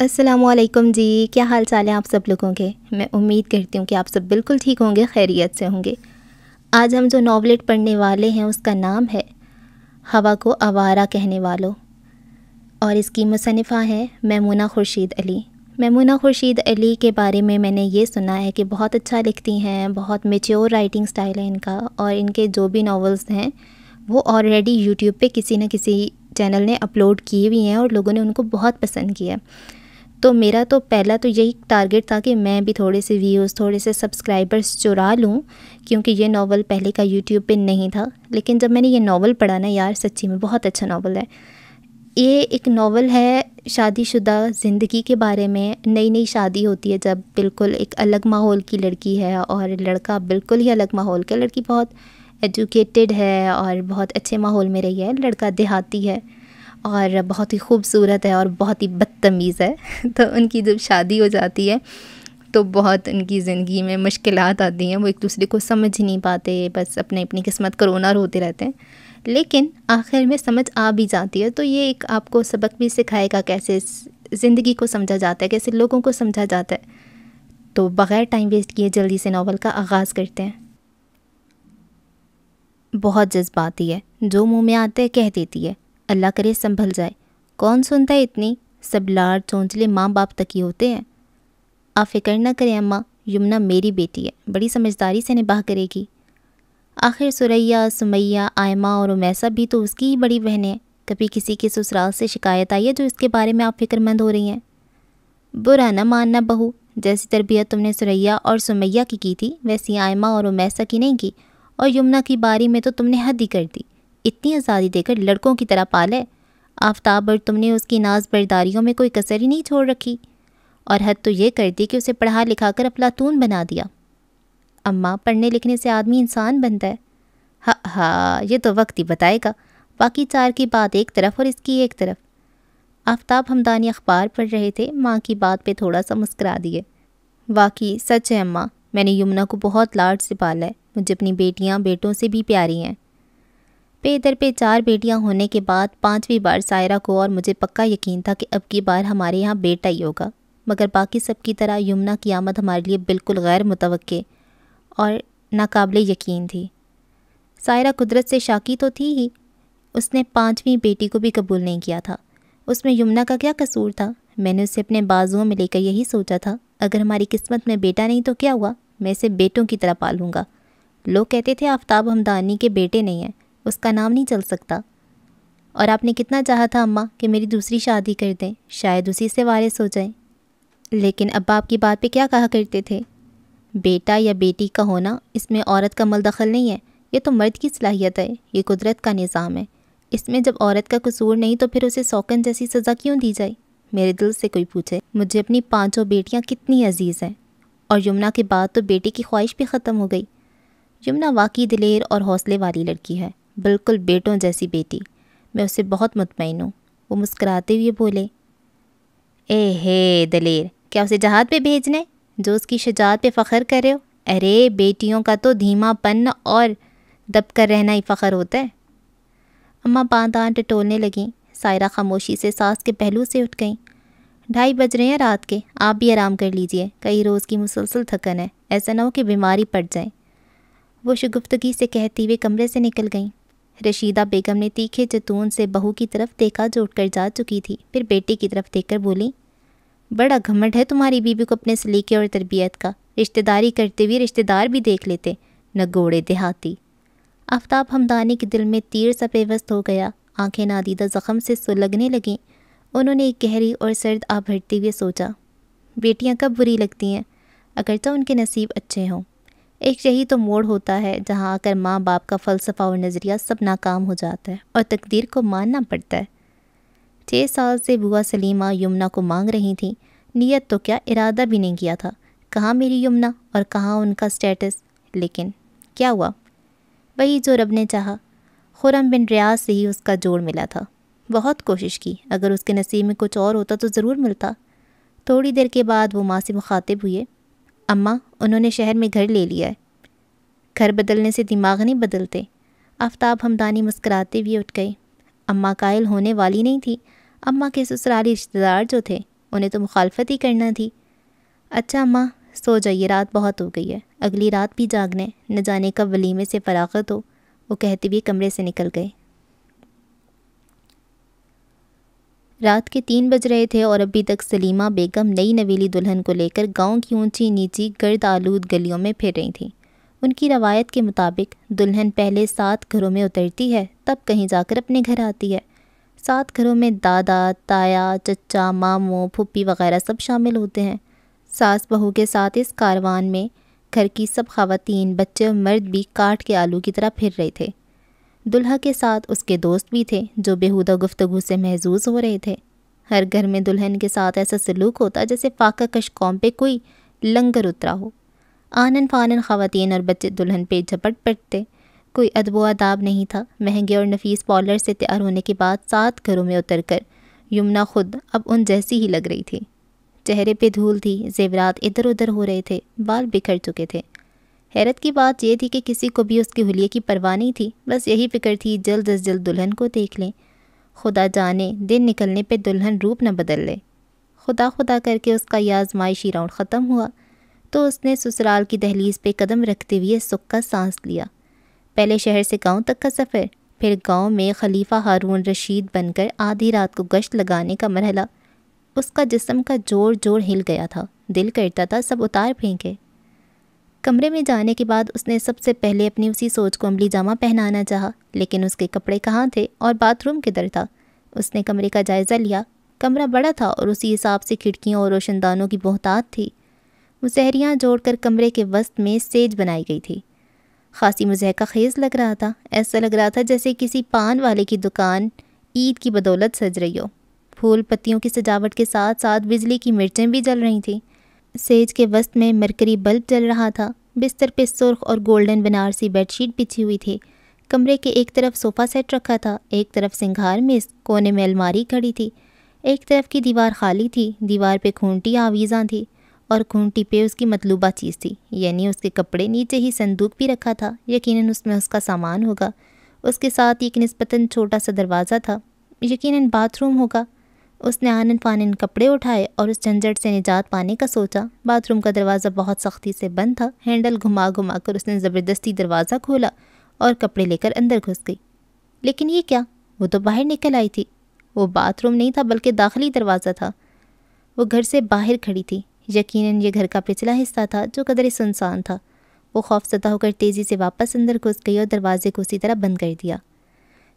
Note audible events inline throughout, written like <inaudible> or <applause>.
असलकम जी क्या हाल चाल है आप सब लोगों के मैं उम्मीद करती हूँ कि आप सब बिल्कुल ठीक होंगे खैरियत से होंगे आज हम जो नॉवलेट पढ़ने वाले हैं उसका नाम है हवा को आवारा कहने वालों और इसकी मुसनफ़ा है मैमूना खुर्शीद अली मैमूना खुर्शीद अली के बारे में मैंने ये सुना है कि बहुत अच्छा लिखती हैं बहुत मेच्योर राइटिंग स्टाइल है इनका और इनके जो भी नावल्स हैं वो ऑलरेडी यूट्यूब पे किसी न किसी चैनल ने अपलोड किए हुए हैं और लोगों ने उनको बहुत पसंद किया तो मेरा तो पहला तो यही टारगेट था कि मैं भी थोड़े से व्यूज़ थोड़े से सब्सक्राइबर्स चुरा लूँ क्योंकि ये नावल पहले का यूट्यूब पे नहीं था लेकिन जब मैंने ये नावल पढ़ा ना यार सच्ची में बहुत अच्छा नावल है ये एक नावल है शादीशुदा ज़िंदगी के बारे में नई नई शादी होती है जब बिल्कुल एक अलग माहौल की लड़की है और लड़का बिल्कुल ही अलग माहौल का लड़की बहुत एजुकेटेड है और बहुत अच्छे माहौल में रही है लड़का देहाती है और बहुत ही खूबसूरत है और बहुत ही बदतमीज़ है <laughs> तो उनकी जब शादी हो जाती है तो बहुत उनकी ज़िंदगी में मुश्किल आती हैं वो एक दूसरे को समझ ही नहीं पाते बस अपने अपनी किस्मत को रोना रोते रहते हैं लेकिन आखिर में समझ आ भी जाती है तो ये एक आपको सबक भी सिखाएगा कैसे ज़िंदगी को समझा जाता है कैसे लोगों को समझा जाता है तो बग़ैर टाइम वेस्ट किए जल्दी से नावल का आगाज़ करते हैं बहुत जज्बाती है जो मुँह में आते कह देती है अल्लाह करे संभल जाए कौन सुनता है इतनी सब लाड़ चौंचले माँ बाप तक ही होते हैं आप फिक्र न करें अम्मा यमुना मेरी बेटी है बड़ी समझदारी से निभा करेगी आखिर सुरैया सुमैया आयमा और उमैसा भी तो उसकी ही बड़ी बहनें हैं कभी किसी के ससुराल से शिकायत आई है जो इसके बारे में आप फिक्रमंद हो रही हैं बुरा ना मानना बहू जैसी तरबियत तुमने सुरैया और सुमैया की की थी वैसी आयमा और उमैसा की नहीं की और यमुना की बारी में तो तुमने हद ही कर दी इतनी आज़ादी देकर लड़कों की तरह पाले है आफ्ताब और तुमने उसकी नाज बर्दारियों में कोई कसर ही नहीं छोड़ रखी और हद तो ये कर दी कि उसे पढ़ा लिखा कर अफलातून बना दिया अम्मा पढ़ने लिखने से आदमी इंसान बनता है हाँ हा ये तो वक्त ही बताएगा बाकी चार की बात एक तरफ और इसकी एक तरफ आफ्ताब हमदानी अखबार पढ़ रहे थे माँ की बात पे थोड़ा सा मुस्करा दिए वाकई सच है अम्मा मैंने यमुना को बहुत लाड से पाला है मुझे अपनी बेटियाँ बेटों से भी प्यारी हैं बेदर पे चार बेटियां होने के बाद पांचवी बार सायरा को और मुझे पक्का यकीन था कि अब की बार हमारे यहाँ बेटा ही होगा मगर बाकी सब की तरह यमुना की आमद हमारे लिए बिल्कुल गैर मुतव और नाकबिल यकीन थी सायरा कुदरत से शाकी तो थी ही उसने पाँचवीं बेटी को भी कबूल नहीं किया था उसमें यमुना का क्या कसूर था मैंने उसे अपने बाजुओं में लेकर यही सोचा था अगर हमारी किस्मत में बेटा नहीं तो क्या हुआ मैं इसे बेटों की तरह पालूँगा लोग कहते थे आफ्ताब हमदानी के बेटे नहीं हैं उसका नाम नहीं चल सकता और आपने कितना चाहा था अम्मा कि मेरी दूसरी शादी कर दें शायद उसी से वारिस हो जाए लेकिन अब्बा आपकी बात पे क्या कहा करते थे बेटा या बेटी का होना इसमें औरत का मल दखल नहीं है ये तो मर्द की सलाहियत है ये कुदरत का निज़ाम है इसमें जब औरत का कसूर नहीं तो फिर उसे सौकन जैसी सज़ा क्यों दी जाए मेरे दिल से कोई पूछे मुझे अपनी पाँचों बेटियाँ कितनी अजीज़ हैं और यमुना के बाद तो बेटे की ख्वाहिश भी ख़त्म हो गई यमुना वाकई दिलेर और हौसले वाली लड़की है बिल्कुल बेटों जैसी बेटी मैं उससे बहुत मुतमिन हूँ वो मुस्कराते हुए बोले ए हे दलेर क्या उसे जहाज पे भेजने जो उसकी शजात पे फ़ख्र कर रहे हो अरे बेटियों का तो धीमापन और दब कर रहना ही फ़ख्र होता है अम्मा बांदान टटोलने लगें सायरा खामोशी से सास के पहलू से उठ गईं ढाई बज रहे हैं रात के आप भी आराम कर लीजिए कई रोज़ की मुसलसल थकन है ऐसा ना हो कि बीमारी पड़ जाए वो शुगुफ्तगी से कहती हुए कमरे से निकल गईं रशीदा बेगम ने तीखे जतून से बहू की तरफ देखा जो उठकर जा चुकी थी फिर बेटे की तरफ देखकर बोली बड़ा घमंड है तुम्हारी बीबी को अपने सलीके और तरबियत का रिश्तेदारी करते हुए रिश्तेदार भी देख लेते नगोड़े देहाती आफ्ताब हमदानी के दिल में तीर सा पेवस्त हो गया आंखें नादीदा ज़ख़म से सुलगने लगें उन्होंने एक गहरी और सर्द आ भरते हुए सोचा बेटियाँ कब बुरी लगती हैं तो उनके नसीब अच्छे हों एक यही तो मोड़ होता है जहाँ आकर माँ बाप का फ़लसफ़ा और नज़रिया सब नाकाम हो जाता है और तकदीर को मानना पड़ता है छः साल से बुआ सलीमा यमुना को मांग रही थी नीयत तो क्या इरादा भी नहीं किया था कहाँ मेरी यमुना और कहाँ उनका स्टेटस लेकिन क्या हुआ वही जो रब ने चाहा खुरम बिन रियाज से ही उसका जोड़ मिला था बहुत कोशिश की अगर उसके नसीब में कुछ और होता तो ज़रूर मिलता थोड़ी देर के बाद वो माँ से मुखातिब हुए अम्मा उन्होंने शहर में घर ले लिया है घर बदलने से दिमाग नहीं बदलते आफ्ताब हमदानी मुस्कराते हुए उठ गए अम्मा कायल होने वाली नहीं थी अम्मा के ससुराली रिश्तेदार जो थे उन्हें तो मुखालफत ही करना थी अच्छा अम्मा सो जाइए रात बहुत हो गई है अगली रात भी जागने न जाने कब वलीमे से फ़राखत हो वो कहते हुए कमरे से निकल गए रात के तीन बज रहे थे और अभी तक सलीमा बेगम नई नवेली दुल्हन को लेकर गांव की ऊंची नीची गर्द आलूद गलियों में फिर रही थीं उनकी रवायत के मुताबिक दुल्हन पहले सात घरों में उतरती है तब कहीं जाकर अपने घर आती है सात घरों में दादा ताया चचा मामों फुप्पी वगैरह सब शामिल होते हैं सास बहू के साथ इस कारवान में घर की सब खातन बच्चे और मर्द भी काट के आलू की तरह फिर रहे थे दुल्हा के साथ उसके दोस्त भी थे जो बेहूदा गुफ्तु से महजूज हो रहे थे हर घर में दुल्हन के साथ ऐसा सलूक होता जैसे फाका कश कौम पे कोई लंगर उतरा हो आनन फानन ख़वान और बच्चे दुल्हन पे झपट पटते कोई अदबो अदाब नहीं था महंगे और नफीस पॉलर से तैयार होने के बाद सात घरों में उतर कर यमुना खुद अब उन जैसी ही लग रही थी चेहरे पे धूल थी जेवरात इधर उधर हो रहे थे बाल बिखर चुके थे हैरत की बात यह थी कि किसी को भी उसके हुलिये की परवाह नहीं थी बस यही फिक्र थी जल्द अज जल्द दुल्हन को देख लें खुदा जाने दिन निकलने पर दुल्हन रूप न बदल ले खुदा खुदा करके उसका यह आजमाइशी राउंड ख़त्म हुआ तो उसने ससुराल की दहलीज़ पे कदम रखते हुए सुख का सांस लिया पहले शहर से गांव तक का सफ़र फिर गांव में खलीफा हारून रशीद बनकर आधी रात को गश्त लगाने का मरहला उसका जिसम का जोर जोर हिल गया था दिल करता था सब उतार फेंके कमरे में जाने के बाद उसने सबसे पहले अपनी उसी सोच को अमली जामा पहनाना चाहा लेकिन उसके कपड़े कहाँ थे और बाथरूम किधर था उसने कमरे का जायज़ा लिया कमरा बड़ा था और उसी हिसाब से खिड़कियों और रोशनदानों की बहुतात थी मुसहरियाँ जोड़कर कमरे के वस्त में सेज बनाई गई थी खासी मुजहका खेज लग रहा था ऐसा लग रहा था जैसे किसी पान वाले की दुकान ईद की बदौलत सज रही हो फूल पत्तियों की सजावट के साथ साथ बिजली की मिर्चें भी जल रही थीं सेज के वस्त में मरकरी बल्ब जल रहा था बिस्तर पे सुर्ख और गोल्डन बनारसी बेडशीट बिछी हुई थी कमरे के एक तरफ सोफ़ा सेट रखा था एक तरफ सिंघार में कोने में अलमारी खड़ी थी एक तरफ की दीवार खाली थी दीवार पे खूंटी आवीज़ा थी और खूंटी पे उसकी मतलूबा चीज़ थी यानी उसके कपड़े नीचे ही संदूक भी रखा था यकीनन उसमें उसका सामान होगा उसके साथ एक नस्बता छोटा सा दरवाज़ा था यकीनन बाथरूम होगा उसने आनन फानन कपड़े उठाए और उस झंझट से निजात पाने का सोचा बाथरूम का दरवाज़ा बहुत सख्ती से बंद था हैंडल घुमा घुमा कर उसने ज़बरदस्ती दरवाज़ा खोला और कपड़े लेकर अंदर घुस गई लेकिन ये क्या वो तो बाहर निकल आई थी वो बाथरूम नहीं था बल्कि दाखिली दरवाज़ा था वो घर से बाहर खड़ी थी यकीनन ये घर का पिछला हिस्सा था जो कदर सुनसान था वो खौफजदा होकर तेज़ी से वापस अंदर घुस गई और दरवाजे को उसी तरह बंद कर दिया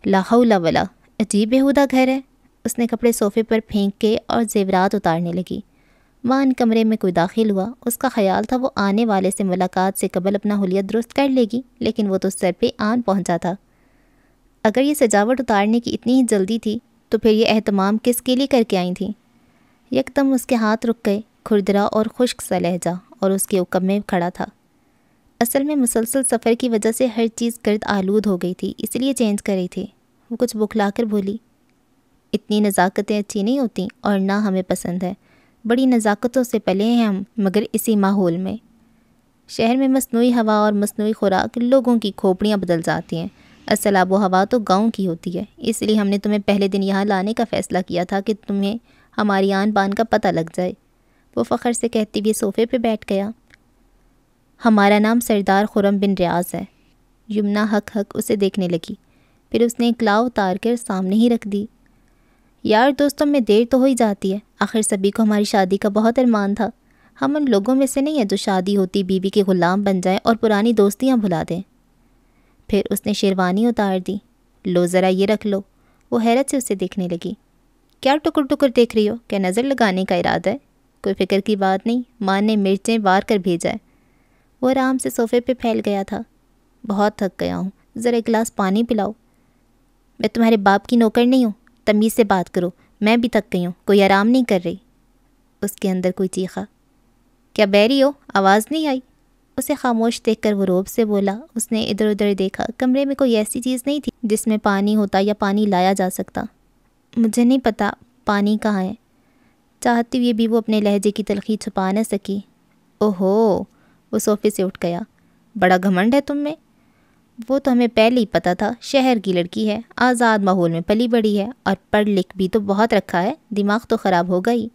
लाहौला वला अजीब बेहूदा घर है उसने कपड़े सोफे पर फेंक के और जेवरात उतारने लगी मान कमरे में कोई दाखिल हुआ उसका ख्याल था वो आने वाले से मुलाकात से कबल अपना हुलिया दुरुस्त कर लेगी लेकिन वो तो सर पे आन पहुंचा था अगर ये सजावट उतारने की इतनी ही जल्दी थी तो फिर ये अहतमाम किसके लिए करके आई थी यकदम उसके हाथ रुक गए खुरदरा और खुश्क सा लहजा और उसके उकम में खड़ा था असल में मुसलसल सफ़र की वजह से हर चीज़ गर्द आलूद हो गई थी इसलिए चेंज कर रही थी वो कुछ बुखला कर भूली इतनी नज़ाकतें अच्छी नहीं होती और ना हमें पसंद है बड़ी नज़ाकतों से पले हैं हम मगर इसी माहौल में शहर में मसनू हवा और मसनू खुराक लोगों की खोपड़ियाँ बदल जाती हैं असल आबो हवा तो गाँव की होती है इसलिए हमने तुम्हें पहले दिन यहाँ लाने का फ़ैसला किया था कि तुम्हें हमारी आन बान का पता लग जाए वो फ़ख्र से कहते हुए सोफ़े पर बैठ गया हमारा नाम सरदार खुरम बिन रियाज है यमुना हक हक उसे देखने लगी फिर उसने एक लाव उतार कर सामने ही रख दी यार दोस्तों में देर तो हो ही जाती है आखिर सभी को हमारी शादी का बहुत अरमान था हम उन लोगों में से नहीं है जो शादी होती बीवी के ग़ुलाम बन जाएं और पुरानी दोस्तियाँ भुला दें फिर उसने शेरवानी उतार दी लो ज़रा ये रख लो वो हैरत से उसे देखने लगी क्या टुकड़ टुकड़ देख रही हो क्या नज़र लगाने का इरादा है कोई फिक्र की बात नहीं माँ ने मिर्चें वार कर भेजा है वो आराम से सोफे पर फैल गया था बहुत थक गया हूँ ज़रा एक गिलास पानी पिलाओ मैं तुम्हारे बाप की नौकर नहीं हूँ तमीज़ से बात करो मैं भी थक गई हूँ कोई आराम नहीं कर रही उसके अंदर कोई चीखा क्या बैरी हो आवाज़ नहीं आई उसे खामोश देखकर वो रोब से बोला उसने इधर उधर देखा कमरे में कोई ऐसी चीज़ नहीं थी जिसमें पानी होता या पानी लाया जा सकता मुझे नहीं पता पानी कहाँ है चाहती हुए भी वो अपने लहजे की तलखी छुपा न सकी ओहो वो सोफे से उठ गया बड़ा घमंड है तुम में वो तो हमें पहले ही पता था शहर की लड़की है आज़ाद माहौल में पली बड़ी है और पढ़ लिख भी तो बहुत रखा है दिमाग तो ख़राब हो गई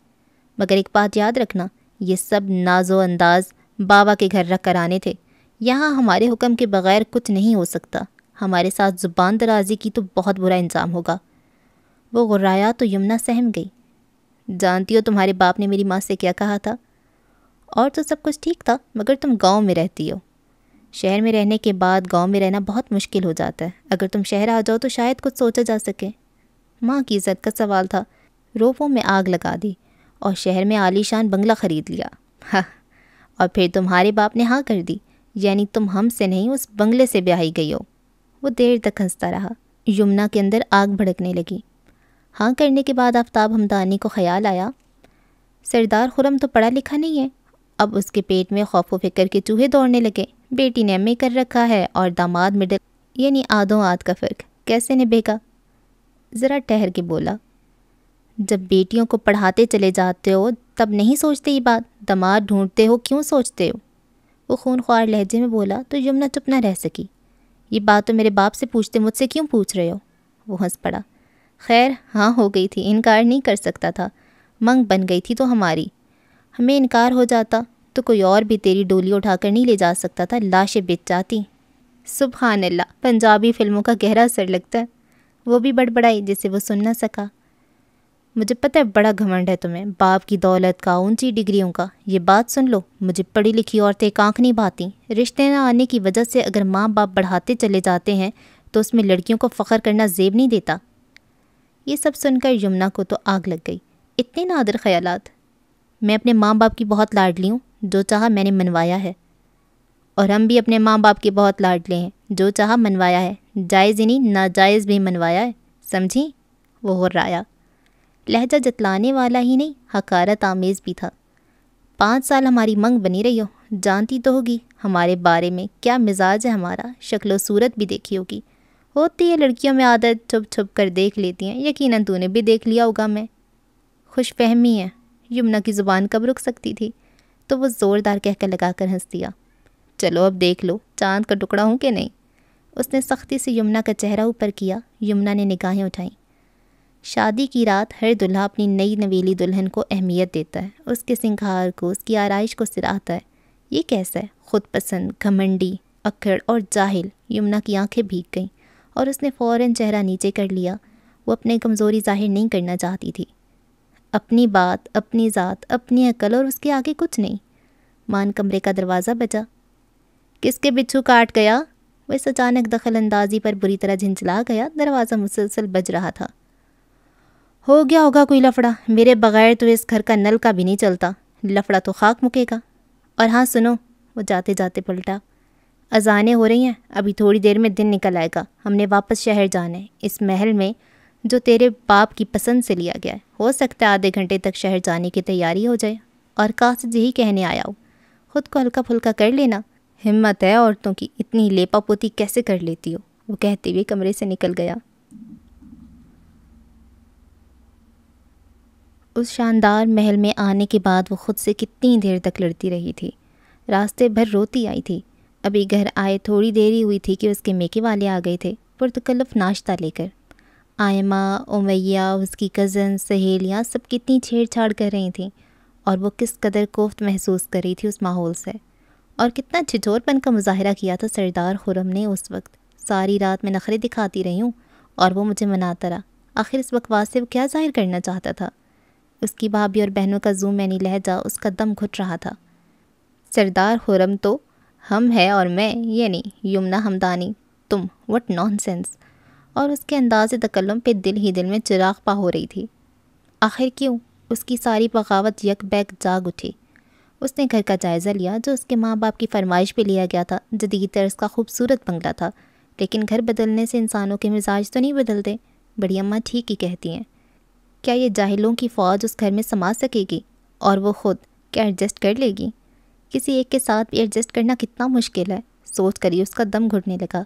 मगर एक बात याद रखना ये सब नाजो अंदाज बाबा के घर रख कर आने थे यहाँ हमारे हुक्म के बग़ैर कुछ नहीं हो सकता हमारे साथ ज़ुबान दराजी की तो बहुत बुरा इंजाम होगा वो गुर्राया तो यमुना सहम गई जानती हो तुम्हारे बाप ने मेरी माँ से क्या कहा था और तो सब कुछ ठीक था मगर तुम गांव में रहती हो शहर में रहने के बाद गांव में रहना बहुत मुश्किल हो जाता है अगर तुम शहर आ जाओ तो शायद कुछ सोचा जा सके माँ की इज्जत का सवाल था रोपों में आग लगा दी और शहर में आलीशान बंगला ख़रीद लिया हाँ और फिर तुम्हारे बाप ने हाँ कर दी यानी तुम हम से नहीं उस बंगले से ब्याही गई हो वो देर तक हंसता रहा यमुना के अंदर आग भड़कने लगी हाँ करने के बाद आफ्ताब हमदानी को ख्याल आया सरदार खुरम तो पढ़ा लिखा नहीं है अब उसके पेट में खौफ व फिक्र के चूहे दौड़ने लगे बेटी ने एम कर रखा है और दामाद मिडल यानी आधों आध का फ़र्क कैसे निभेगा ज़रा ठहर के बोला जब बेटियों को पढ़ाते चले जाते हो तब नहीं सोचते ये बात दामाद ढूंढते हो क्यों सोचते हो वो खून ख्वार लहजे में बोला तो यमुना चुप ना रह सकी ये बात तो मेरे बाप से पूछते मुझसे क्यों पूछ रहे हो वो हंस पड़ा खैर हाँ हो गई थी इनकार नहीं कर सकता था मंग बन गई थी तो हमारी हमें इनकार हो जाता तो कोई और भी तेरी डोली उठाकर नहीं ले जा सकता था लाशें बेच जाती सुबहान अल्लाह पंजाबी फिल्मों का गहरा असर लगता है वो भी बड़बड़ाई जिसे वो सुन ना सका मुझे पता है बड़ा घमंड है तुम्हें बाप की दौलत का ऊंची डिग्रियों का ये बात सुन लो मुझे पढ़ी लिखी औरतें कांख नहीं भाती रिश्ते ना आने की वजह से अगर माँ बाप बढ़ाते चले जाते हैं तो उसमें लड़कियों को फ़ख्र करना जेब नहीं देता ये सब सुनकर यमुना को तो आग लग गई इतने नादर ख्याल मैं अपने माँ बाप की बहुत लाडली हूँ जो चाह मैंने मनवाया है और हम भी अपने माँ बाप के बहुत लाडले हैं जो चाह मनवाया है जायज़ ही नहीं नाजायज़ भी मनवाया है समझी वो हो राया लहजा जतलाने वाला ही नहीं हकारत आमेज़ भी था पाँच साल हमारी मंग बनी रही हो जानती तो होगी हमारे बारे में क्या मिजाज है हमारा शक्ल सूरत भी देखी होगी होती है लड़कियों में आदत छुप छुप कर देख लेती हैं यकीन तूने भी देख लिया होगा मैं खुश फहमी है यमुना की ज़ुबान कब रुक सकती थी तो वो ज़ोरदार कहकर लगाकर हंस दिया चलो अब देख लो चांद का टुकड़ा हूँ कि नहीं उसने सख्ती से यमुना का चेहरा ऊपर किया यमुना ने निगाहें उठाईं शादी की रात हर दुल्हा अपनी नई नवेली दुल्हन को अहमियत देता है उसके सिंगार को उसकी आरइश को सिराहता है ये कैसा है खुद पसंद घमंडी अकड़ और जाहिल यमुना की आंखें भीग गईं और उसने फ़ौर चेहरा नीचे कर लिया वो अपनी कमज़ोरी जाहिर नहीं करना चाहती थी अपनी बात अपनी ज़ात अपनी अकल और उसके आगे कुछ नहीं मान कमरे का दरवाज़ा बजा किसके बिच्छू काट गया वह अचानक दखल अंदाजी पर बुरी तरह झिंझला गया दरवाज़ा मुसलसल बज रहा था हो गया होगा कोई लफड़ा मेरे बगैर तो इस घर का नल का भी नहीं चलता लफड़ा तो खाक मुकेगा और हाँ सुनो वो जाते जाते पलटा अजानें हो रही हैं अभी थोड़ी देर में दिन निकल आएगा हमने वापस शहर जाना है इस महल में जो तेरे बाप की पसंद से लिया गया है हो सकता है आधे घंटे तक शहर जाने की तैयारी हो जाए और कासिद यही कहने आया हो खुद को हल्का फुल्का कर लेना हिम्मत है औरतों की इतनी लेपा पोती कैसे कर लेती हो वो कहते हुए कमरे से निकल गया उस शानदार महल में आने के बाद वो खुद से कितनी देर तक लड़ती रही थी रास्ते भर रोती आई थी अभी घर आए थोड़ी देरी हुई थी कि उसके मेके वाले आ गए थे पुरतकल्लफ नाश्ता लेकर आयमा उमैया उसकी कज़न सहेलियाँ सब कितनी छेड़छाड़ कर रही थीं और वो किस कदर कोफ्त महसूस कर रही थी उस माहौल से और कितना छिछोरपन का मुजाहरा किया था सरदार खुरम ने उस वक्त सारी रात मैं नखरे दिखाती रही हूँ और वो मुझे मनाता रहा आखिर इस बकवास से वो क्या जाहिर करना चाहता था उसकी भाभी और बहनों का जूम मैनी लहजा उसका दम घुट रहा था सरदार खुरम तो हम है और मैं ये नहीं यमुना हमदानी तुम वट नॉन सेंस और उसके अंदाज तकल्लम पे दिल ही दिल में चिराग पा हो रही थी आखिर क्यों उसकी सारी बगावत यक बैग जाग उठी उसने घर का जायज़ा लिया जो उसके माँ बाप की फरमाइश पे लिया गया था जदीद तर्ज का खूबसूरत बंगला था लेकिन घर बदलने से इंसानों के मिजाज तो नहीं बदलते बड़ी अम्मा ठीक ही कहती हैं क्या ये जाहिलों की फ़ौज उस घर में समा सकेगी और वो ख़ुद क्या एडजस्ट कर लेगी किसी एक के साथ भी एडजस्ट करना कितना मुश्किल है सोच कर ही उसका दम घुटने लगा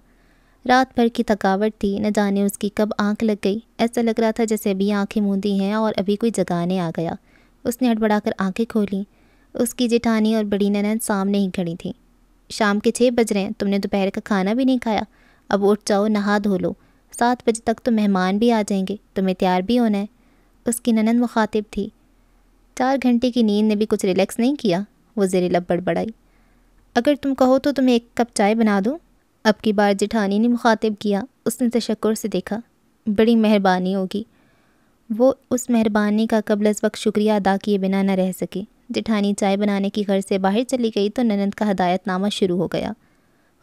रात भर की थकावट थी न जाने उसकी कब आंख लग गई ऐसा लग रहा था जैसे अभी आंखें मूंदी हैं और अभी कोई जगाने आ गया उसने हड़बड़ाकर आंखें खोली उसकी जेठानी और बड़ी ननद सामने ही खड़ी थी शाम के छः बज रहे हैं तुमने दोपहर का खाना भी नहीं खाया अब उठ जाओ नहा धो लो सात बजे तक तो मेहमान भी आ जाएंगे तुम्हें तैयार भी होना है उसकी ननन मुखातिब थी चार घंटे की नींद ने भी कुछ रिलैक्स नहीं किया वो जेरे लब बड़बड़ाई अगर तुम कहो तो तुम्हें एक कप चाय बना दूँ अब की बार जिठानी ने मुखातिब किया उसने तशक्र से देखा बड़ी मेहरबानी होगी वो उस मेहरबानी का कबलज वक्त शुक्रिया अदा किए बिना न रह सके जिठानी चाय बनाने की घर से बाहर चली गई तो ननंद का हदायतनामा शुरू हो गया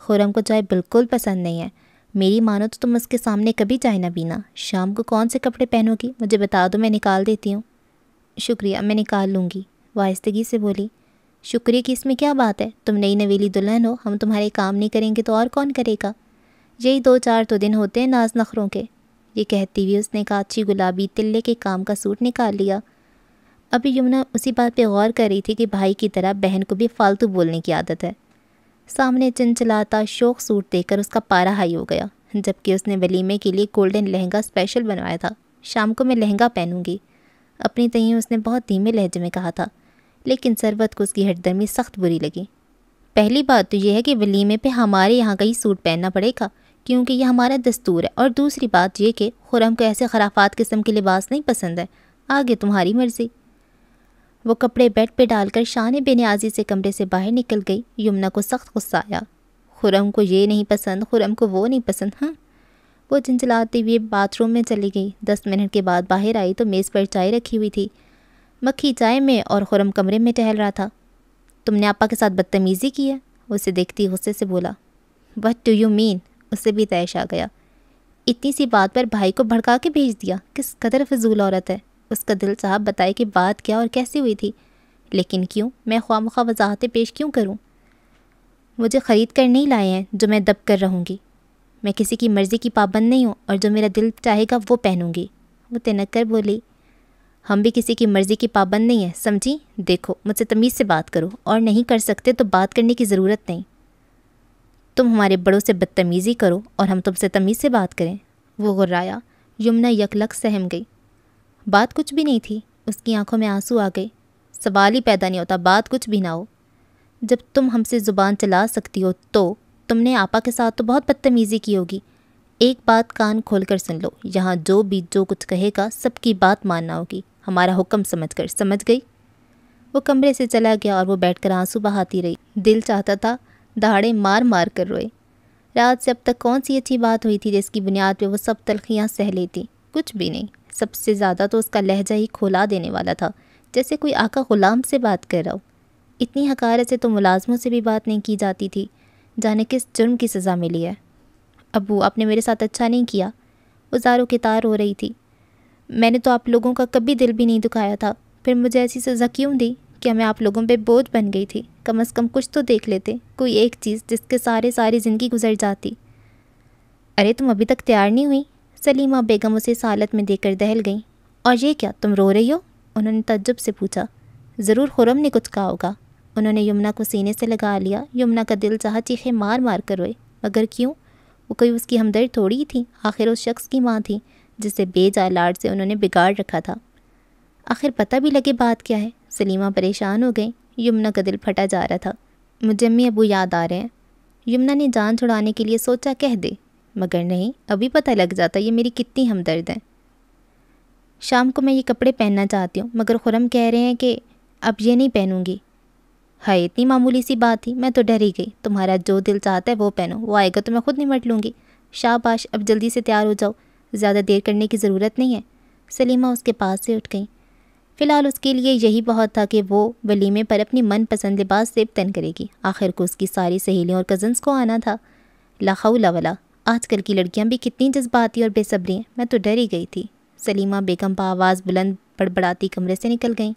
खुरम को चाय बिल्कुल पसंद नहीं है मेरी मानो तो तुम उसके सामने कभी चाय ना पीना शाम को कौन से कपड़े पहनोगी मुझे बता दो मैं निकाल देती हूँ शुक्रिया मैं निकाल लूँगी वाइस्तगी से बोली शुक्रिया की इसमें क्या बात है तुम नई नवेली दुल्हन हो हम तुम्हारे काम नहीं करेंगे तो और कौन करेगा यही दो चार तो दिन होते हैं नाज नखरों के ये कहती हुई उसने एक अच्छी गुलाबी तिल्ले के काम का सूट निकाल लिया अभी यमुना उसी बात पे गौर कर रही थी कि भाई की तरह बहन को भी फालतू बोलने की आदत है सामने चंचलाता शोक सूट देकर उसका पारा हाई हो गया जबकि उसने वलीमे के लिए गोल्डन लहंगा स्पेशल बनवाया था शाम को मैं लहंगा पहनूंगी अपनी तय उसने बहुत धीमे लहजे में कहा था लेकिन सरबत को उसकी हटदर्मी सख्त बुरी लगी पहली बात तो यह है कि वलीमे पे हमारे यहाँ का ही सूट पहनना पड़ेगा क्योंकि यह हमारा दस्तूर है और दूसरी बात यह कि खुरम को ऐसे खराफात किस्म के लिबास नहीं पसंद है आगे तुम्हारी मर्ज़ी वो कपड़े बेड पे डालकर शान बेनियाजी से कमरे से बाहर निकल गई यमुना को सख्त गुस्सा आया खुरम को ये नहीं पसंद खुरम को वो नहीं पसंद हाँ वो झंझलाते हुए बाथरूम में चली गई दस मिनट के बाद बाहर आई तो मेज़ पर चाय रखी हुई थी मक्खी चाय में और खुरम कमरे में टहल रहा था तुमने आपा के साथ बदतमीज़ी की है उसे देखती गुस्से से बोला वट डू यू मीन उसे भी तयश आ गया इतनी सी बात पर भाई को भड़का के भेज दिया किस कदर फजूल औरत है उसका दिल साहब बताए कि बात क्या और कैसी हुई थी लेकिन क्यों मैं ख्वा मुखा वजाहतें पेश क्यों करूं? मुझे ख़रीद कर नहीं लाए हैं जो मैं दब कर रहूँगी मैं किसी की मर्ज़ी की पाबंद नहीं हूँ और जो मेरा दिल चाहेगा वो पहनूँगी वो तिनक कर बोली हम भी किसी की मर्ज़ी की पाबंद नहीं है समझी देखो मुझसे तमीज़ से बात करो और नहीं कर सकते तो बात करने की ज़रूरत नहीं तुम हमारे बड़ों से बदतमीज़ी करो और हम तुमसे तमीज़ से बात करें वो गुर्राया यमुना यकलक सहम गई बात कुछ भी नहीं थी उसकी आंखों में आंसू आ गए सवाल ही पैदा नहीं होता बात कुछ भी ना हो जब तुम हमसे ज़ुबान चला सकती हो तो तुमने आपा के साथ तो बहुत बदतमीज़ी की होगी एक बात कान खोल कर सुन लो यहाँ जो भी जो कुछ कहेगा सबकी बात मानना होगी हमारा हुक्म समझ कर समझ गई वो कमरे से चला गया और वो बैठकर आंसू बहाती रही दिल चाहता था दहाड़े मार मार कर रोए रात से अब तक कौन सी अच्छी बात हुई थी जिसकी बुनियाद पर वो सब तलखियाँ सह लेती कुछ भी नहीं सबसे ज़्यादा तो उसका लहजा ही खोला देने वाला था जैसे कोई आका ग़ुलाम से बात कर रहा हो इतनी हकारत से तो मुलाजमों से भी बात नहीं की जाती थी जाने किस जुर्म की सज़ा मिली है अबू आपने मेरे साथ अच्छा नहीं किया वो जारो के तार हो रही थी मैंने तो आप लोगों का कभी दिल भी नहीं दुखाया था फिर मुझे ऐसी सज़ा क्यों दी कि मैं आप लोगों पे बोझ बन गई थी कम अज़ कम कुछ तो देख लेते कोई एक चीज़ जिसके सारे सारी ज़िंदगी गुजर जाती अरे तुम अभी तक तैयार नहीं हुई सलीमा बेगम उसे इस हालत में देखकर दहल गई और ये क्या तुम रो रही हो उन्होंने तजुब से पूछा ज़रूर खुरम ने कुछ कहा होगा उन्होंने यमुना को सीने से लगा लिया यमुना का दिल चाह चीखे मार मार कर रोए मगर क्यों वो कोई उसकी हमदर्द थोड़ी ही थी आखिर उस शख्स की माँ थी जिसे बेजा लाड से उन्होंने बिगाड़ रखा था आखिर पता भी लगे बात क्या है सलीमा परेशान हो गई यमुना का दिल फटा जा रहा था मुझे अम्मी अबू याद आ रहे हैं यमुना ने जान छुड़ाने के लिए सोचा कह दे मगर नहीं अभी पता लग जाता ये मेरी कितनी हमदर्द है शाम को मैं ये कपड़े पहनना चाहती हूँ मगर खुरम कह रहे हैं कि अब ये नहीं पहनूंगी हाय इतनी मामूली सी बात थी मैं तो डर ही गई तुम्हारा जो दिल चाहता है वो पहनो वो आएगा तो मैं खुद निमट लूँगी शाबाश अब जल्दी से तैयार हो जाओ ज़्यादा देर करने की ज़रूरत नहीं है सलीमा उसके पास से उठ गई फ़िलहाल उसके लिए यही बहुत था कि वो वलीमे पर अपनी मनपसंद लिबास से तन करेगी आखिर को उसकी सारी सहेलियों और कज़न्स को आना था लाखौला आज आजकल की लड़कियां भी कितनी जज्बाती और बेसब्री हैं मैं तो डर ही गई थी सलीमा बेगम पा आवाज़ बुलंद बड़बड़ाती कमरे से निकल गई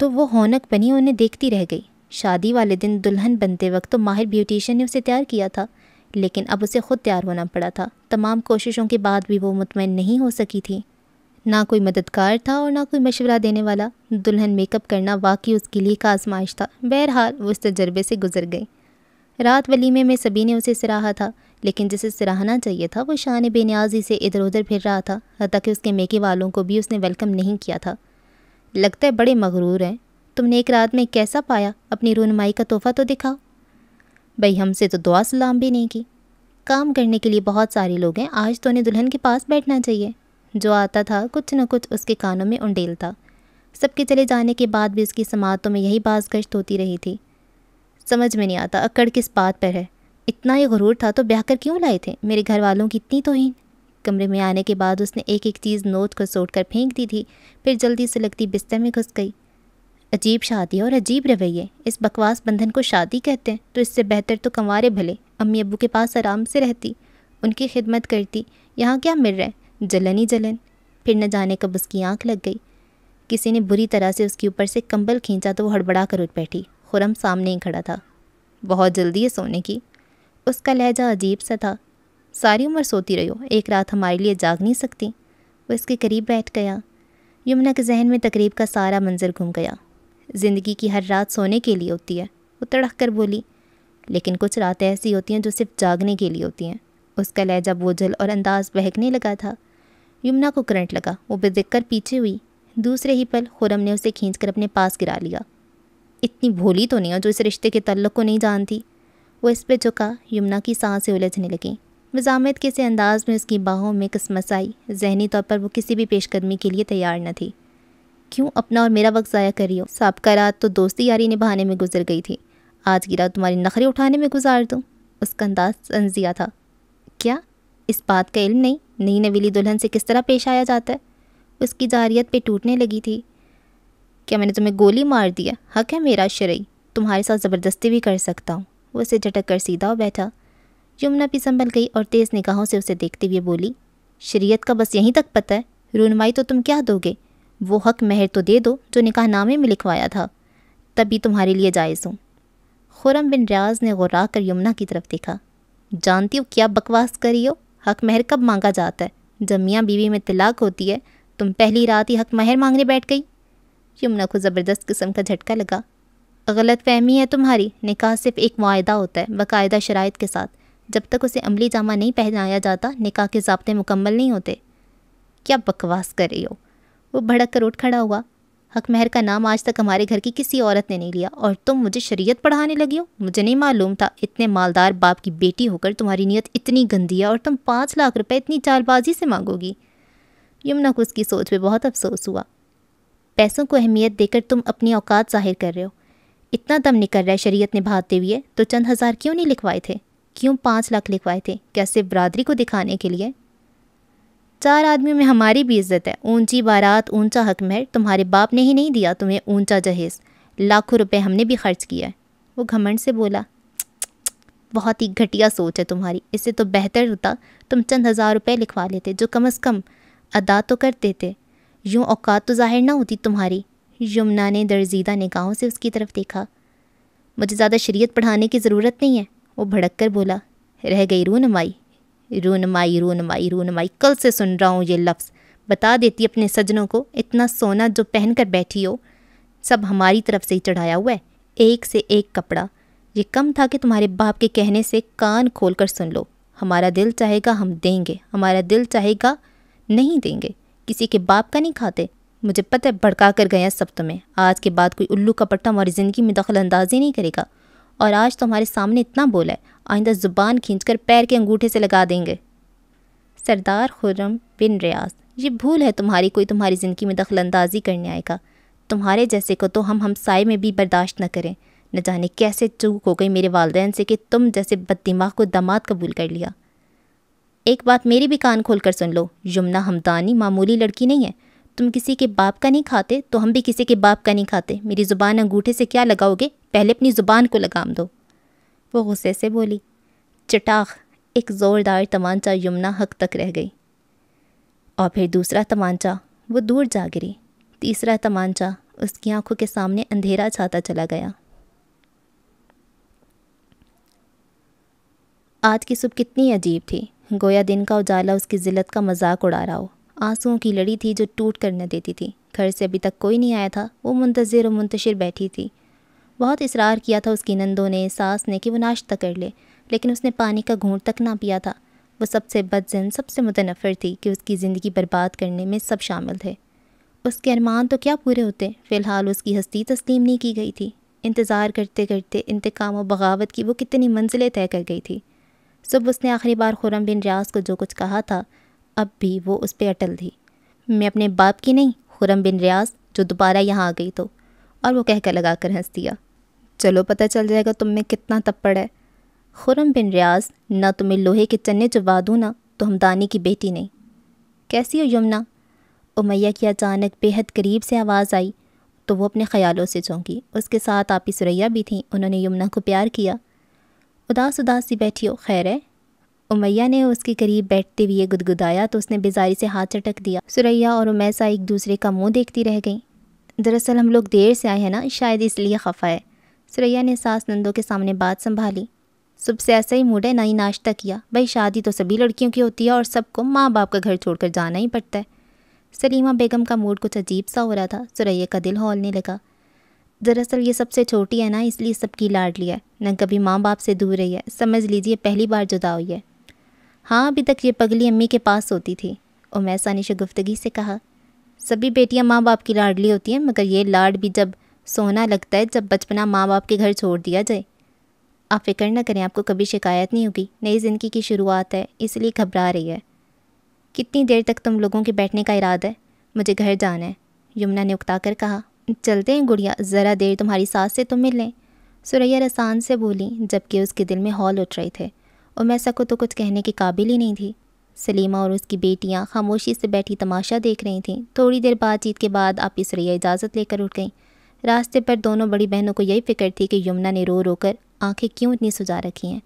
तो वो हौनक बनी उन्हें देखती रह गई शादी वाले दिन दुल्हन बनते वक्त तो माहिर ब्यूटिशियन ने उसे तैयार किया था लेकिन अब उसे ख़ुद तैयार होना पड़ा था तमाम कोशिशों के बाद भी वो मुतमिन नहीं हो सकी थी ना कोई मददगार था और ना कोई मशवरा देने वाला दुल्हन मेकअप करना वाकई उसके लिए का आजमाइश था बहरहाल वो इस तजर्बे से गुजर गई रात वलीमे में सभी ने उसे सराहा था लेकिन जिसे सराहना चाहिए था वो शान बेनियाजी से इधर उधर फिर रहा था हत्या कि उसके मेके वालों को भी उसने वेलकम नहीं किया था लगता है बड़े मगरूर हैं तुमने एक रात में कैसा पाया अपनी रूनमाई का तोहफ़ा तो दिखाओ भाई हमसे तो दुआ सलाम भी नहीं की काम करने के लिए बहुत सारे लोग हैं आज तो उन्हें दुल्हन के पास बैठना चाहिए जो आता था कुछ न कुछ उसके कानों में उंडेल था सबके चले जाने के बाद भी उसकी समातों में यही बाज गश्त होती रही थी समझ में नहीं आता अकड़ किस बात पर है इतना ही गुरूर था तो ब्याह कर क्यों लाए थे मेरे घर वालों की इतनी तोहीन कमरे में आने के बाद उसने एक एक चीज़ नोट को सोट कर फेंक दी थी फिर जल्दी से लगती बिस्तर में घुस गई अजीब शादी और अजीब रवैये इस बकवास बंधन को शादी कहते हैं तो इससे बेहतर तो कंवारे भले अम्मी अबू के पास आराम से रहती उनकी खिदमत करती यहाँ क्या मिल रहा है जलन ही जलन फिर न जाने कब उसकी आँख लग गई किसी ने बुरी तरह से उसके ऊपर से कंबल खींचा तो वो हड़बड़ा कर उठ बैठी खुरम सामने ही खड़ा था बहुत जल्दी है सोने की उसका लहजा अजीब सा था सारी उम्र सोती रही हो एक रात हमारे लिए जाग नहीं सकती वो इसके करीब बैठ गया यमुना के जहन में तकरीब का सारा मंजर घूम गया ज़िंदगी की हर रात सोने के लिए होती है वो तड़क कर बोली लेकिन कुछ रातें ऐसी होती हैं जो सिर्फ जागने के लिए होती हैं उसका लहजा बोझल और अंदाज बहकने लगा था यमुना को करंट लगा वो कर पीछे हुई दूसरे ही पल खुरम ने उसे खींच कर अपने पास गिरा लिया इतनी भोली तो नहीं हो जो इस रिश्ते के तल्लक को नहीं जानती वो इस पर झुका यमुना की सांसें उलझने लगें मजामत के से अंदाज में उसकी बाहों में किस्मत आई जहनी तौर पर वो किसी भी पेशकदमी के लिए तैयार न थी क्यों अपना और मेरा वक्त ज़ाया रही हो सबका रात तो दोस्ती यारी निभाने में गुजर गई थी आज की रात तुम्हारी नखरे उठाने में गुजार दूँ उसका अंदाज तंजिया था क्या इस बात का इल्म नहीं नई नवीली दुल्हन से किस तरह पेश आया जाता है उसकी जारियत पे टूटने लगी थी क्या मैंने तुम्हें गोली मार दिया हक है मेरा शरई तुम्हारे साथ ज़बरदस्ती भी कर सकता हूँ वो उसे झटक कर सीधा हो बैठा यमुना भी संभल गई और तेज़ निगाहों से उसे देखते हुए बोली शरीयत का बस यहीं तक पता है रूनमाई तो तुम क्या दोगे वो हक महर तो दे दो जो निकाहनामे में लिखवाया था तभी तुम्हारे लिए जायज़ हूँ खुरम बिन रियाज ने गुर्रा कर यमुना की तरफ देखा जानती हो क्या बकवास करी हो हक महर कब मांगा जाता है जब मियाँ बीवी में तलाक होती है तुम पहली रात ही हक महर मांगने बैठ गई यमुना को ज़बरदस्त किस्म का झटका लगा गलत फहमी है तुम्हारी निकाह सिर्फ एक माहदा होता है बाकायदा शराइ के साथ जब तक उसे अमली जामा नहीं पहनाया जाता निकाह के जबते मुकम्मल नहीं होते क्या बकवास कर रही हो वो भड़क कर उठ खड़ा हुआ हक महर का नाम आज तक हमारे घर की किसी औरत ने नहीं लिया और तुम मुझे शरीयत पढ़ाने लगी हो मुझे नहीं मालूम था इतने मालदार बाप की बेटी होकर तुम्हारी नीयत इतनी गंदी है और तुम पाँच लाख रुपए इतनी चालबाजी से मांगोगी यमुना को उसकी सोच पे बहुत अफसोस हुआ पैसों को अहमियत देकर तुम अपनी औकात जाहिर कर रहे हो इतना दम निकल रहा है शरीयत निभाते हुए तो चंद हज़ार क्यों नहीं लिखवाए थे क्यों पाँच लाख लिखवाए थे क्या सिर्फ बरदरी को दिखाने के लिए चार आदमियों में हमारी भी इज्जत है ऊंची बारात ऊंचा हक महर तुम्हारे बाप ने ही नहीं दिया तुम्हें ऊंचा जहेज़ लाखों रुपए हमने भी खर्च किया है वो घमंड से बोला बहुत ही घटिया सोच है तुम्हारी इससे तो बेहतर होता तुम चंद हज़ार रुपये लिखवा लेते जो कम अज़ कम अदा तो कर देते यूँ औकात तो जाहिर ना होती तुम्हारी यमुना ने दर्जीदा निगाहों से उसकी तरफ़ देखा मुझे ज़्यादा शरीयत पढ़ाने की ज़रूरत नहीं है वो भड़क कर बोला रह गई रू नमाई रूनमाई रूनमाई रूनमाई कल से सुन रहा हूँ ये लफ्ज़ बता देती अपने सजनों को इतना सोना जो पहन कर बैठी हो सब हमारी तरफ से ही चढ़ाया हुआ है एक से एक कपड़ा ये कम था कि तुम्हारे बाप के कहने से कान खोल कर सुन लो हमारा दिल चाहेगा हम देंगे हमारा दिल चाहेगा नहीं देंगे किसी के बाप का नहीं खाते मुझे पता है भड़का कर गया सब तुम्हें आज के बाद कोई उल्लू का पट्टा हमारी ज़िंदगी में दखल अंदाजी नहीं करेगा और आज तुम्हारे सामने इतना बोला है आइंदा ज़ुबान खींचकर पैर के अंगूठे से लगा देंगे सरदार खुर्रम बिन रियाज ये भूल है तुम्हारी कोई तुम्हारी ज़िंदगी में दखल अंदाजी करने आएगा तुम्हारे जैसे को तो हम हमसाए में भी बर्दाश्त न करें न जाने कैसे चूक हो गई मेरे वालदेन से कि तुम जैसे बददिमाग को दामाद कबूल कर लिया एक बात मेरी भी कान खोल कर सुन लो यमुना हमदानी मामूली लड़की नहीं है तुम किसी के बाप का नहीं खाते तो हम भी किसी के बाप का नहीं खाते मेरी ज़ुबान अंगूठे से क्या लगाओगे पहले अपनी ज़ुबान को लगाम दो वो गुस्से से बोली चटाख एक ज़ोरदार तमांचा यमुना हक तक रह गई और फिर दूसरा तमांचा वो दूर जा गिरी तीसरा तमांचा उसकी आंखों के सामने अंधेरा छाता चला गया आज की सुबह कितनी अजीब थी गोया दिन का उजाला उसकी ज़िलत का मजाक उड़ा रहा हो आंसुओं की लड़ी थी जो टूट कर न देती थी घर से अभी तक कोई नहीं आया था वो मुंतजर और मुंतशिर बैठी थी बहुत इसरार किया था उसकी नंदों ने सास ने कि वो नाश्ता कर ले लेकिन उसने पानी का घूंट तक ना पिया था वो सबसे बदजन सबसे मुतनफ़र थी कि उसकी ज़िंदगी बर्बाद करने में सब शामिल थे उसके अरमान तो क्या पूरे होते फ़िलहाल उसकी हस्ती तस्लीम नहीं की गई थी इंतज़ार करते करते इंतकाम और बगावत की वो कितनी मंजिलें तय कर गई थी सुबह उसने आखिरी बार खुरम बिन रियाज को जो कुछ कहा था अब भी वो उस पर अटल थी मैं अपने बाप की नहीं खुरम बिन रियाज जो दोबारा यहाँ आ गई तो और वो कहकर लगा कर हंस दिया चलो पता चल जाएगा तुम में कितना तप्पड़ है खुरम बिन रियाज ना तुम्हें लोहे के चने चबा दूँ ना तो हम दानी की बेटी नहीं कैसी हो यमुना उमैया की अचानक बेहद करीब से आवाज़ आई तो वो अपने ख्यालों से चौंकी उसके साथ आपी सुरैया भी थी उन्होंने यमुना को प्यार किया उदास उदास सी बैठी हो खैर है उमैया ने उसके करीब बैठते हुए गुदगुदाया तो उसने बेजारी से हाथ चटक दिया सुरैया और उमैसा एक दूसरे का मुंह देखती रह गईं दरअसल हम लोग देर से आए हैं ना शायद इसलिए खफा है सुरैया ने सास नंदों के सामने बात संभाली सुबह से ऐसा ही मूड है ना ही नाश्ता किया भाई शादी तो सभी लड़कियों की होती है और सबको माँ बाप का घर छोड़कर जाना ही पड़ता है सलीमा बेगम का मूड कुछ अजीब सा हो रहा था सुरैया का दिल हौलने लगा दरअसल ये सबसे छोटी है ना इसलिए सबकी लाड लिया है न कभी माँ बाप से दूर रही है समझ लीजिए पहली बार जुदा हुई है हाँ अभी तक ये पगली अम्मी के पास होती थी उमैसा ने शगुफ्तगी से कहा सभी बेटियाँ माँ बाप की लाडली होती हैं मगर ये लाड भी जब सोना लगता है जब बचपना माँ बाप के घर छोड़ दिया जाए आप फिक्र ना करें आपको कभी शिकायत नहीं होगी नई ज़िंदगी की शुरुआत है इसलिए घबरा रही है कितनी देर तक तुम लोगों के बैठने का इरादा है मुझे घर जाना है यमुना ने उकता कर कहा चलते हैं गुड़िया ज़रा देर तुम्हारी सास से तुम मिल लें सुरैया रसान से बोली जबकि उसके दिल में हॉल उठ रहे थे और मैं सको तो कुछ कहने के काबिल ही नहीं थी सलीमा और उसकी बेटियाँ खामोशी से बैठी तमाशा देख रही थीं थोड़ी देर बातचीत के बाद आपकी सुरैया इजाज़त लेकर उठ गईं रास्ते पर दोनों बड़ी बहनों को यही फिक्र थी कि यमुना ने रो रो कर आँखें क्यों इतनी सुजा रखी हैं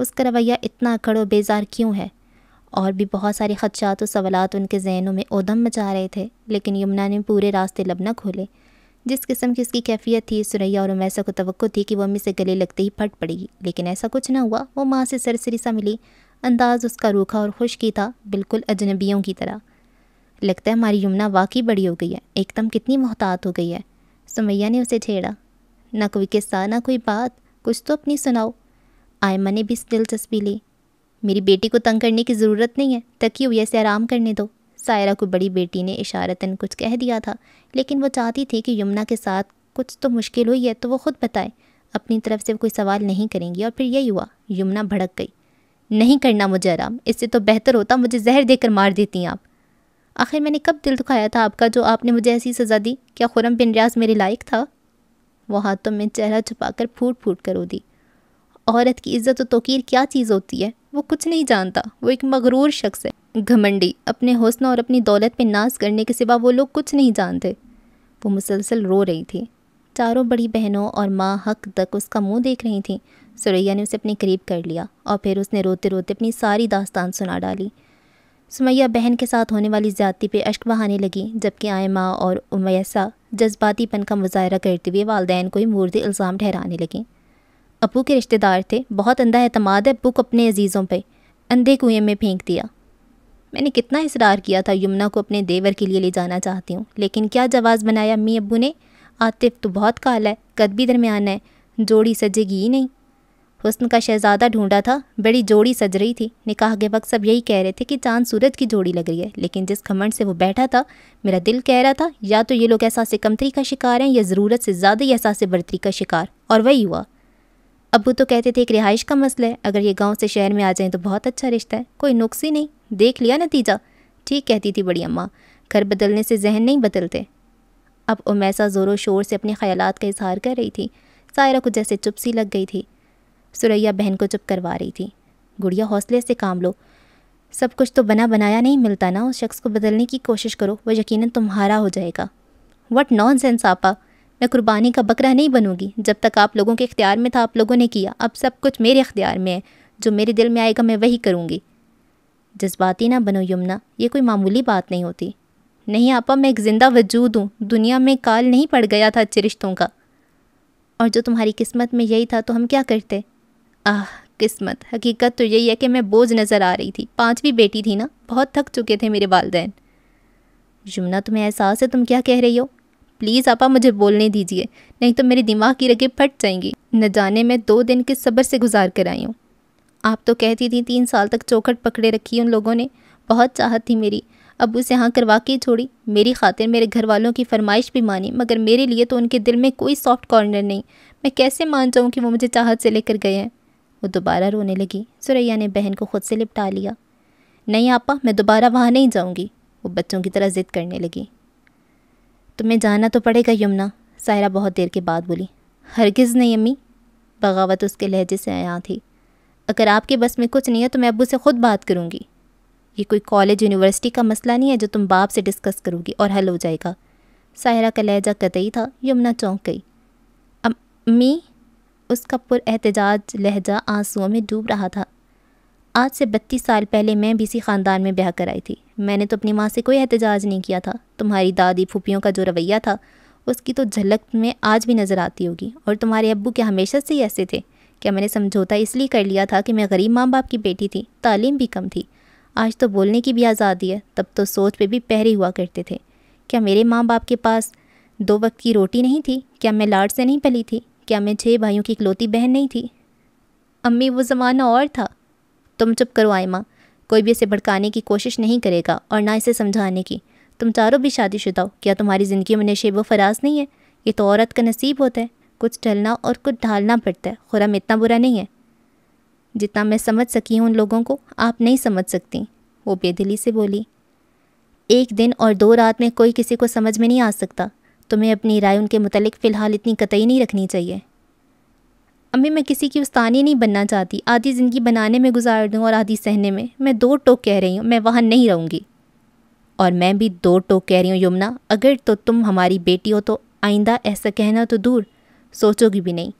उसका रवैया इतना अकड़ और बेजार क्यों है और भी बहुत सारे खदशात और सवालत उनके जहनों में ओदम मचा रहे थे लेकिन यमुना ने पूरे रास्ते लब न खोले जिस किस्म की इसकी कैफियत थी सुरैया और उमैसा को तो थी कि वो अम्मी से गले लगते ही फट पड़ेगी लेकिन ऐसा कुछ ना हुआ वो माँ से सरसरी सा मिली अंदाज़ उसका रूखा और खुश की था बिल्कुल अजनबियों की तरह लगता है हमारी यमुना वाकई बड़ी हो गई है एकदम कितनी मोहतात हो गई है सुमैया ने उसे छेड़ा ना कोई किस्सा ना कोई बात कुछ तो अपनी सुनाओ आयमा ने भी दिलचस्पी ली मेरी बेटी को तंग करने की ज़रूरत नहीं है तकी हुई ऐसे आराम करने दो सायरा को बड़ी बेटी ने इशारतन कुछ कह दिया था लेकिन वो चाहती थी कि यमुना के साथ कुछ तो मुश्किल हुई है तो वो खुद बताए अपनी तरफ से कोई सवाल नहीं करेंगी और फिर यही हुआ यमुना भड़क गई नहीं करना मुझे आराम इससे तो बेहतर होता मुझे जहर देकर मार देती हैं आप आखिर मैंने कब दिल दुखाया था आपका जो आपने मुझे ऐसी सज़ा दी क्या खुरम बिन रियाज मेरे लायक था वो हाथों में चेहरा छुपाकर फूट फूट कर रो दी औरत की इज्जत और तोकीर क्या चीज़ होती है वो कुछ नहीं जानता वो एक मगरूर शख्स है घमंडी अपने हौसन और अपनी दौलत पे नाश करने के सिवा वो लोग कुछ नहीं जानते वो मुसलसल रो रही थी चारों बड़ी बहनों और माँ हक तक उसका मुंह देख रही थीं सुरैया ने उसे अपने करीब कर लिया और फिर उसने रोते रोते अपनी सारी दास्तान सुना डाली सुमैया बहन के साथ होने वाली ज्यादती पे अश्क बहाने लगी जबकि आयमा और उमैसा जज्बातीपन का मुजाहरा करते हुए वालदेन को ही मूर्द इल्ज़ाम ठहराने लगे अपू के रिश्तेदार थे बहुत अंधा अतमाद है अपू को अपने अजीज़ों पर अंधे कुएँ में फेंक दिया मैंने कितना इसरार किया था यमुना को अपने देवर के लिए ले जाना चाहती हूँ लेकिन क्या जवाज़ बनाया अम्मी अबू ने आतिफ तो बहुत काला है कद भी दरमियान है जोड़ी सजेगी ही नहीं हुस्न का शहजादा ढूंढा था बड़ी जोड़ी सज रही थी निकाह के वक्त सब यही कह रहे थे कि चांद सूरज की जोड़ी लग रही है लेकिन जिस घमंड से वो बैठा था मेरा दिल कह रहा था या तो ये लोग एहसास कमतरी का शिकार हैं या ज़रूरत से ज़्यादा ही एहसास बरतरी का शिकार और वही हुआ अबू तो कहते थे एक रिहाइश का मसला है अगर ये गाँव से शहर में आ जाएँ तो बहुत अच्छा रिश्ता है कोई नुक्स ही नहीं देख लिया नतीजा ठीक कहती थी बड़ी अम्मा घर बदलने से जहन नहीं बदलते अब उमैसा ज़ोरों शोर से अपने ख्याल का इजहार कर रही थी सायरा को जैसे चुप सी लग गई थी सुरैया बहन को चुप करवा रही थी गुड़िया हौसले से काम लो सब कुछ तो बना बनाया नहीं मिलता ना उस शख्स को बदलने की कोशिश करो वह यकीनन तुम्हारा हो जाएगा वट नॉन सेंस आपा मैं कुर्बानी का बकरा नहीं बनूंगी जब तक आप लोगों के इख्तियार में था आप लोगों ने किया अब सब कुछ मेरे इख्तियार में है जो मेरे दिल में आएगा मैं वही करूँगी जज्बाती ना बनो यमुना ये कोई मामूली बात नहीं होती नहीं आपा मैं एक ज़िंदा वजूद हूँ दुनिया में काल नहीं पड़ गया था अच्छे रिश्तों का और जो तुम्हारी किस्मत में यही था तो हम क्या करते आह किस्मत हकीकत तो यही है कि मैं बोझ नज़र आ रही थी पाँचवीं बेटी थी ना बहुत थक चुके थे मेरे वालदेन यमुना तुम्हें एहसास है तुम क्या कह रही हो प्लीज़ आपा मुझे बोलने दीजिए नहीं तो मेरे दिमाग की रगे फट जाएंगी न जाने मैं दो दिन के सब्र से गुजार कर आई हूँ आप तो कहती थी तीन साल तक चौखट पकड़े रखी उन लोगों ने बहुत चाहत थी मेरी अब उसे हाँ करवा के छोड़ी मेरी खातिर मेरे घर वालों की फरमाइश भी मानी मगर मेरे लिए तो उनके दिल में कोई सॉफ्ट कॉर्नर नहीं मैं कैसे मान जाऊँ कि वो मुझे चाहत से लेकर गए हैं वो दोबारा रोने लगी सुरैया ने बहन को खुद से लिपटा लिया नहीं आपा मैं दोबारा वहाँ नहीं जाऊँगी वो बच्चों की तरह ज़िद करने लगी तुम्हें जाना तो पड़ेगा यमुना सायरा बहुत देर के बाद बोली हरगिज़ नहीं अम्मी बगावत उसके लहजे से आया थी अगर आपके बस में कुछ नहीं है तो मैं अबू से ख़ुद बात करूँगी ये कोई कॉलेज यूनिवर्सिटी का मसला नहीं है जो तुम बाप से डिस्कस करोगी और हल हो जाएगा सायरा का लहजा कतई था यमुना चौंक गई अम्मी उसका एहतजाज लहजा आंसुओं में डूब रहा था आज से बत्तीस साल पहले मैं भी इसी ख़ानदान में ब्याह कराई थी मैंने तो अपनी माँ से कोई एहतजाज नहीं किया था तुम्हारी दादी फूपियों का जो रवैया था उसकी तो झलक में आज भी नज़र आती होगी और तुम्हारे अबू के हमेशा से ही ऐसे थे क्या मैंने समझौता इसलिए कर लिया था कि मैं गरीब माँ बाप की बेटी थी तालीम भी कम थी आज तो बोलने की भी आज़ादी है तब तो सोच पे भी पहरे हुआ करते थे क्या मेरे माँ बाप के पास दो वक्त की रोटी नहीं थी क्या मैं लाड से नहीं पली थी क्या मैं छः भाइयों की इकलौती बहन नहीं थी अम्मी वो ज़माना और था तुम चुप करो आयमा कोई भी इसे भड़काने की कोशिश नहीं करेगा और ना इसे समझाने की तुम चारों भी शादीशुदा हो क्या तुम्हारी ज़िंदगी में नशेब व फराज नहीं है ये तो औरत का नसीब होता है कुछ ढलना और कुछ ढालना पड़ता है खुरम इतना बुरा नहीं है जितना मैं समझ सकी हूँ उन लोगों को आप नहीं समझ सकती वो बेदिली से बोली एक दिन और दो रात में कोई किसी को समझ में नहीं आ सकता तुम्हें अपनी राय उनके मतलब फ़िलहाल इतनी कतई नहीं रखनी चाहिए अम्मी मैं किसी की उस्तानी नहीं बनना चाहती आधी ज़िंदगी बनाने में गुजार दूँ और आधी सहने में मैं दो टोक कह रही हूँ मैं वहाँ नहीं रहूँगी और मैं भी दो टोक कह रही हूँ यमुना अगर तो तुम हमारी बेटी हो तो आइंदा ऐसा कहना तो दूर सोचोगी भी नहीं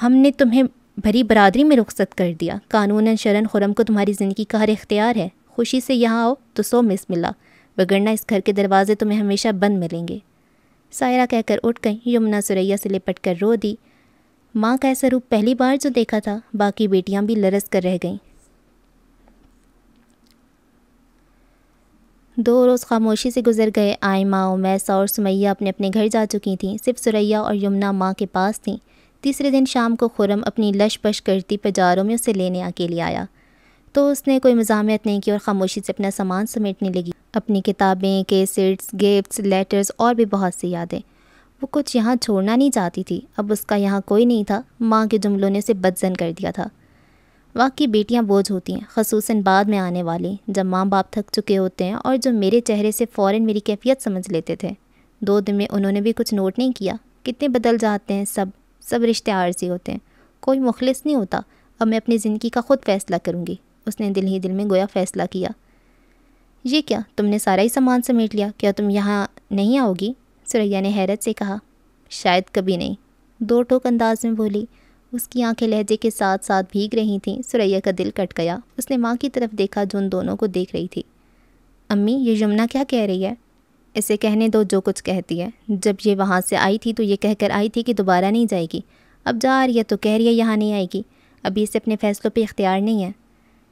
हमने तुम्हें भरी बरदरी में रुखसत कर दिया कानून शरण खुरम को तुम्हारी ज़िंदगी का हर इख्तियार है खुशी से यहाँ आओ तो सो मिस मिला वगरना इस घर के दरवाजे तुम्हें हमेशा बंद मिलेंगे सायरा कहकर उठ गई यमुना सुरैया से लिपट कर रो दी माँ का ऐसा रूप पहली बार जो देखा था बाकी बेटियाँ भी लरस कर रह गईं दो रोज़ खामोशी से गुजर गए आयमा उमैसा और सुमैया अपने अपने घर जा चुकी थीं सिर्फ सुरैया और यमुना माँ के पास थीं तीसरे दिन शाम को खुरम अपनी लश पश करती पजारों में उसे लेने अकेले आया तो उसने कोई मजामियत नहीं की और ख़ामोशी से अपना सामान समेटने लगी अपनी किताबें केसेट्स गिफ्ट्स लेटर्स और भी बहुत सी यादें वो कुछ यहाँ छोड़ना नहीं चाहती थी अब उसका यहाँ कोई नहीं था माँ के जुमलों ने उसे बदजन कर दिया था वाकई बेटियाँ बोझ होती हैं खसूस बाद में आने वाली जब माँ बाप थक चुके होते हैं और जो मेरे चेहरे से फ़ौर मेरी कैफियत समझ लेते थे दो दिन में उन्होंने भी कुछ नोट नहीं किया कितने बदल जाते हैं सब सब रिश्ते आर्जी होते हैं कोई मुखलिस नहीं होता अब मैं अपनी ज़िंदगी का ख़ुद फ़ैसला करूँगी उसने दिल ही दिल में गोया फैसला किया ये क्या तुमने सारा ही सामान समेट लिया क्या तुम यहाँ नहीं आओगी सुरैया ने हैरत से कहा शायद कभी नहीं दो टोक अंदाज में बोली उसकी आंखें लहजे के साथ साथ भीग रही थीं सुरैया का दिल कट गया उसने माँ की तरफ देखा जो उन दोनों को देख रही थी अम्मी ये यमुना क्या कह रही है इसे कहने दो जो कुछ कहती है जब ये वहाँ से आई थी तो ये कहकर आई थी कि दोबारा नहीं जाएगी अब जा रही है तो कह रही है यहाँ नहीं आएगी अभी इसे अपने फ़ैसलों पर इख्तियार नहीं है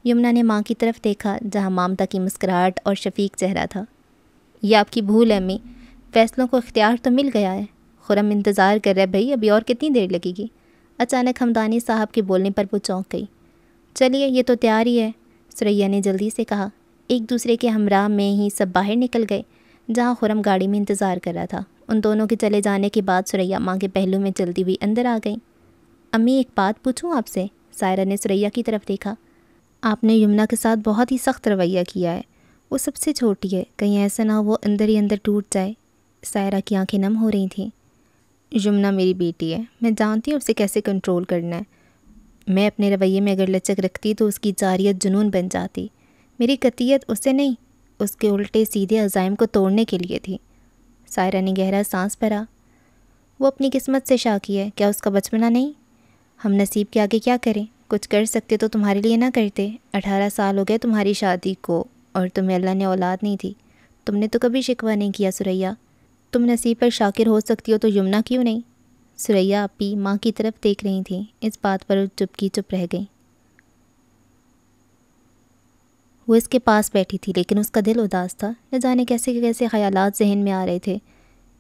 यमुना ने माँ की तरफ देखा जहाँ मामता की मुस्कुराहट और शफीक चेहरा था यह आपकी भूल है अम्मी फैसलों को इख्तियार तो मिल गया है खुरम इंतज़ार कर रहे भाई अभी और कितनी देर लगेगी अचानक हमदानी साहब के बोलने पर वो चौंक गई चलिए ये तो तैयार ही है सुरैया ने जल्दी से कहा एक दूसरे के हमराह में ही सब बाहर निकल गए जहाँ खुरम गाड़ी में इंतज़ार कर रहा था उन दोनों के चले जाने के बाद सुरैया माँ के पहलू में चलती हुई अंदर आ गई अम्मी एक बात पूछूँ आपसे सायरा ने सुरैया की तरफ देखा आपने यमुना के साथ बहुत ही सख्त रवैया किया है वो सबसे छोटी है कहीं ऐसा ना हो वो अंदर ही अंदर टूट जाए सायरा की आंखें नम हो रही थीं यमुना मेरी बेटी है मैं जानती हूँ उसे कैसे कंट्रोल करना है मैं अपने रवैये में अगर लचक रखती तो उसकी जारियत जुनून बन जाती मेरी कतियत उसे नहीं उसके उल्टे सीधे अज़ायम को तोड़ने के लिए थी सायरा ने गहरा सांस भरा वो अपनी किस्मत से शाकी है क्या उसका बचपना नहीं हम नसीब के आगे क्या करें कुछ कर सकते तो तुम्हारे लिए ना करते अठारह साल हो गए तुम्हारी शादी को और तुम्हें अल्लाह ने औलाद नहीं थी तुमने तो कभी शिकवा नहीं किया सुरैया तुम नसीब पर शाकिर हो सकती हो तो यमुना क्यों नहीं सुरैया अपी माँ की तरफ देख रही थी इस बात पर चुपकी चुप रह गई वो इसके पास बैठी थी लेकिन उसका दिल उदास था न जाने कैसे कैसे ख्याल जहन में आ रहे थे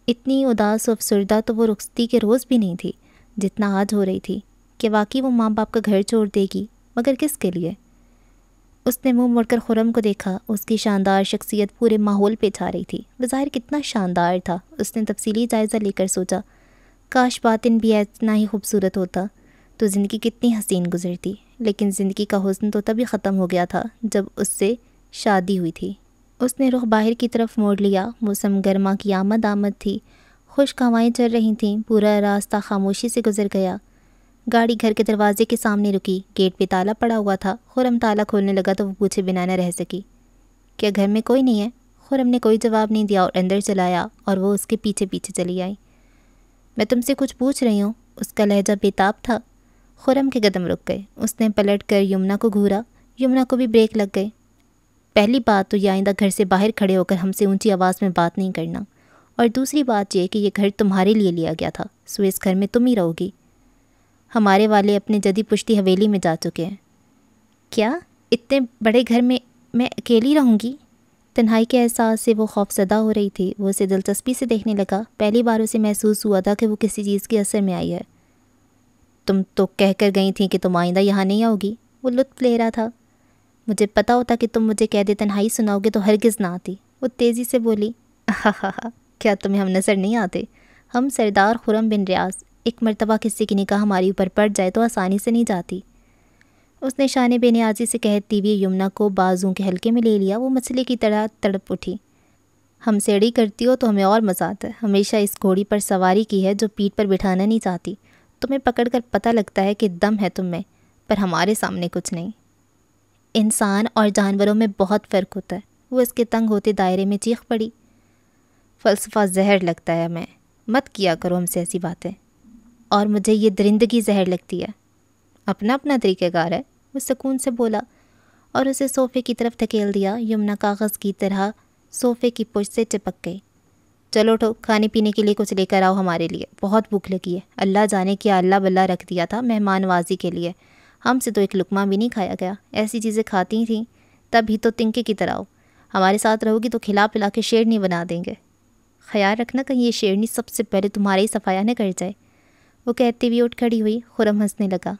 इतनी उदास और अफसरदा तो वो रुखती के रोज़ भी नहीं थी जितना आज हो रही थी कि वाकई वो माँ बाप का घर छोड़ देगी मगर किसके लिए उसने मुंह मुड़कर खुरम को देखा उसकी शानदार शख्सियत पूरे माहौल पे छा रही थी बाहिर कितना शानदार था उसने तफसीली जायज़ा लेकर सोचा काश बातिन भी इतना ही खूबसूरत होता तो ज़िंदगी कितनी हसीन गुजरती लेकिन ज़िंदगी का हुस्न तो तभी ख़त्म हो गया था जब उससे शादी हुई थी उसने रुख बाहर की तरफ मोड़ लिया मौसम गर्मा की आमद आमद थी खुश हवाएँ चल रही थीं पूरा रास्ता खामोशी से गुजर गया गाड़ी घर के दरवाजे के सामने रुकी गेट पे ताला पड़ा हुआ था खुरम ताला खोलने लगा तो वो पूछे बिना न रह सकी क्या घर में कोई नहीं है खुरम ने कोई जवाब नहीं दिया और अंदर चलाया और वो उसके पीछे पीछे चली आई मैं तुमसे कुछ पूछ रही हूँ उसका लहजा बेताब था खुरम के कदम रुक गए उसने पलट कर यमुना को घूरा यमुना को भी ब्रेक लग गए पहली बात तो यह आइंदा घर से बाहर खड़े होकर हमसे ऊंची आवाज़ में बात नहीं करना और दूसरी बात यह कि यह घर तुम्हारे लिए लिया गया था सो इस घर में तुम ही रहोगी हमारे वाले अपने जदी पुश्ती हवेली में जा चुके हैं क्या इतने बड़े घर में मैं अकेली रहूँगी तन्हाई के एहसास से वो खौफजदा हो रही थी वो उसे दिलचस्पी से देखने लगा पहली बार उसे महसूस हुआ था कि वो किसी चीज़ के असर में आई है तुम तो कह कर गई थी कि तुम आइंदा यहाँ नहीं आओगी वो लुत्फ ले रहा था मुझे पता होता कि तुम मुझे कह दे तन्हाई सुनाओगे तो हरगिज़ ना आती वो तेज़ी से बोली हाँ हाँ क्या तुम्हें हम नज़र नहीं आते हम सरदार खुरम बिन रियाज एक मरतबा किसी की निगाह हमारे ऊपर पड़ जाए तो आसानी से नहीं जाती उसने शान बेनियाजी से कहती हुई यमुना को बाजू के हल्के में ले लिया वो मछली की तरह तड़प उठी हम सेड़ी करती हो तो हमें और मज़ा आता है हमेशा इस घोड़ी पर सवारी की है जो पीठ पर बिठाना नहीं चाहती तुम्हें पकड़कर पता लगता है कि दम है तुम्हें पर हमारे सामने कुछ नहीं इंसान और जानवरों में बहुत फ़र्क होता है वो इसके तंग होते दायरे में चीख पड़ी फ़लसफ़ा जहर लगता है हमें मत किया करो हमसे ऐसी बातें और मुझे ये दरिंदगी जहर लगती है अपना अपना तरीक़ेकार है वो सुकून से बोला और उसे सोफ़े की तरफ धकेल दिया यमुना कागज़ की तरह सोफ़े की पुश से चिपक गई चलो उठो खाने पीने के लिए कुछ लेकर आओ हमारे लिए बहुत भूख लगी है अल्लाह जाने क्या अल्लाह बल्ला रख दिया था मेहमान वाजी के लिए हमसे तो एक लुकमा भी नहीं खाया गया ऐसी चीज़ें खाती थी तभी तो तिंके की तरह आओ हमारे साथ रहोगी तो खिला पिला के शेर नहीं बना देंगे ख्याल रखना कहीं ये शेरनी सबसे पहले तुम्हारा ही सफाया न कर जाए वो कहते हुए उठ खड़ी हुई खुरम हंसने लगा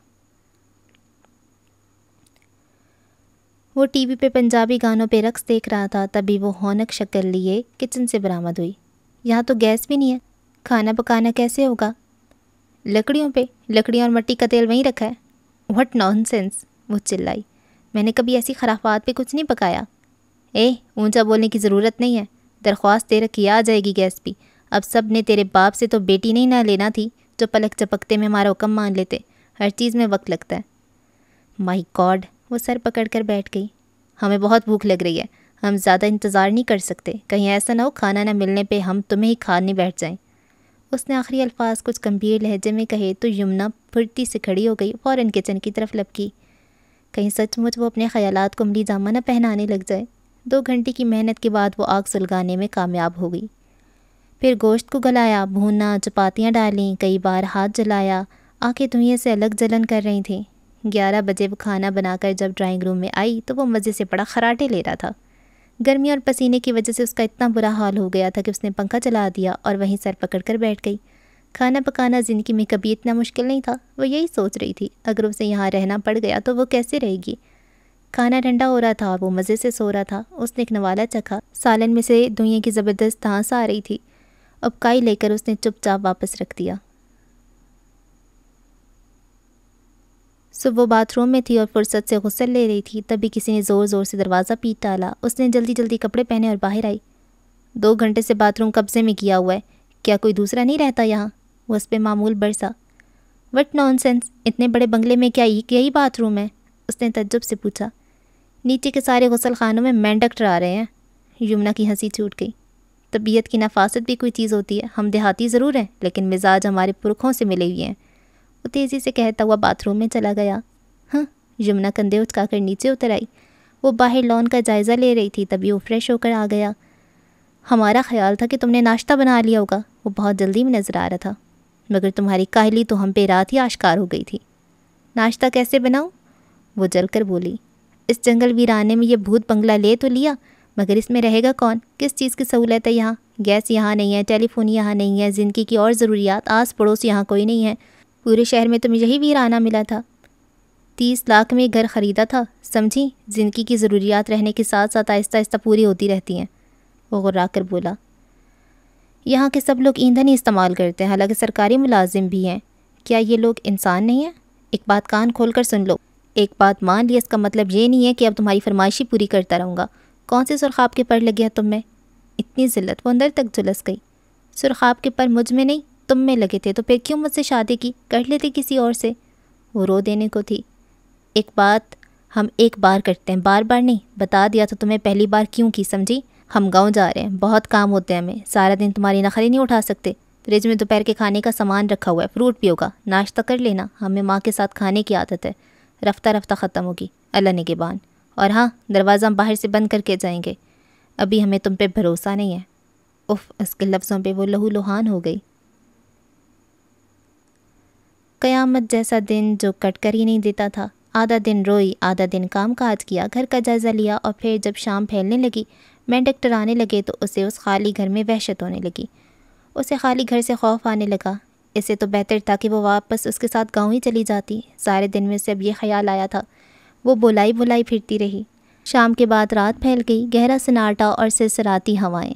वो टीवी पे पंजाबी गानों पे रक्स देख रहा था तभी वो हौनक शक्ल लिए किचन से बरामद हुई यहाँ तो गैस भी नहीं है खाना पकाना कैसे होगा लकड़ियों पे लकड़ियों और मट्टी का तेल वहीं रखा है वट नॉनसेंस वो चिल्लाई मैंने कभी ऐसी खराफात पे कुछ नहीं पकाया ए ऊंचा बोलने की ज़रूरत नहीं है दरख्वास्त दे रखी आ जाएगी गैस भी अब सब ने तेरे बाप से तो बेटी नहीं ना लेना थी जो तो पलक चपकते में हमारा हुक्म मान लेते हर चीज़ में वक्त लगता है माई गॉड वो सर पकड़ कर बैठ गई हमें बहुत भूख लग रही है हम ज़्यादा इंतज़ार नहीं कर सकते कहीं ऐसा ना हो खाना ना मिलने पे हम तुम्हें ही खाने बैठ जाएं उसने आखिरी अल्फाज कुछ गंभीर लहजे में कहे तो यमुना फुर्ती से खड़ी हो गई फ़ौर किचन की तरफ लपकी कहीं सचमुच वो अपने ख्यालात को अमली जामा ना पहनाने लग जाए दो घंटे की मेहनत के बाद वो आग सुलगाने में कामयाब हो गई फिर गोश्त को गलाया भूना चपातियाँ डालें कई बार हाथ जलाया आंखें धुएँ तो से अलग जलन कर रही थी ग्यारह बजे वो खाना बनाकर जब ड्राइंग रूम में आई तो वो मज़े से बड़ा खराटे ले रहा था गर्मी और पसीने की वजह से उसका इतना बुरा हाल हो गया था कि उसने पंखा चला दिया और वहीं सर पकड़ कर बैठ गई खाना पकाना ज़िंदगी में कभी इतना मुश्किल नहीं था वो यही सोच रही थी अगर उसे यहाँ रहना पड़ गया तो वो कैसे रहेगी खाना ठंडा हो रहा था और वो मज़े से सो रहा था उसने एक नवाला चखा सालन में से दुनिया की ज़बरदस्त धांस आ रही थी अब काई लेकर उसने चुपचाप वापस रख दिया सो वो बाथरूम में थी और फुर्सत से गुस्सा ले रही थी तभी किसी ने ज़ोर ज़ोर से दरवाज़ा पीट डाला उसने जल्दी जल्दी कपड़े पहने और बाहर आई दो घंटे से बाथरूम कब्ज़े में किया हुआ है क्या कोई दूसरा नहीं रहता यहाँ वह उस पर मामूल बरसा वट नॉनसेंस इतने बड़े बंगले में क्या यही बाथरूम है उसने तजुब से पूछा नीचे के सारे गसल खानों में मेंढक आ रहे हैं यमुना की हंसी छूट गई तबीयत की नफासत भी कोई चीज़ होती है हम देहाती ज़रूर हैं लेकिन मिजाज हमारे पुरखों से मिले हुए हैं वो तेज़ी से कहता हुआ बाथरूम में चला गया हाँ यमुना कंधे उचका कर नीचे उतर आई वो बाहर लॉन का जायज़ा ले रही थी तभी वो फ्रेश होकर आ गया हमारा ख्याल था कि तुमने नाश्ता बना लिया होगा वो बहुत जल्दी में नज़र आ रहा था मगर तुम्हारी काहली तो हम पे रात ही आश्कार हो गई थी नाश्ता कैसे बनाऊँ वो जलकर बोली इस जंगल वीराने में ये भूत बंगला ले तो लिया मगर इसमें रहेगा कौन किस चीज़ की सहूलत है यहाँ गैस यहाँ नहीं है टेलीफोन यहाँ नहीं है ज़िंदगी की और ज़रूरियात आस पड़ोस यहाँ कोई नहीं है पूरे शहर में तो यही वीराना मिला था तीस लाख में घर ख़रीदा था समझी ज़िंदगी की ज़रूरियात रहने के साथ साथ आहिस्ता आहिस्ता पूरी होती रहती हैं वो गुर्रा कर बोला यहाँ के सब लोग ईंधन ही इस्तेमाल करते हैं हालांकि सरकारी मुलाजिम भी हैं क्या ये लोग इंसान नहीं हैं एक बात कान खोल कर सुन लो एक बात मान ली इसका मतलब ये नहीं है कि अब तुम्हारी फरमाइशी पूरी करता रहूँगा कौन से सुरखाब के पर लगे हैं तुम में इतनी ज़िल्लत वो अंदर तक झुलस गई सुरखाब के पर मुझ में नहीं तुम में लगे थे तो फिर क्यों मुझसे शादी की कर लेते किसी और से वो रो देने को थी एक बात हम एक बार करते हैं बार बार नहीं बता दिया तो तुम्हें पहली बार क्यों की समझी हम गांव जा रहे हैं बहुत काम होते हैं हमें सारा दिन तुम्हारी नखरे नहीं उठा सकते फ्रिज में दोपहर के खाने का सामान रखा हुआ है फ्रूट भी होगा नाश्ता कर लेना हमें माँ के साथ खाने की आदत है रफ्ता रफ्ता ख़त्म होगी अल्लाह ने के बान और हाँ दरवाज़ा बाहर से बंद करके जाएंगे अभी हमें तुम पे भरोसा नहीं है उफ उसके लफ्ज़ों पे वो लहू लुहान हो गई क़यामत जैसा दिन जो कट कर ही नहीं देता था आधा दिन रोई आधा दिन काम काज किया घर का जायज़ा लिया और फिर जब शाम फैलने लगी मैं डॉक्टर आने लगे तो उसे उस खाली घर में वहशत होने लगी उसे खाली घर से खौफ आने लगा इसे तो बेहतर था कि वो वापस उसके साथ गांव ही चली जाती सारे दिन में उसे अब ये ख्याल आया था वो बुलाई बुलाई फिरती रही शाम के बाद रात फैल गई गहरा सन्नाटा और सिरसराती हवाएं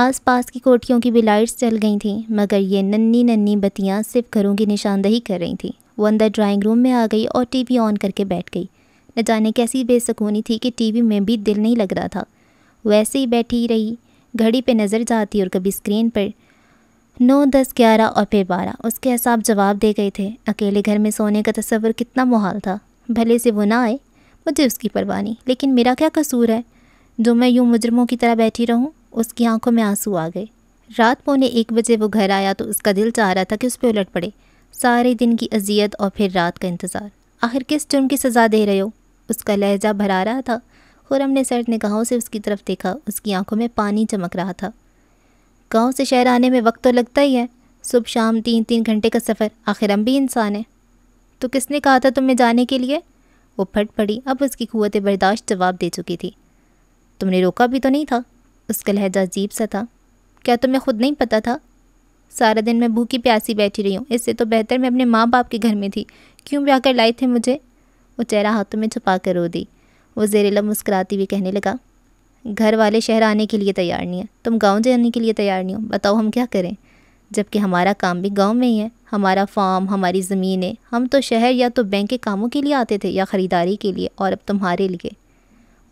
आसपास की कोठियों की भी लाइट्स चल गई थीं मगर ये नन्नी नन्नी बत्तियाँ सिर्फ घरों की निशानदही कर रही थीं वो अंदर ड्राइंग रूम में आ गई और टीवी ऑन करके बैठ गई न जाने कैसी बेसकूनी थी कि टीवी में भी दिल नहीं लग रहा था वैसे ही बैठी रही घड़ी पे नज़र जाती और कभी स्क्रीन पर नौ दस ग्यारह और फिर बारह उसके हिसाब जवाब दे गए थे अकेले घर में सोने का तस्वर कितना मुहाल था भले से वो ना आए मुझे उसकी परवाह नहीं लेकिन मेरा क्या कसूर है जो मैं यूँ मुजरमों की तरह बैठी रहूँ उसकी आंखों में आंसू आ गए रात पौने एक बजे वो घर आया तो उसका दिल चाह रहा था कि उस पर उलट पड़े सारे दिन की अजियत और फिर रात का इंतज़ार आखिर किस जुर्म की सज़ा दे रहे हो उसका लहजा भरा रहा था खुरम ने सर्द निगाहों से उसकी तरफ देखा उसकी आंखों में पानी चमक रहा था गांव से शहर आने में वक्त तो लगता ही है सुबह शाम तीन तीन घंटे का सफ़र आखिर हम भी इंसान हैं तो किसने कहा था तुम्हें जाने के लिए वो फट पड़ी अब उसकी कुत बर्दाश्त जवाब दे चुकी थी तुमने रोका भी तो नहीं था उसका लहजा अजीब सा था क्या तुम्हें खुद नहीं पता था सारा दिन मैं भूखी प्यासी बैठी रही हूँ इससे तो बेहतर मैं अपने माँ बाप के घर में थी क्यों भी कर लाए थे मुझे वो चेहरा हाथों में छुपा कर रो दी वो जेरेला मुस्कुराती हुई कहने लगा घर वाले शहर आने के लिए तैयार नहीं है तुम गांव जाने के लिए तैयार नहीं हो बताओ हम क्या करें जबकि हमारा काम भी गांव में ही है हमारा फार्म हमारी ज़मीन है हम तो शहर या तो बैंक के कामों के लिए आते थे या ख़रीदारी के लिए और अब तुम्हारे लिए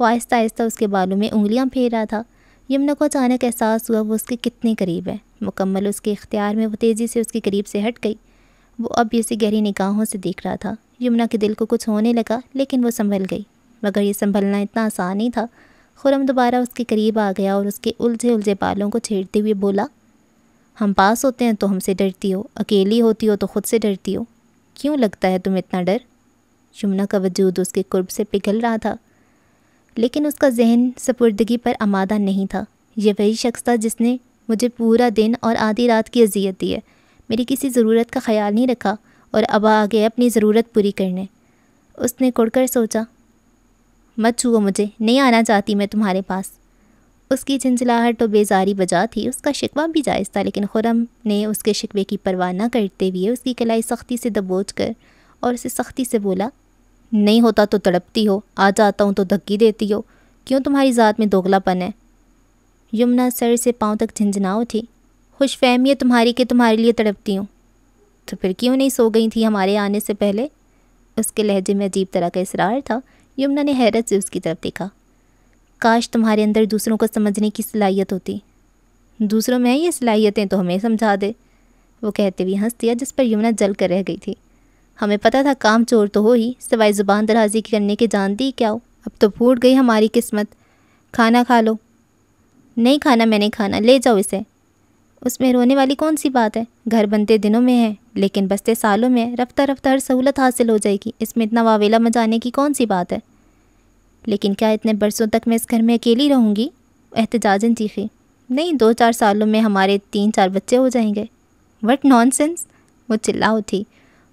वो आहिस्ता आहिस्ता उसके बालों में उंगलियां फेर रहा था यमुना को अचानक एहसास हुआ वो उसके कितने करीब है मुकम्मल उसके इख्तियार में वो तेज़ी से उसके करीब से हट गई वो अब भी उसे गहरी निगाहों से देख रहा था यमुना के दिल को कुछ होने लगा लेकिन वो संभल गई मगर ये संभलना इतना आसान ही था खुरम दोबारा उसके करीब आ गया और उसके उलझे उलझे बालों को छेड़ते हुए बोला हम पास होते हैं तो हमसे डरती हो अकेली होती हो तो ख़ुद से डरती हो क्यों लगता है तुम्हें इतना डर यमुना का वजूद उसके कुर्ब से पिघल रहा था लेकिन उसका जहन सपुर्दगी पर आमादा नहीं था यह वही शख्स था जिसने मुझे पूरा दिन और आधी रात की अजियत दी है मेरी किसी ज़रूरत का ख्याल नहीं रखा और अब आ गया अपनी ज़रूरत पूरी करने उसने कुड़कर सोचा मत छुओ मुझे नहीं आना चाहती मैं तुम्हारे पास उसकी झंझलाहट तो बेजारी वजह थी उसका शिकवा भी जायज़ था लेकिन खुरम ने उसके शिकवे की परवाह न करते हुए उसकी कलाई सख्ती से दबोच कर और उसे सख्ती से बोला नहीं होता तो तड़पती हो आ जाता हूँ तो धक्की देती हो क्यों तुम्हारी ज़ात में दोगलापन है यमुना सर से पाँव तक झंझना उठी खुश फहमी है तुम्हारी कि तुम्हारे लिए तड़पती हूँ तो फिर क्यों नहीं सो गई थी हमारे आने से पहले उसके लहजे में अजीब तरह का इसरार था यमुना ने हैरत से उसकी तरफ देखा काश तुम्हारे अंदर दूसरों को समझने की सलाहियत होती दूसरों में ये सलाहियतें तो हमें समझा दे वो कहते हुए हंस दिया जिस पर यमुना जल कर रह गई थी हमें पता था काम चोर तो हो ही सिवाय ज़ुबान दराजी करने के जानती क्या हो अब तो फूट गई हमारी किस्मत खाना खा लो नहीं खाना मैंने खाना ले जाओ इसे उसमें रोने वाली कौन सी बात है घर बनते दिनों में है लेकिन बसते सालों में रफ्ता रफ्तार हर सहूलत हासिल हो जाएगी इसमें इतना वावेला मजाने की कौन सी बात है लेकिन क्या इतने बरसों तक मैं इस घर में अकेली रहूँगी एहतजाजन चीखी नहीं दो चार सालों में हमारे तीन चार बच्चे हो जाएंगे वट नॉन सेंस वो चिल्ला उठी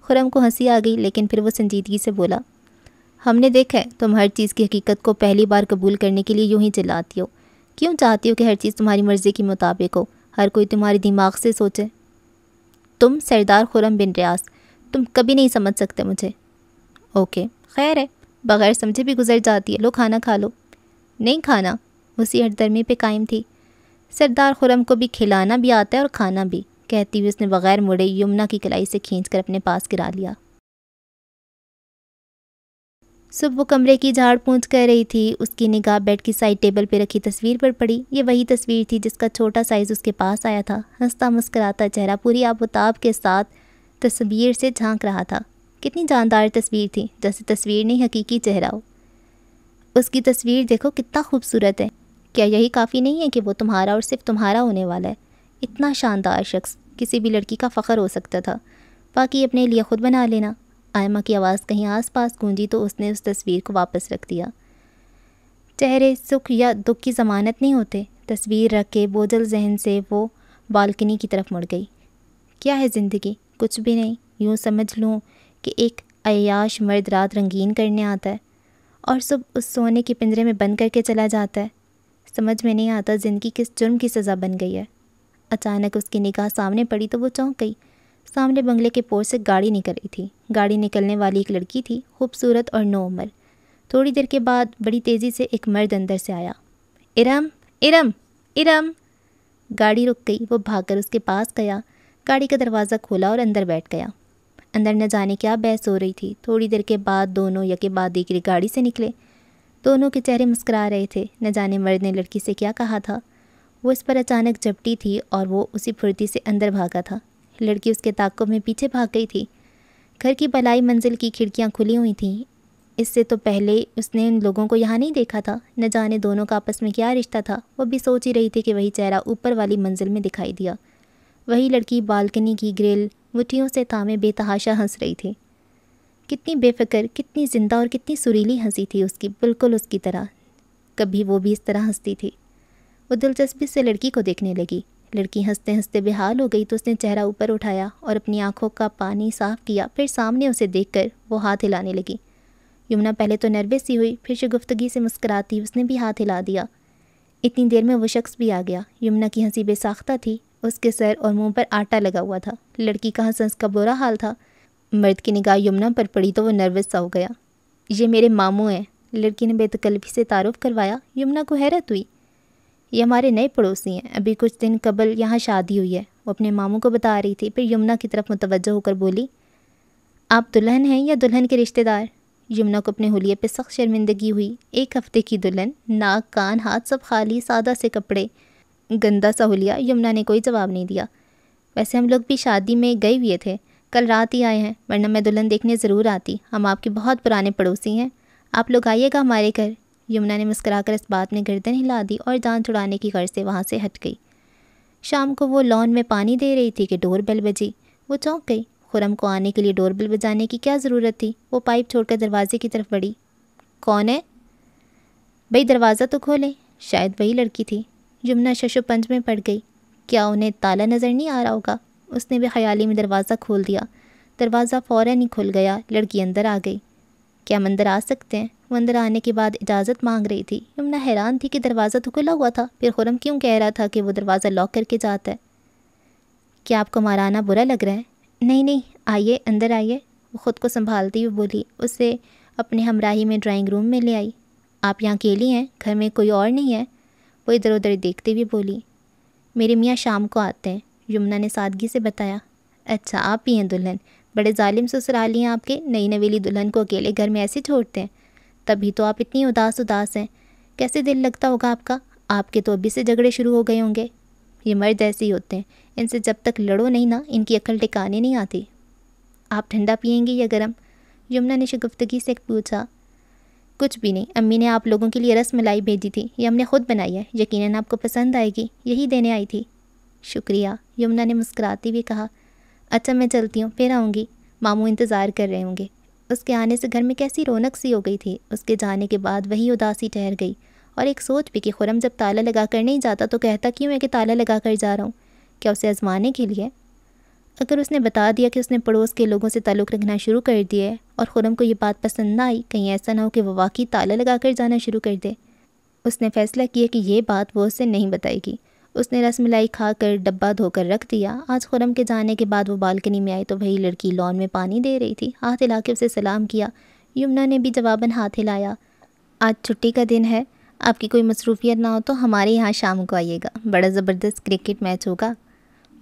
खुरम को हंसी आ गई लेकिन फिर वो संजीदगी से बोला हमने देखा है तुम हर चीज़ की हकीकत को पहली बार कबूल करने के लिए यूँ ही चिल्लाती हो क्यों चाहती हो कि हर चीज़ तुम्हारी मर्ज़ी के मुताबिक हो हर कोई तुम्हारे दिमाग से सोचे तुम सरदार खुरम बिन रियाज तुम कभी नहीं समझ सकते मुझे ओके खैर है बगैर समझे भी गुजर जाती है लो खाना खा लो नहीं खाना उसी हटदर्मी पे कायम थी सरदार खुरम को भी खिलाना भी आता है और खाना भी कहती हुई उसने बगैर मुड़े यमुना की कलाई से खींचकर अपने पास गिरा लिया सुबह वो कमरे की झाड़ पूछ कर रही थी उसकी निगाह बेड की साइड टेबल पर रखी तस्वीर पर पड़ी ये वही तस्वीर थी जिसका छोटा साइज़ उसके पास आया था हंसता मुस्कराता चेहरा पूरी आबोताब के साथ तस्वीर से झांक रहा था कितनी जानदार तस्वीर थी जैसे तस्वीर नहीं हकीकी चेहरा हो उसकी तस्वीर देखो कितना खूबसूरत है क्या यही काफ़ी नहीं है कि वो तुम्हारा और सिर्फ तुम्हारा होने वाला है इतना शानदार शख्स किसी भी लड़की का फ़ख्र हो सकता था बाकी अपने लिए ख़ुद बना लेना आयमा की आवाज़ कहीं आस पास गूंजी तो उसने उस तस्वीर को वापस रख दिया चेहरे सुख या दुख की ज़मानत नहीं होते तस्वीर रख के बोझल जहन से वो बालकनी की तरफ मुड़ गई क्या है ज़िंदगी कुछ भी नहीं यूँ समझ लूँ कि एक अयाश मर्द रात रंगीन करने आता है और सुबह उस सोने के पिंजरे में बंद करके चला जाता है समझ में नहीं आता ज़िंदगी किस जुर्म की सज़ा बन गई है अचानक उसकी निगाह सामने पड़ी तो वो चौंक गई सामने बंगले के पोर से गाड़ी निकल रही थी गाड़ी निकलने वाली एक लड़की थी खूबसूरत और नो उम्र थोड़ी देर के बाद बड़ी तेज़ी से एक मर्द अंदर से आया इरम इरम इरम गाड़ी रुक गई वो भागकर उसके पास गया गाड़ी का दरवाज़ा खोला और अंदर बैठ गया अंदर न जाने क्या बहस हो रही थी थोड़ी देर के बाद दोनों यके बाद एक गाड़ी से निकले दोनों के चेहरे मुस्करा रहे थे न जाने मर्द ने लड़की से क्या कहा था वो इस पर अचानक झपटी थी और वो उसी फुर्ती से अंदर भागा था लड़की उसके ताकों में पीछे भाग गई थी घर की भलाई मंजिल की खिड़कियाँ खुली हुई थीं इससे तो पहले उसने उन लोगों को यहाँ नहीं देखा था न जाने दोनों का आपस में क्या रिश्ता था वो भी सोच ही रही थी कि वही चेहरा ऊपर वाली मंजिल में दिखाई दिया वही लड़की बालकनी की ग्रिल मुठियों से तामे बेतहाशा हंस रही थी कितनी बेफिक्र कितनी ज़िंदा और कितनी सुरीली हंसी थी उसकी बिल्कुल उसकी तरह कभी वो भी इस तरह हंसती थी वो दिलचस्पी से लड़की को देखने लगी लड़की हंसते हंसते बेहाल हो गई तो उसने चेहरा ऊपर उठाया और अपनी आंखों का पानी साफ किया फिर सामने उसे देखकर वो हाथ हिलाने लगी यमुना पहले तो नर्वस ही हुई फिर शगुफ्तगी से मुस्कराती उसने भी हाथ हिला दिया इतनी देर में वो शख्स भी आ गया यमुना की हंसी बेसाख्ता थी उसके सर और मुंह पर आटा लगा हुआ था लड़की का हंस का बुरा हाल था मर्द की निगाह यमुना पर पड़ी तो वो नर्वस सा हो गया ये मेरे मामू हैं लड़की ने बेतकल्फी से तारुफ करवाया यमुना को हैरत हुई ये हमारे नए पड़ोसी हैं अभी कुछ दिन कबल यहाँ शादी हुई है वो अपने मामू को बता रही थी फिर यमुना की तरफ मुतवजह होकर बोली आप दुल्हन हैं या दुल्हन के रिश्तेदार यमुना को अपने होलिये पे सख्त शर्मिंदगी हुई एक हफ्ते की दुल्हन नाक कान हाथ सब खाली सादा से कपड़े गंदा सा हो लिया यमुना ने कोई जवाब नहीं दिया वैसे हम लोग भी शादी में गए हुए थे कल रात ही आए हैं वरना मैं दुल्हन देखने ज़रूर आती हम आपके बहुत पुराने पड़ोसी हैं आप लोग आइएगा हमारे घर यमुना ने मुस्कराकर इस बात में गर्दन हिला दी और जान छुड़ाने की घर से वहाँ से हट गई शाम को वो लॉन में पानी दे रही थी कि डोर बेल बजी वो चौंक गई खुरम को आने के लिए डोर बेल बजाने की क्या ज़रूरत थी वो पाइप छोड़कर दरवाजे की तरफ बढ़ी कौन है भाई दरवाज़ा तो खोले शायद वही लड़की थी यमुना शशोपंज में पड़ गई क्या उन्हें ताला नज़र नहीं आ रहा होगा उसने भी ख्याली में दरवाज़ा खोल दिया दरवाज़ा फ़ौर ही खुल गया लड़की अंदर आ गई क्या हम अंदर आ सकते हैं वो अंदर आने के बाद इजाज़त मांग रही थी यमुना हैरान थी कि दरवाज़ा तो खुला हुआ था फिर खुरम क्यों कह रहा था कि वो दरवाज़ा लॉक करके जाता है क्या आपको हमारा आना बुरा लग रहा है नहीं नहीं आइए अंदर आइए वो ख़ुद को संभालती हुई बोली उसे अपने हमराही में ड्राइंग रूम में ले आई आप यहाँ अकेली हैं घर में कोई और नहीं है वो इधर उधर देखते हुए बोली मेरे मियाँ शाम को आते हैं यमुना ने सादगी से बताया अच्छा आप ही हैं दुल्हन बड़े ालिम ससुराली हैं आपके नई नवेली दुल्हन को अकेले घर में ऐसे छोड़ते हैं तभी तो आप इतनी उदास उदास हैं कैसे दिल लगता होगा आपका आपके तो अभी से झगड़े शुरू हो गए होंगे ये मर्द ऐसे ही होते हैं इनसे जब तक लड़ो नहीं ना इनकी अकल टिकाने नहीं आती आप ठंडा पियेंगे या गर्म यमुना ने शगुफ्तगी से पूछा कुछ भी नहीं अम्मी ने आप लोगों के लिए रस मलाई भेजी थी ये हमने खुद बनाई है यकीनन आपको पसंद आएगी यही देने आई थी शुक्रिया यमुना ने मुस्कुराते हुए कहा अच्छा मैं चलती हूँ फिर आऊँगी मामू इंतज़ार कर रहे होंगे उसके आने से घर में कैसी रौनक सी हो गई थी उसके जाने के बाद वही उदासी ठहर गई और एक सोच भी कि खुरम जब ताला लगा कर नहीं जाता तो कहता क्यों है कि ताला लगा कर जा रहा हूँ क्या उसे आजमाने के लिए अगर उसने बता दिया कि उसने पड़ोस के लोगों से ताल्लुक़ रखना शुरू कर दिया है और खुरम को ये बात पसंद ना आई कहीं ऐसा ना हो कि वह वाकई ताला लगा कर जाना शुरू कर दे उसने फ़ैसला किया कि ये बात वो उसे नहीं बताएगी उसने रस मलाई खा कर डब्बा धोकर रख दिया आज खुरम के जाने के बाद वो बालकनी में आई तो वही लड़की लॉन में पानी दे रही थी हाथ हिला के उसे सलाम किया यमुना ने भी जवाबन हाथ हिलाया आज छुट्टी का दिन है आपकी कोई मसरूफियत ना हो तो हमारे यहाँ शाम को आइएगा बड़ा ज़बरदस्त क्रिकेट मैच होगा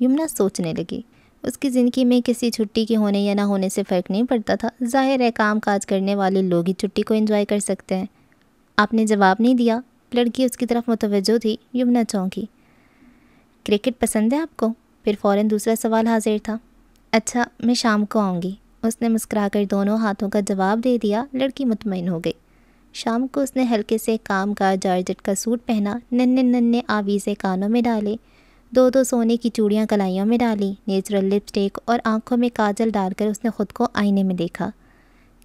यमुना सोचने लगी उसकी ज़िंदगी में किसी छुट्टी के होने या ना होने से फ़र्क नहीं पड़ता था जाहिर है काम काज करने वाले लोग ही छुट्टी को एंजॉय कर सकते हैं आपने जवाब नहीं दिया लड़की उसकी तरफ मुतवजो थी यमुना चौंकी क्रिकेट पसंद है आपको फिर फ़ौर दूसरा सवाल हाजिर था अच्छा मैं शाम को आऊँगी उसने कर दोनों हाथों का जवाब दे दिया लड़की मुतमिन हो गई शाम को उसने हल्के से काम का जारजट का सूट पहना नन्हे नन्हे आवीज़े कानों में डाले दो दो सोने की चूड़ियाँ कलाइयों में डाली नेचुरल लिपस्टिक और आंखों में काजल डालकर उसने खुद को आईने में देखा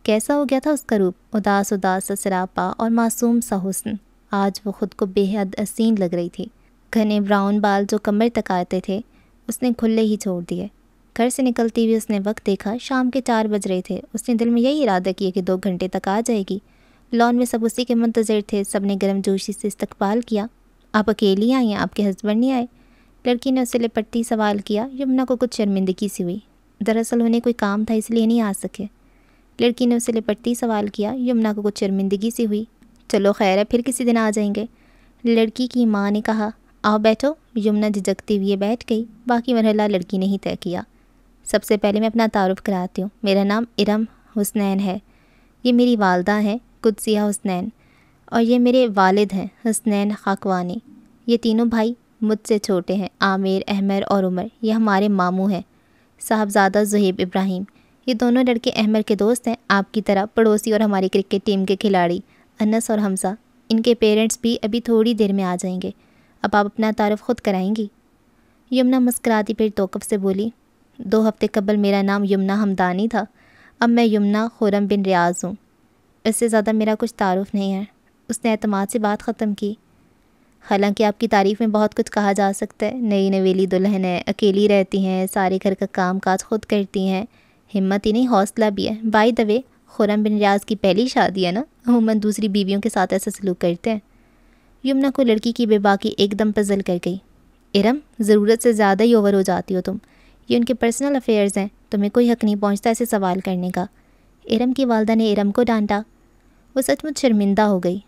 कैसा हो गया था उसका रूप उदास उदास सरापा और मासूम सा हुसन आज वो खुद को बेहद असीन लग रही थी घने ब्राउन बाल जो कमर तक आते थे उसने खुले ही छोड़ दिए घर से निकलती हुई उसने वक्त देखा शाम के चार बज रहे थे उसने दिल में यही इरादा किया कि दो घंटे तक आ जाएगी लॉन में सब उसी के मंतजर थे सब ने गर्म जोशी से इस्तकबाल किया आप अकेली आई हैं आपके हस्बैंड नहीं आए लड़की ने उसे लिपटती सवाल किया यमुना को कुछ शर्मिंदगी सी हुई दरअसल उन्हें कोई काम था इसलिए नहीं आ सके लड़की ने उसे लिपटती सवाल किया यमुना को कुछ शर्मिंदगी सी हुई चलो खैर है फिर किसी दिन आ जाएंगे लड़की की माँ ने कहा आओ बैठो यमुना झिझकते हुए बैठ गई बाकी मरहला लड़की ने ही तय किया सबसे पहले मैं अपना तारुफ कराती हूँ मेरा नाम इरम हुसनैन है ये मेरी वालदा हैं कुदसिया हुसनैन और ये मेरे वालिद हैं हसनैन खाकवानी ये तीनों भाई मुझसे छोटे हैं आमिर अहमर और उमर ये हमारे मामू हैं साहबजादा जहीब इब्राहिम ये दोनों लड़के अहमर के दोस्त हैं आपकी तरह पड़ोसी और हमारी क्रिकेट टीम के खिलाड़ी अनस और हमसा इनके पेरेंट्स भी अभी थोड़ी देर में आ जाएंगे अब आप अपना तारफ़ ख़ुद कराएंगी यमुना मुस्कराती फिर तोकफ़ से बोली दो हफ्ते कबल मेरा नाम यमुना हमदानी था अब मैं यमुना खुरम बिन रियाज हूँ इससे ज़्यादा मेरा कुछ तारुफ नहीं है उसने अतमाद से बात ख़त्म की हालांकि आपकी तारीफ़ में बहुत कुछ कहा जा सकता है नई नवेली दुल्हन है अकेली रहती हैं सारे घर का काम काज खुद करती हैं हिम्मत ही नहीं हौसला भी है by the way Khurram bin Riaz की पहली शादी है ना अमूमन दूसरी बीवियों के साथ ऐसा सलूक करते हैं यमुना को लड़की की बेबाकी एकदम पजल कर गई इरम ज़रूरत से ज़्यादा ही ओवर हो जाती हो तुम ये उनके पर्सनल अफेयर्स हैं तुम्हें कोई हक नहीं पहुँचता ऐसे सवाल करने का इरम की वालदा ने इरम को डांटा वो सचमुच शर्मिंदा हो गई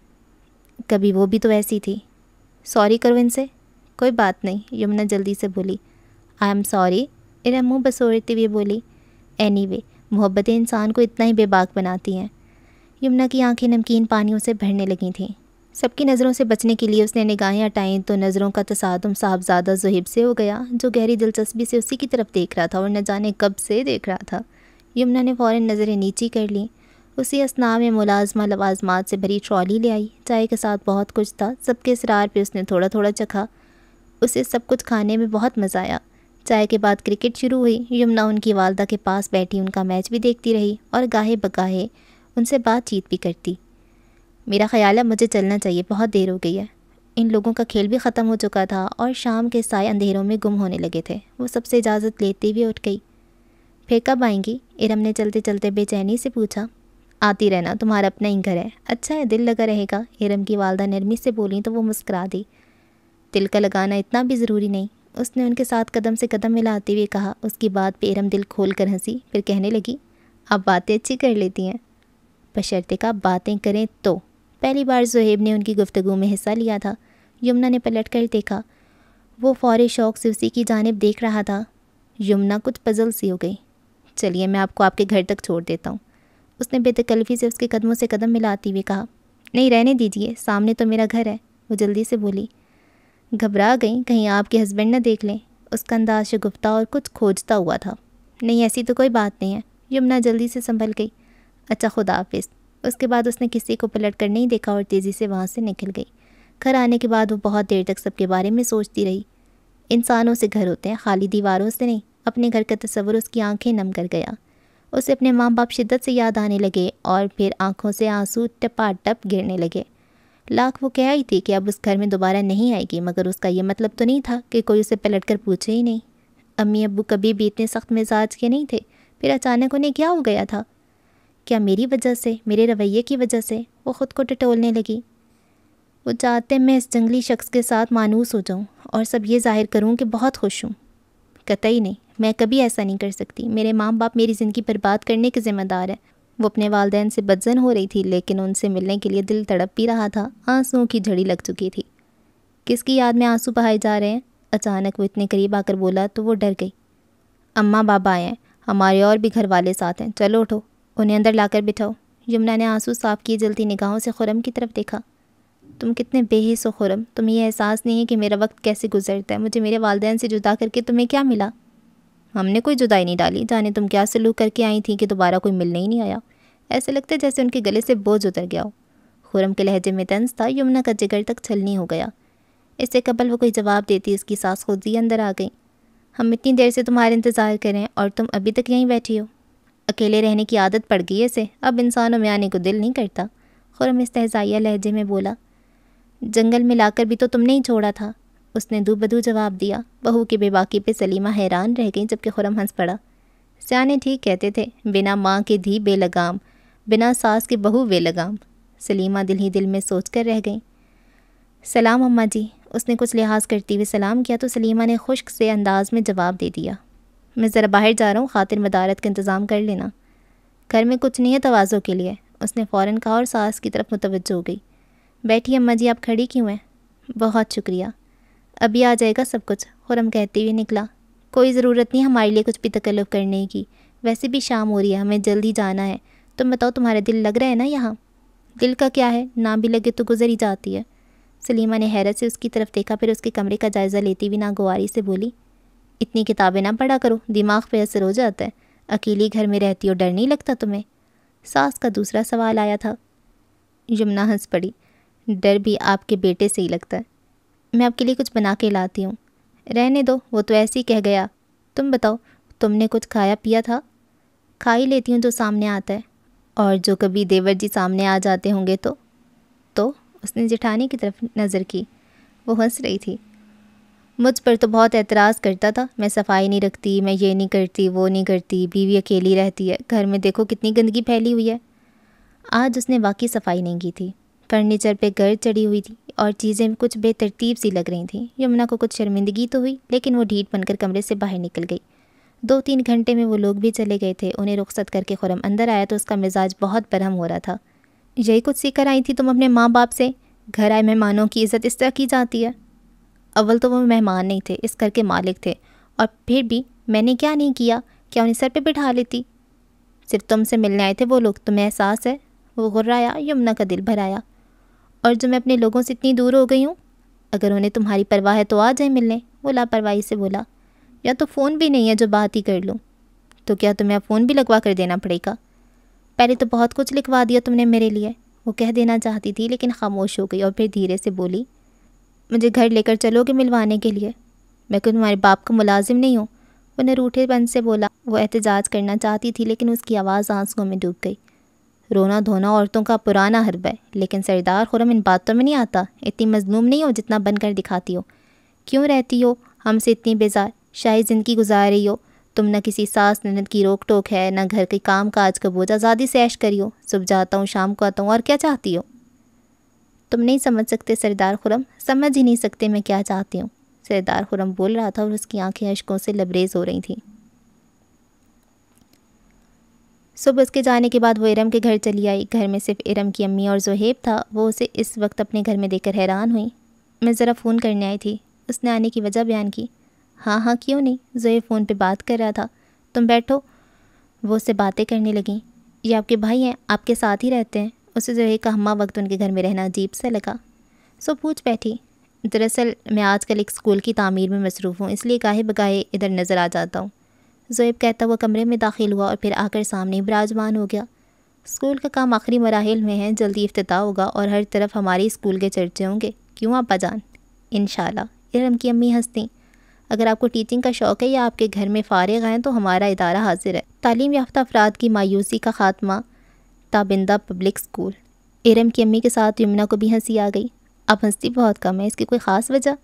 कभी वो भी तो ऐसी थी सॉरी करो इनसे कोई बात नहीं यमुना जल्दी से बोली आई एम सॉरी इरा मुँह बसोरते हुए बोली एनी anyway, मोहब्बतें इंसान को इतना ही बेबाक बनाती हैं यमुना की आंखें नमकीन पानियों से भरने लगी थीं सबकी नज़रों से बचने के लिए उसने निगाहें हटाईं तो नज़रों का तसादम साहबजादा जहिब से हो गया जो गहरी दिलचस्पी से उसी की तरफ देख रहा था और न जाने कब से देख रहा था यमुना ने फ़ौर नज़रें नीची कर लीं उसी असना में मुलाजमा लवाजमात से भरी ट्रॉली ले आई चाय के साथ बहुत कुछ था सबके इसरार पे उसने थोड़ा थोड़ा चखा उसे सब कुछ खाने में बहुत मज़ा आया चाय के बाद क्रिकेट शुरू हुई यमुना उनकी वालदा के पास बैठी उनका मैच भी देखती रही और गाहे बगाहे उनसे बातचीत भी करती मेरा ख्याल है मुझे चलना चाहिए बहुत देर हो गई है इन लोगों का खेल भी ख़त्म हो चुका था और शाम के साय अंधेरों में गुम होने लगे थे वो सबसे इजाज़त लेते हुए उठ गई फिर कब आएंगी इरम ने चलते चलते बेचैनी से पूछा आती रहना तुम्हारा अपना ही घर है अच्छा है दिल लगा रहेगा हिरम की वालदा नरमी से बोली तो वो मुस्करा दी दिल का लगाना इतना भी ज़रूरी नहीं उसने उनके साथ कदम से कदम मिलाते हुए कहा उसकी बात पर इरम दिल खोल कर हंसी फिर कहने लगी आप बातें अच्छी कर लेती हैं बशर्ते का बातें करें तो पहली बार जोहेब ने उनकी गुफ्तगु में हिस्सा लिया था यमुना ने पलट कर देखा वो फ़ौर शौक से उसी की जानब देख रहा था यमुना कुछ पजल सी हो गई चलिए मैं आपको आपके घर तक छोड़ देता हूँ उसने बेतकल्फी से उसके कदमों से कदम मिलाती हुई कहा नहीं रहने दीजिए सामने तो मेरा घर है वो जल्दी से बोली घबरा गई कहीं आपके हस्बैंड ना देख लें उसका अंदाज शगुफ्ता और कुछ खोजता हुआ था नहीं ऐसी तो कोई बात नहीं है यमुना जल्दी से संभल गई अच्छा खुदा हाफिस उसके बाद उसने किसी को पलट कर नहीं देखा और तेज़ी से वहाँ से निकल गई घर आने के बाद वो बहुत देर तक सबके बारे में सोचती रही इंसानों से घर होते हैं खाली दीवारों से नहीं अपने घर का तस्वर उसकी आंखें नम कर गया उसे अपने माँ बाप शिद्दत से याद आने लगे और फिर आंखों से आंसू टपा टप गिरने लगे लाख वो कह आई थी कि अब उस घर में दोबारा नहीं आएगी मगर उसका ये मतलब तो नहीं था कि कोई उसे पलट कर पूछे ही नहीं अम्मी अबू कभी भी इतने सख्त मिजाज के नहीं थे फिर अचानक उन्हें क्या हो गया था क्या मेरी वजह से मेरे रवैये की वजह से वो ख़ुद को टटोलने लगी वो चाहते मैं इस जंगली शख्स के साथ मानूस हो जाऊँ और सब ये जाहिर करूँ कि बहुत खुश हूँ कतई नहीं मैं कभी ऐसा नहीं कर सकती मेरे माँ बाप मेरी ज़िंदगी बर्बाद करने के ज़िम्मेदार हैं वो अपने वालदेन से बदजन हो रही थी लेकिन उनसे मिलने के लिए दिल तड़प भी रहा था आंसुओं की झड़ी लग चुकी थी किसकी याद में आंसू बहाए जा रहे हैं अचानक वो इतने करीब आकर बोला तो वो डर गई अम्मा बाबा आए हैं हमारे और भी घर वाले साथ हैं चलो उठो उन्हें अंदर लाकर बिठाओ यमुना ने आंसू साफ किए जलती निगाहों से खुरम की तरफ देखा तुम कितने बेहिस हो खुरम तुम्हें यह एहसास नहीं है कि मेरा वक्त कैसे गुजरता है मुझे मेरे वालदेन से जुदा करके तुम्हें क्या मिला हमने कोई जुदाई नहीं डाली जाने तुम क्या सलूक करके आई थी कि दोबारा कोई मिलने ही नहीं आया ऐसे लगता जैसे उनके गले से बोझ उतर गया हो खुरम के लहजे में तंज था यमुना का जिगर तक छलनी हो गया इससे कबल वो कोई जवाब देती इसकी सास खुद ही अंदर आ गई हम इतनी देर से तुम्हारे इंतज़ार करें और तुम अभी तक यहीं बैठी हो अकेले रहने की आदत पड़ गई इसे अब इंसानों में आने को दिल नहीं करता खुरम इस तहजाइया लहजे में बोला जंगल में लाकर भी तो तुमने ही छोड़ा था उसने दूबदू जवाब दिया बहू की बेबाकी पे सलीमा हैरान रह गई जबकि खुरम हंस पड़ा सियाने ठीक कहते थे बिना माँ के धी बेलगाम बिना सास के बहू बेलगाम सलीमा दिल ही दिल में सोच कर रह गई सलाम अम्मा जी उसने कुछ लिहाज करते हुए सलाम किया तो सलीमा ने खुश्क से अंदाज में जवाब दे दिया मैं ज़रा बाहर जा रहा हूँ खातिर मदारत का इंतज़ाम कर लेना घर में कुछ नहीं है तोज़ों के लिए उसने फ़ौरन कहा और सास की तरफ मुतवज हो गई बैठी अम्मा जी आप खड़ी क्यों हैं बहुत शुक्रिया अभी आ जाएगा सब कुछ खुरम कहते हुए निकला कोई ज़रूरत नहीं हमारे लिए कुछ भी तकल्लुफ़ करने की वैसे भी शाम हो रही है हमें जल्दी जाना है तुम बताओ तुम्हारा दिल लग रहा है ना यहाँ दिल का क्या है ना भी लगे तो गुजर ही जाती है सलीमा ने हैरत से उसकी तरफ़ देखा फिर उसके कमरे का जायज़ा लेती हुई नागवारी से बोली इतनी किताबें ना पढ़ा करो दिमाग पे असर हो जाता है अकेली घर में रहती हो डर नहीं लगता तुम्हें सास का दूसरा सवाल आया था यमुना हंस पड़ी डर भी आपके बेटे से ही लगता है मैं आपके लिए कुछ बना के लाती हूँ रहने दो वो तो ऐसे ही कह गया तुम बताओ तुमने कुछ खाया पिया था खा ही लेती हूँ जो सामने आता है और जो कभी देवर जी सामने आ जाते होंगे तो तो उसने जेठानी की तरफ नज़र की वो हंस रही थी मुझ पर तो बहुत एतराज़ करता था मैं सफाई नहीं रखती मैं ये नहीं करती वो नहीं करती बीवी अकेली रहती है घर में देखो कितनी गंदगी फैली हुई है आज उसने वाकई सफाई नहीं की थी फर्नीचर पे गर्द चढ़ी हुई थी और चीज़ें कुछ बेतरतीब सी लग रही थी यमुना को कुछ शर्मिंदगी तो हुई लेकिन वो ढीठ बनकर कमरे से बाहर निकल गई दो तीन घंटे में वो लोग भी चले गए थे उन्हें रुख्सत करके खुरम अंदर आया तो उसका मिजाज बहुत बरहम हो रहा था यही कुछ सीख कर आई थी तुम अपने माँ बाप से घर आए मेहमानों की इज़्ज़त इस तरह की जाती है अव्वल तो वो मेहमान नहीं थे इस घर के मालिक थे और फिर भी मैंने क्या नहीं किया क्या उन्हें सर पर बिठा लेती सिर्फ तुमसे मिलने आए थे वो लोग तुम्हें एहसास है वो गुर्राया यमुना का दिल भराया और जो मैं अपने लोगों से इतनी दूर हो गई हूँ अगर उन्हें तुम्हारी परवाह है तो आ जाए मिलने वो लापरवाही से बोला या तो फ़ोन भी नहीं है जो बात ही कर लूँ तो क्या तुम्हें अब फ़ोन भी लगवा कर देना पड़ेगा पहले तो बहुत कुछ लिखवा दिया तुमने मेरे लिए वो कह देना चाहती थी लेकिन खामोश हो गई और फिर धीरे से बोली मुझे घर लेकर चलोगे मिलवाने के लिए मैं कोई तुम्हारे बाप का मुलाजिम नहीं हूँ वो बन से बोला वो एहतजाज करना चाहती थी लेकिन उसकी आवाज़ आंसुओं में डूब गई रोना धोना औरतों का पुराना हरब है लेकिन सरदार खुरम इन बातों में नहीं आता इतनी मजलूम नहीं हो जितना बनकर दिखाती हो क्यों रहती हो हमसे इतनी बेजार शायद ज़िंदगी गुजार रही हो तुम ना किसी सास ननद की रोक टोक है ना घर के काम काज का बोझ आज़ादी से ऐश करियो सुबह जाता हूँ शाम को आता हूँ और क्या चाहती हो तुम नहीं समझ सकते सरदार खुरम समझ ही नहीं सकते मैं क्या चाहती हूँ सरदार खुरम बोल रहा था और उसकी आंखें अशकों से लबरेज हो रही थीं सुबह उसके जाने के बाद वो इरम के घर चली आई घर में सिर्फ इरम की अम्मी और जोहेब था वो उसे इस वक्त अपने घर में देखकर हैरान हुई मैं ज़रा फ़ोन करने आई थी उसने आने की वजह बयान की हाँ हाँ क्यों नहीं जोहेब फ़ोन पर बात कर रहा था तुम बैठो वो उससे बातें करने लगी ये आपके भाई हैं आपके साथ ही रहते हैं उसे जो का हमा वक्त उनके घर में रहना अजीब सा लगा सो पूछ बैठी दरअसल मैं आजकल एक स्कूल की तामीर में मसरूफ़ हूँ इसलिए गाहे बगाहे इधर नज़र आ जाता हूँ जोएब कहता हुआ कमरे में दाखिल हुआ और फिर आकर सामने विराजमान हो गया स्कूल का काम आखिरी मराहल में है जल्दी अफ्ताह होगा और हर तरफ हमारे स्कूल के चर्चे होंगे क्यों आप जान इन शरम की अम्मी हंसती अगर आपको टीचिंग का शौक़ है या आपके घर में फ़ारग आएँ तो हमारा इदारा हाजिर है तालीम याफ्ता अफराद की मायूसी का ख़ात्मा ताबिंदा पब्लिक स्कूल इरम की अम्मी के साथ यमुना को भी हंसी आ गई अब हंसती बहुत कम है इसकी कोई ख़ास वजह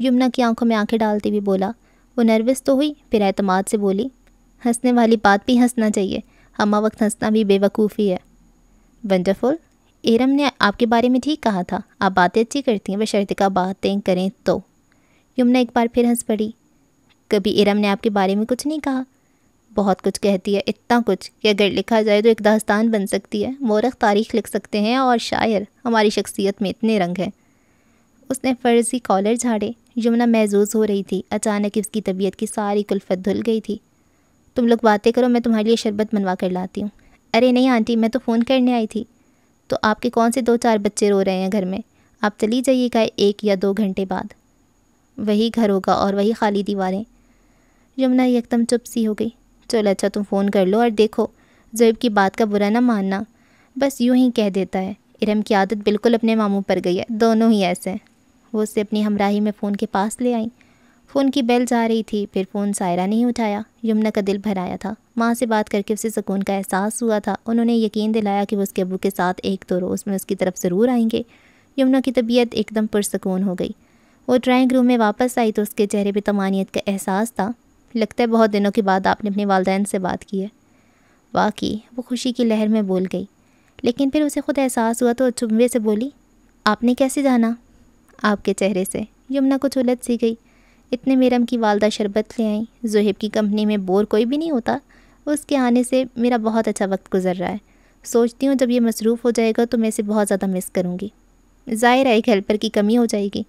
यमुना की आंखों में आंखें डालते हुए बोला वो नर्वस तो हुई फिर अतमाद से बोली हंसने वाली बात भी हंसना चाहिए हमा वक्त हंसना भी बेवकूफ़ी है वंडरफुल एरम ने आपके बारे में ठीक कहा था आप बातें अच्छी करती हैं बशर्ते का बातें करें तो यमुना एक बार फिर हंस पड़ी कभी इरम ने आपके बारे में कुछ नहीं कहा बहुत कुछ कहती है इतना कुछ कि अगर लिखा जाए तो एक दास्तान बन सकती है मोरख तारीख लिख सकते हैं और शायर हमारी शख्सियत में इतने रंग हैं उसने फर्जी कॉलर झाड़े यमुना महजूज हो रही थी अचानक इसकी तबीयत की सारी कुल्फत धुल गई थी तुम लोग बातें करो मैं तुम्हारे लिए शरबत मनवा कर लाती हूँ अरे नहीं आंटी मैं तो फ़ोन करने आई थी तो आपके कौन से दो चार बच्चे रो रहे हैं घर में आप चली जाइएगा एक या दो घंटे बाद वही घर होगा और वही खाली दीवारें यमुना एकदम चुप सी हो गई चलो अच्छा तुम फ़ोन कर लो और देखो ज़ुएब की बात का बुरा ना मानना बस यूँ ही कह देता है इरम की आदत बिल्कुल अपने मामों पर गई है दोनों ही ऐसे हैं वो उससे अपनी हमराही में फ़ोन के पास ले आई फ़ोन की बेल जा रही थी फिर फ़ोन सायरा नहीं उठाया यमुना का दिल भराया था माँ से बात करके उसे सुकून का एहसास हुआ था उन्होंने यकीन दिलाया कि वो उसके अबू के साथ एक दो रोज़ में उसकी तरफ ज़रूर आएंगे यमुना की तबीयत एकदम पुरसकून हो गई वो ड्राइंग रूम में वापस आई तो उसके चेहरे पर तमानियत का एहसास था लगता है बहुत दिनों के बाद आपने अपने वालदेन से बात की है वाकई वो खुशी की लहर में बोल गई लेकिन फिर उसे ख़ुद एहसास हुआ तो चुम्बे से बोली आपने कैसे जाना आपके चेहरे से यमुना कुछ उलझ सी गई इतने मेरम की वालदा शरबत ले आई जोहेब की कंपनी में बोर कोई भी नहीं होता उसके आने से मेरा बहुत अच्छा वक्त गुजर रहा है सोचती हूँ जब ये मसरूफ़ हो जाएगा तो मैं इसे बहुत ज़्यादा मिस करूँगी ज़ाहिर है एक हेल्पर की कमी हो जाएगी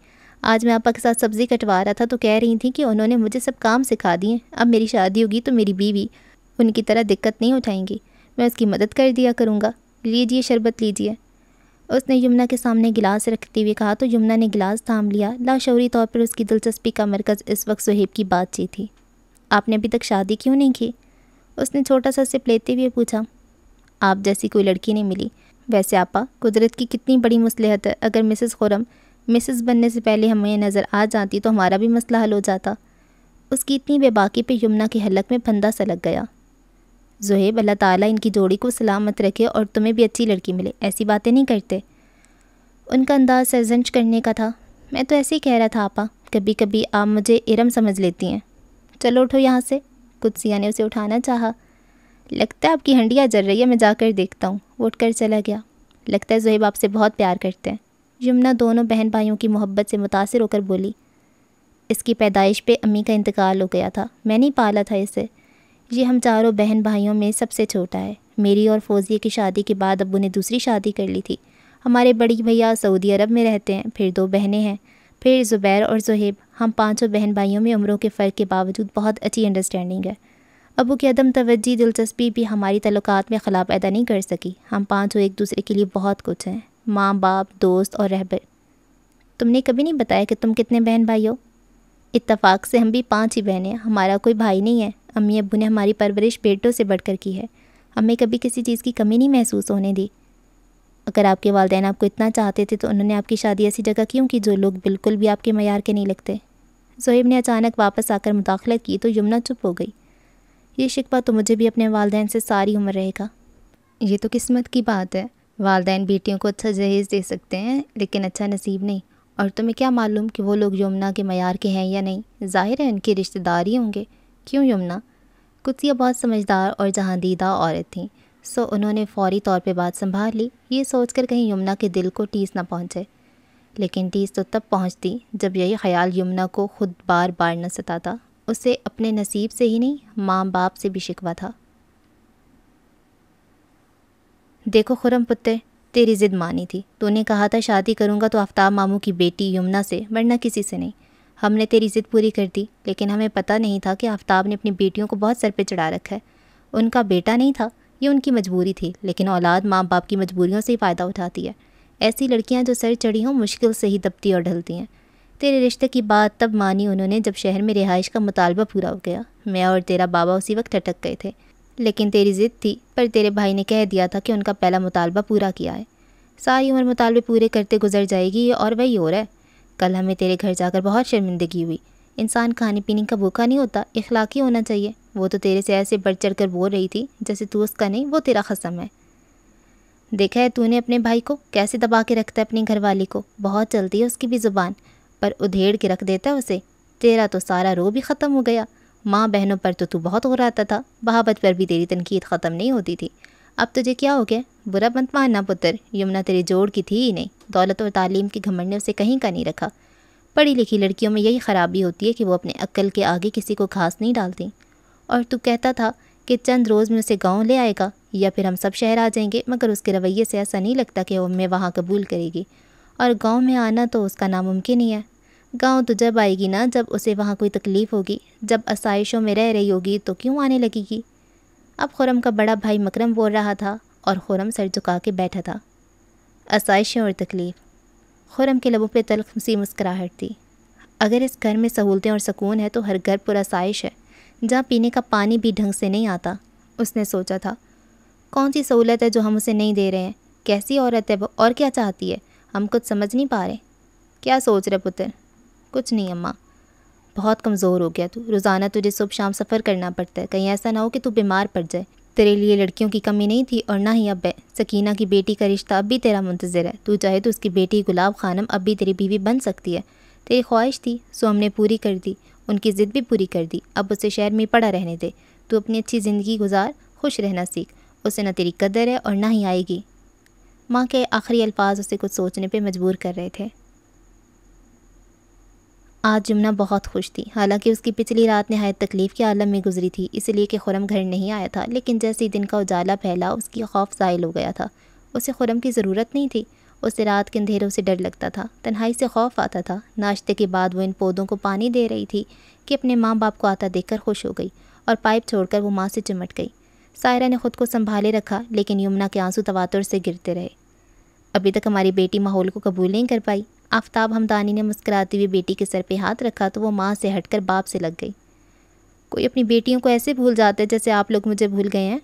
आज मैं आपा के साथ सब्ज़ी कटवा रहा था तो कह रही थी कि उन्होंने मुझे सब काम सिखा दिए अब मेरी शादी होगी तो मेरी बीवी उनकी तरह दिक्कत नहीं उठाएंगी मैं उसकी मदद कर दिया करूँगा लीजिए शरबत लीजिए उसने यमुना के सामने गिलास रखते हुए कहा तो यमुना ने गिलास थाम लिया लाशौरी तौर पर उसकी दिलचस्पी का मरकज़ इस वक्त सुहेब की बातचीत थी आपने अभी तक शादी क्यों नहीं की उसने छोटा सा सिप लेते हुए पूछा आप जैसी कोई लड़की नहीं मिली वैसे आपा कुदरत की कितनी बड़ी मसलहत है अगर मिसेस खुरम मिसेस बनने से पहले हमें नज़र आ जाती तो हमारा भी मसला हल हो जाता उसकी इतनी बेबाकी पे यमुना की हलक में फंदा सा लग गया जुहेब अल्लाह ताला इनकी जोड़ी को सलामत रखे और तुम्हें भी अच्छी लड़की मिले ऐसी बातें नहीं करते उनका अंदाज़ सरजंज करने का था मैं तो ऐसे ही कह रहा था आपा कभी कभी आप मुझे इरम समझ लेती हैं चलो उठो यहाँ से कुत्सिया ने उसे उठाना चाहा लगता है आपकी हंडिया जल रही है मैं जाकर देखता हूँ वो उठ कर चला गया लगता है जुहेब आपसे बहुत प्यार करते हैं यमुना दोनों बहन भाइयों की मोहब्बत से मुतासर होकर बोली इसकी पैदाइश पे अम्मी का इंतकाल हो गया था मैं नहीं पाला था इसे ये हम चारों बहन भाइयों में सबसे छोटा है मेरी और फौजिया की शादी के बाद अबू ने दूसरी शादी कर ली थी हमारे बड़ी भैया सऊदी अरब में रहते हैं फिर दो बहनें हैं फिर ज़ुबैर और जहेब हम पांचों बहन भाइयों में उम्रों के फ़र्क के बावजूद बहुत अच्छी अंडरस्टैंडिंग है अबू की अदम तवज्जी दिलचस्पी भी हमारी तल्लक़ात में ख़लाब पैदा नहीं कर सकी हम पाँचों एक दूसरे के लिए बहुत कुछ हैं माँ बाप दोस्त और रहबर तुमने कभी नहीं बताया कि तुम कितने बहन भाई हो इतफाक़ से हम भी पांच ही बहनें हमारा कोई भाई नहीं है अम्मी अबू ने हमारी परवरिश बेटों से बढ़कर की है हमें कभी किसी चीज़ की कमी नहीं महसूस होने दी अगर आपके वालदेन आपको इतना चाहते थे तो उन्होंने आपकी शादी ऐसी जगह क्यों की जो लोग बिल्कुल भी आपके मैार के नहीं लगते जोहेब ने अचानक वापस आकर मुदाखलत की तो यमुना चुप हो गई ये शिकवा तो मुझे भी अपने वालदेन से सारी उम्र रहेगा ये तो किस्मत की बात है वालदेन बेटियों को अच्छा जहेज़ दे सकते हैं लेकिन अच्छा नसीब नहीं और तुम्हें क्या मालूम कि वो लोग यमुना के मैार के हैं या नहीं ज़ाहिर है उनके रिश्तेदार ही होंगे क्यों यमुना कुतिया बहुत समझदार और जहाँदीदा औरत थीं सो उन्होंने फौरी तौर पर बात संभाल ली ये सोचकर कहीं यमुना के दिल को टीस ना पहुँचे लेकिन टीस तो तब पहुँचती जब यही ख्याल यमुना को खुद बार बार न सताता उसे अपने नसीब से ही नहीं माँ बाप से भी शिकवा था देखो खुरम पुत्र तेरी ज़िद मानी थी तूने कहा था शादी करूँगा तो आफ्ताब मामू की बेटी यमुना से वरना किसी से नहीं हमने तेरी ज़िद पूरी कर दी लेकिन हमें पता नहीं था कि आफ्ताब ने अपनी बेटियों को बहुत सर पर चढ़ा रखा है उनका बेटा नहीं था ये उनकी मजबूरी थी लेकिन औलाद माँ बाप की मजबूरियों से ही फ़ायदा उठाती है ऐसी लड़कियाँ जो सर चढ़ी हों मुश्किल से ही दबती और ढलती हैं तेरे रिश्ते की बात तब मानी उन्होंने जब शहर में रिहाइश का मुतालबा पूरा हो गया मैं और तेरा बाबा उसी वक्त अटक गए थे लेकिन तेरी ज़िद थी पर तेरे भाई ने कह दिया था कि उनका पहला मुतालबा पूरा किया है सारी उम्र मुतालबे पूरे करते गुजर जाएगी और वही और है कल हमें तेरे घर जाकर बहुत शर्मिंदगी हुई इंसान खाने पीने का भूखा नहीं होता इखलाकी होना चाहिए वो तो तेरे से ऐसे बढ़ चढ़ कर बोल रही थी जैसे तू उसका नहीं वो तेरा खसम है देखा है तूने अपने भाई को कैसे दबा के रखता है अपनी घरवाली को बहुत चलती है उसकी भी ज़ुबान पर उधेड़ के रख देता है उसे तेरा तो सारा रो भी ख़त्म हो गया माँ बहनों पर तो तू बहुत हो रहा था बहावत पर भी तेरी तनकीद ख़त्म नहीं होती थी अब तुझे क्या हो गया बुरा मत मानना पुत्र यमुना तेरे जोड़ की थी ही नहीं दौलत और तालीम के घमंड ने उसे कहीं का नहीं रखा पढ़ी लिखी लड़कियों में यही ख़राबी होती है कि वो अपने अक्ल के आगे किसी को घास नहीं डालती और तू कहता था कि चंद रोज़ में उसे गांव ले आएगा या फिर हम सब शहर आ जाएंगे मगर उसके रवैये से ऐसा नहीं लगता कि वो मैं वहाँ कबूल करेगी और गाँव में आना तो उसका नामुमकिन ही है गाँव तो जब आएगी ना जब उसे वहाँ कोई तकलीफ़ होगी जब आसाइशों में रह रही होगी तो क्यों आने लगेगी अब खुरम का बड़ा भाई मकरम बोल रहा था और खुरम सर झुका के बैठा था आसाइशें और तकलीफ़ खुरम के लबों पर तलख सी मुस्कराहट थी अगर इस घर में सहूलतें और सुकून है तो हर घर पर आसाइश है जहाँ पीने का पानी भी ढंग से नहीं आता उसने सोचा था कौन सी सहूलत है जो हम उसे नहीं दे रहे हैं कैसी औरत है वो और क्या चाहती है हम कुछ समझ नहीं पा रहे क्या सोच रहे पुत्र कुछ नहीं अम्मा बहुत कमज़ोर हो गया तू रोज़ाना तुझे सुबह शाम सफ़र करना पड़ता है कहीं ऐसा ना हो कि तू बीमार पड़ जाए तेरे लिए लड़कियों की कमी नहीं थी और ना ही अब है सकीना की बेटी का रिश्ता अब भी तेरा मुंतज़र है तू चाहे तो उसकी बेटी गुलाब खानम अब भी तेरी बीवी बन सकती है तेरी ख्वाहिश थी सो हमने पूरी कर दी उनकी ज़िद भी पूरी कर दी अब उसे शहर में पड़ा रहने दे तू अपनी अच्छी ज़िंदगी गुजार खुश रहना सीख उसे ना तेरी कदर है और ना ही आएगी माँ के आखिरी अल्फाज उसे कुछ सोचने पर मजबूर कर रहे थे आज जुमना बहुत खुश थी हालांकि उसकी पिछली रात नहायत तकलीफ़ के आलम में गुजरी थी इसलिए कि खुरम घर नहीं आया था लेकिन जैसे ही दिन का उजाला फैला उसकी खौफ ज़ायल हो गया था उसे खुरम की ज़रूरत नहीं थी उसे रात के अंधेरों से डर लगता था तन्हाई से खौफ आता था नाश्ते के बाद वो इन पौधों को पानी दे रही थी कि अपने माँ बाप को आता देख खुश हो गई और पाइप छोड़कर वो माँ से चिमट गई सायरा ने ख़ुद को संभाले रखा लेकिन यमुना के आंसू तवातर से गिरते रहे अभी तक हमारी बेटी माहौल को कबूल नहीं कर पाई आफ्ताब हमदानी ने मुस्कराते हुए बेटी के सर पर हाथ रखा तो वो माँ से हटकर बाप से लग गई कोई अपनी बेटियों को ऐसे भूल जाता है जैसे आप लोग मुझे भूल गए हैं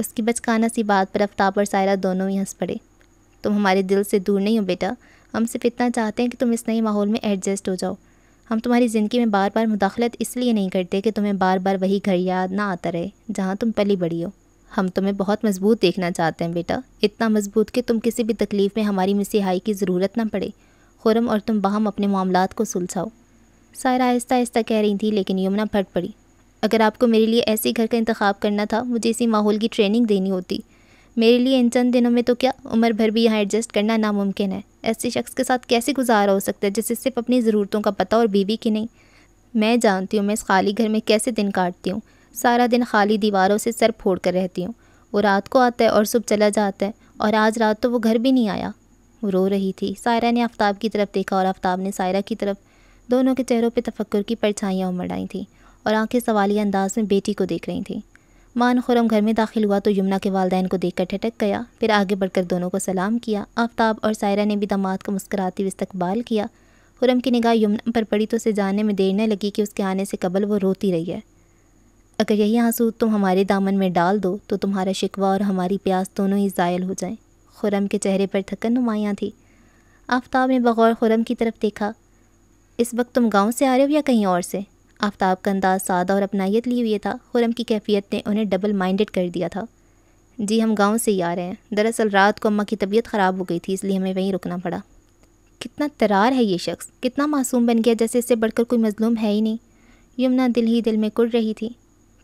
उसकी बचकाना सी बात पर आफ्ताब और सायरा दोनों ही हंस पड़े तुम हमारे दिल से दूर नहीं हो बेटा हम सिर्फ इतना चाहते हैं कि तुम इस नए माहौल में एडजस्ट हो जाओ हम तुम्हारी ज़िंदगी में बार बार मुदाखलत इसलिए नहीं करते कि तुम्हें बार बार वही घर याद ना आता रहे जहाँ तुम पली बड़ी हो हम तुम्हें बहुत मजबूत देखना चाहते हैं बेटा इतना मजबूत कि तुम किसी भी तकलीफ़ में हमारी मिसिहाई की ज़रूरत ना पड़े खुरम और तुम बाहम अपने मामला को सुलझाओ सायरा आहिस्ता आहिस्ता कह रही थी लेकिन यमुना फट पड़ी अगर आपको मेरे लिए ऐसे घर का इंतखब करना था मुझे इसी माहौल की ट्रेनिंग देनी होती मेरे लिए इन चंद दिनों में तो क्या उम्र भर भी यहाँ एडजस्ट करना नामुमकिन है ऐसे शख्स के साथ कैसे गुजारा हो सकता है जिसे सिर्फ अपनी ज़रूरतों का पता और बीवी की नहीं मैं जानती हूँ मैं इस खाली घर में कैसे दिन काटती हूँ सारा दिन खाली दीवारों से सर फोड़ कर रहती हूँ वो रात को आता है और सुबह चला जाता है और आज रात तो वो घर भी नहीं आया रो रही थी सायरा ने आफ्ताब की तरफ देखा और आफ्ताब ने सायरा की तरफ दोनों के चेहरों पर तफक्र की परछाइयाँ उमड़ आई थी और आंखें सवालिया अंदाज में बेटी को देख रही थी मान खुरम घर में दाखिल हुआ तो यमुना के वालदेन को देखकर ठटक गया फिर आगे बढ़कर दोनों को सलाम किया आफ्ताब और सायरा ने भी दामाद को मुस्कराते हुए इस्तकबाल किया खुरम की निगाह यमुना पर पड़ी तो उसे जानने में देर न लगी कि उसके आने से कबल वो रोती रही है अगर यही आंसू तुम हमारे दामन में डाल दो तो तुम्हारा शिकवा और हमारी प्यास दोनों ही ज़ायल हो जाएँ खुरम के चेहरे पर थकन नुमायाँ थी आफ्ताब ने बगौर खुरम की तरफ देखा इस वक्त तुम गांव से आ रहे हो या कहीं और से आफ्ताब का अंदाज सादा और अपनाइत लिए हुए था खुरम की कैफियत ने उन्हें डबल माइंडेड कर दिया था जी हम गांव से ही आ रहे हैं दरअसल रात को अम्मा की तबीयत ख़राब हो गई थी इसलिए हमें वहीं रुकना पड़ा कितना तरार है ये शख्स कितना मासूम बन गया जैसे इससे बढ़कर कोई मजलूम है ही नहीं यमुना दिल ही दिल में कुड़ रही थी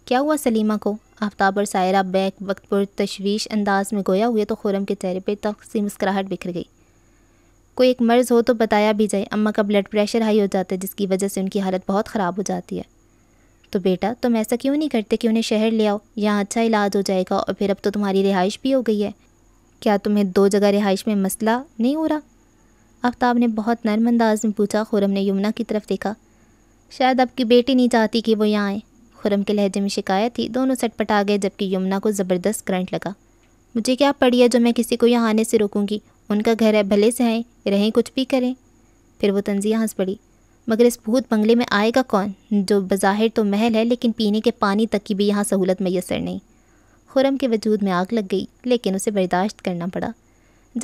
क्या हुआ सलीमा को आफ्ताब और सायरा बैक वक्त पर तशवीश अंदाज में गोया हुए तो खुरम के चेहरे पर तकसी मुस्कराहट बिखर गई कोई एक मर्ज़ हो तो बताया भी जाए अम्मा का ब्लड प्रेशर हाई हो जाता है जिसकी वजह से उनकी हालत बहुत ख़राब हो जाती है तो बेटा तुम ऐसा क्यों नहीं करते कि उन्हें शहर ले आओ यहाँ अच्छा इलाज हो जाएगा और फिर अब तो तुम्हारी रिहाइश भी हो गई है क्या तुम्हें दो जगह रिहाइश में मसला नहीं हो रहा आफ्ताब ने बहुत नर्म अंदाज में पूछा खुरम ने यमुना की तरफ देखा शायद आपकी बेटी नहीं चाहती कि वो यहाँ आए खुरम के लहजे में शिकायत थी दोनों सटपट आ गए जबकि यमुना को ज़बरदस्त करंट लगा मुझे क्या पड़ी है जो मैं किसी को यहाँ आने से रोकूंगी उनका घर है भले से आए रहें कुछ भी करें फिर वो तंजिया हंस पड़ी मगर इस भूत बंगले में आएगा कौन जो बाहिर तो महल है लेकिन पीने के पानी तक की भी यहाँ सहूलत मैसर नहीं खुरम के वजूद में आग लग गई लेकिन उसे बर्दाश्त करना पड़ा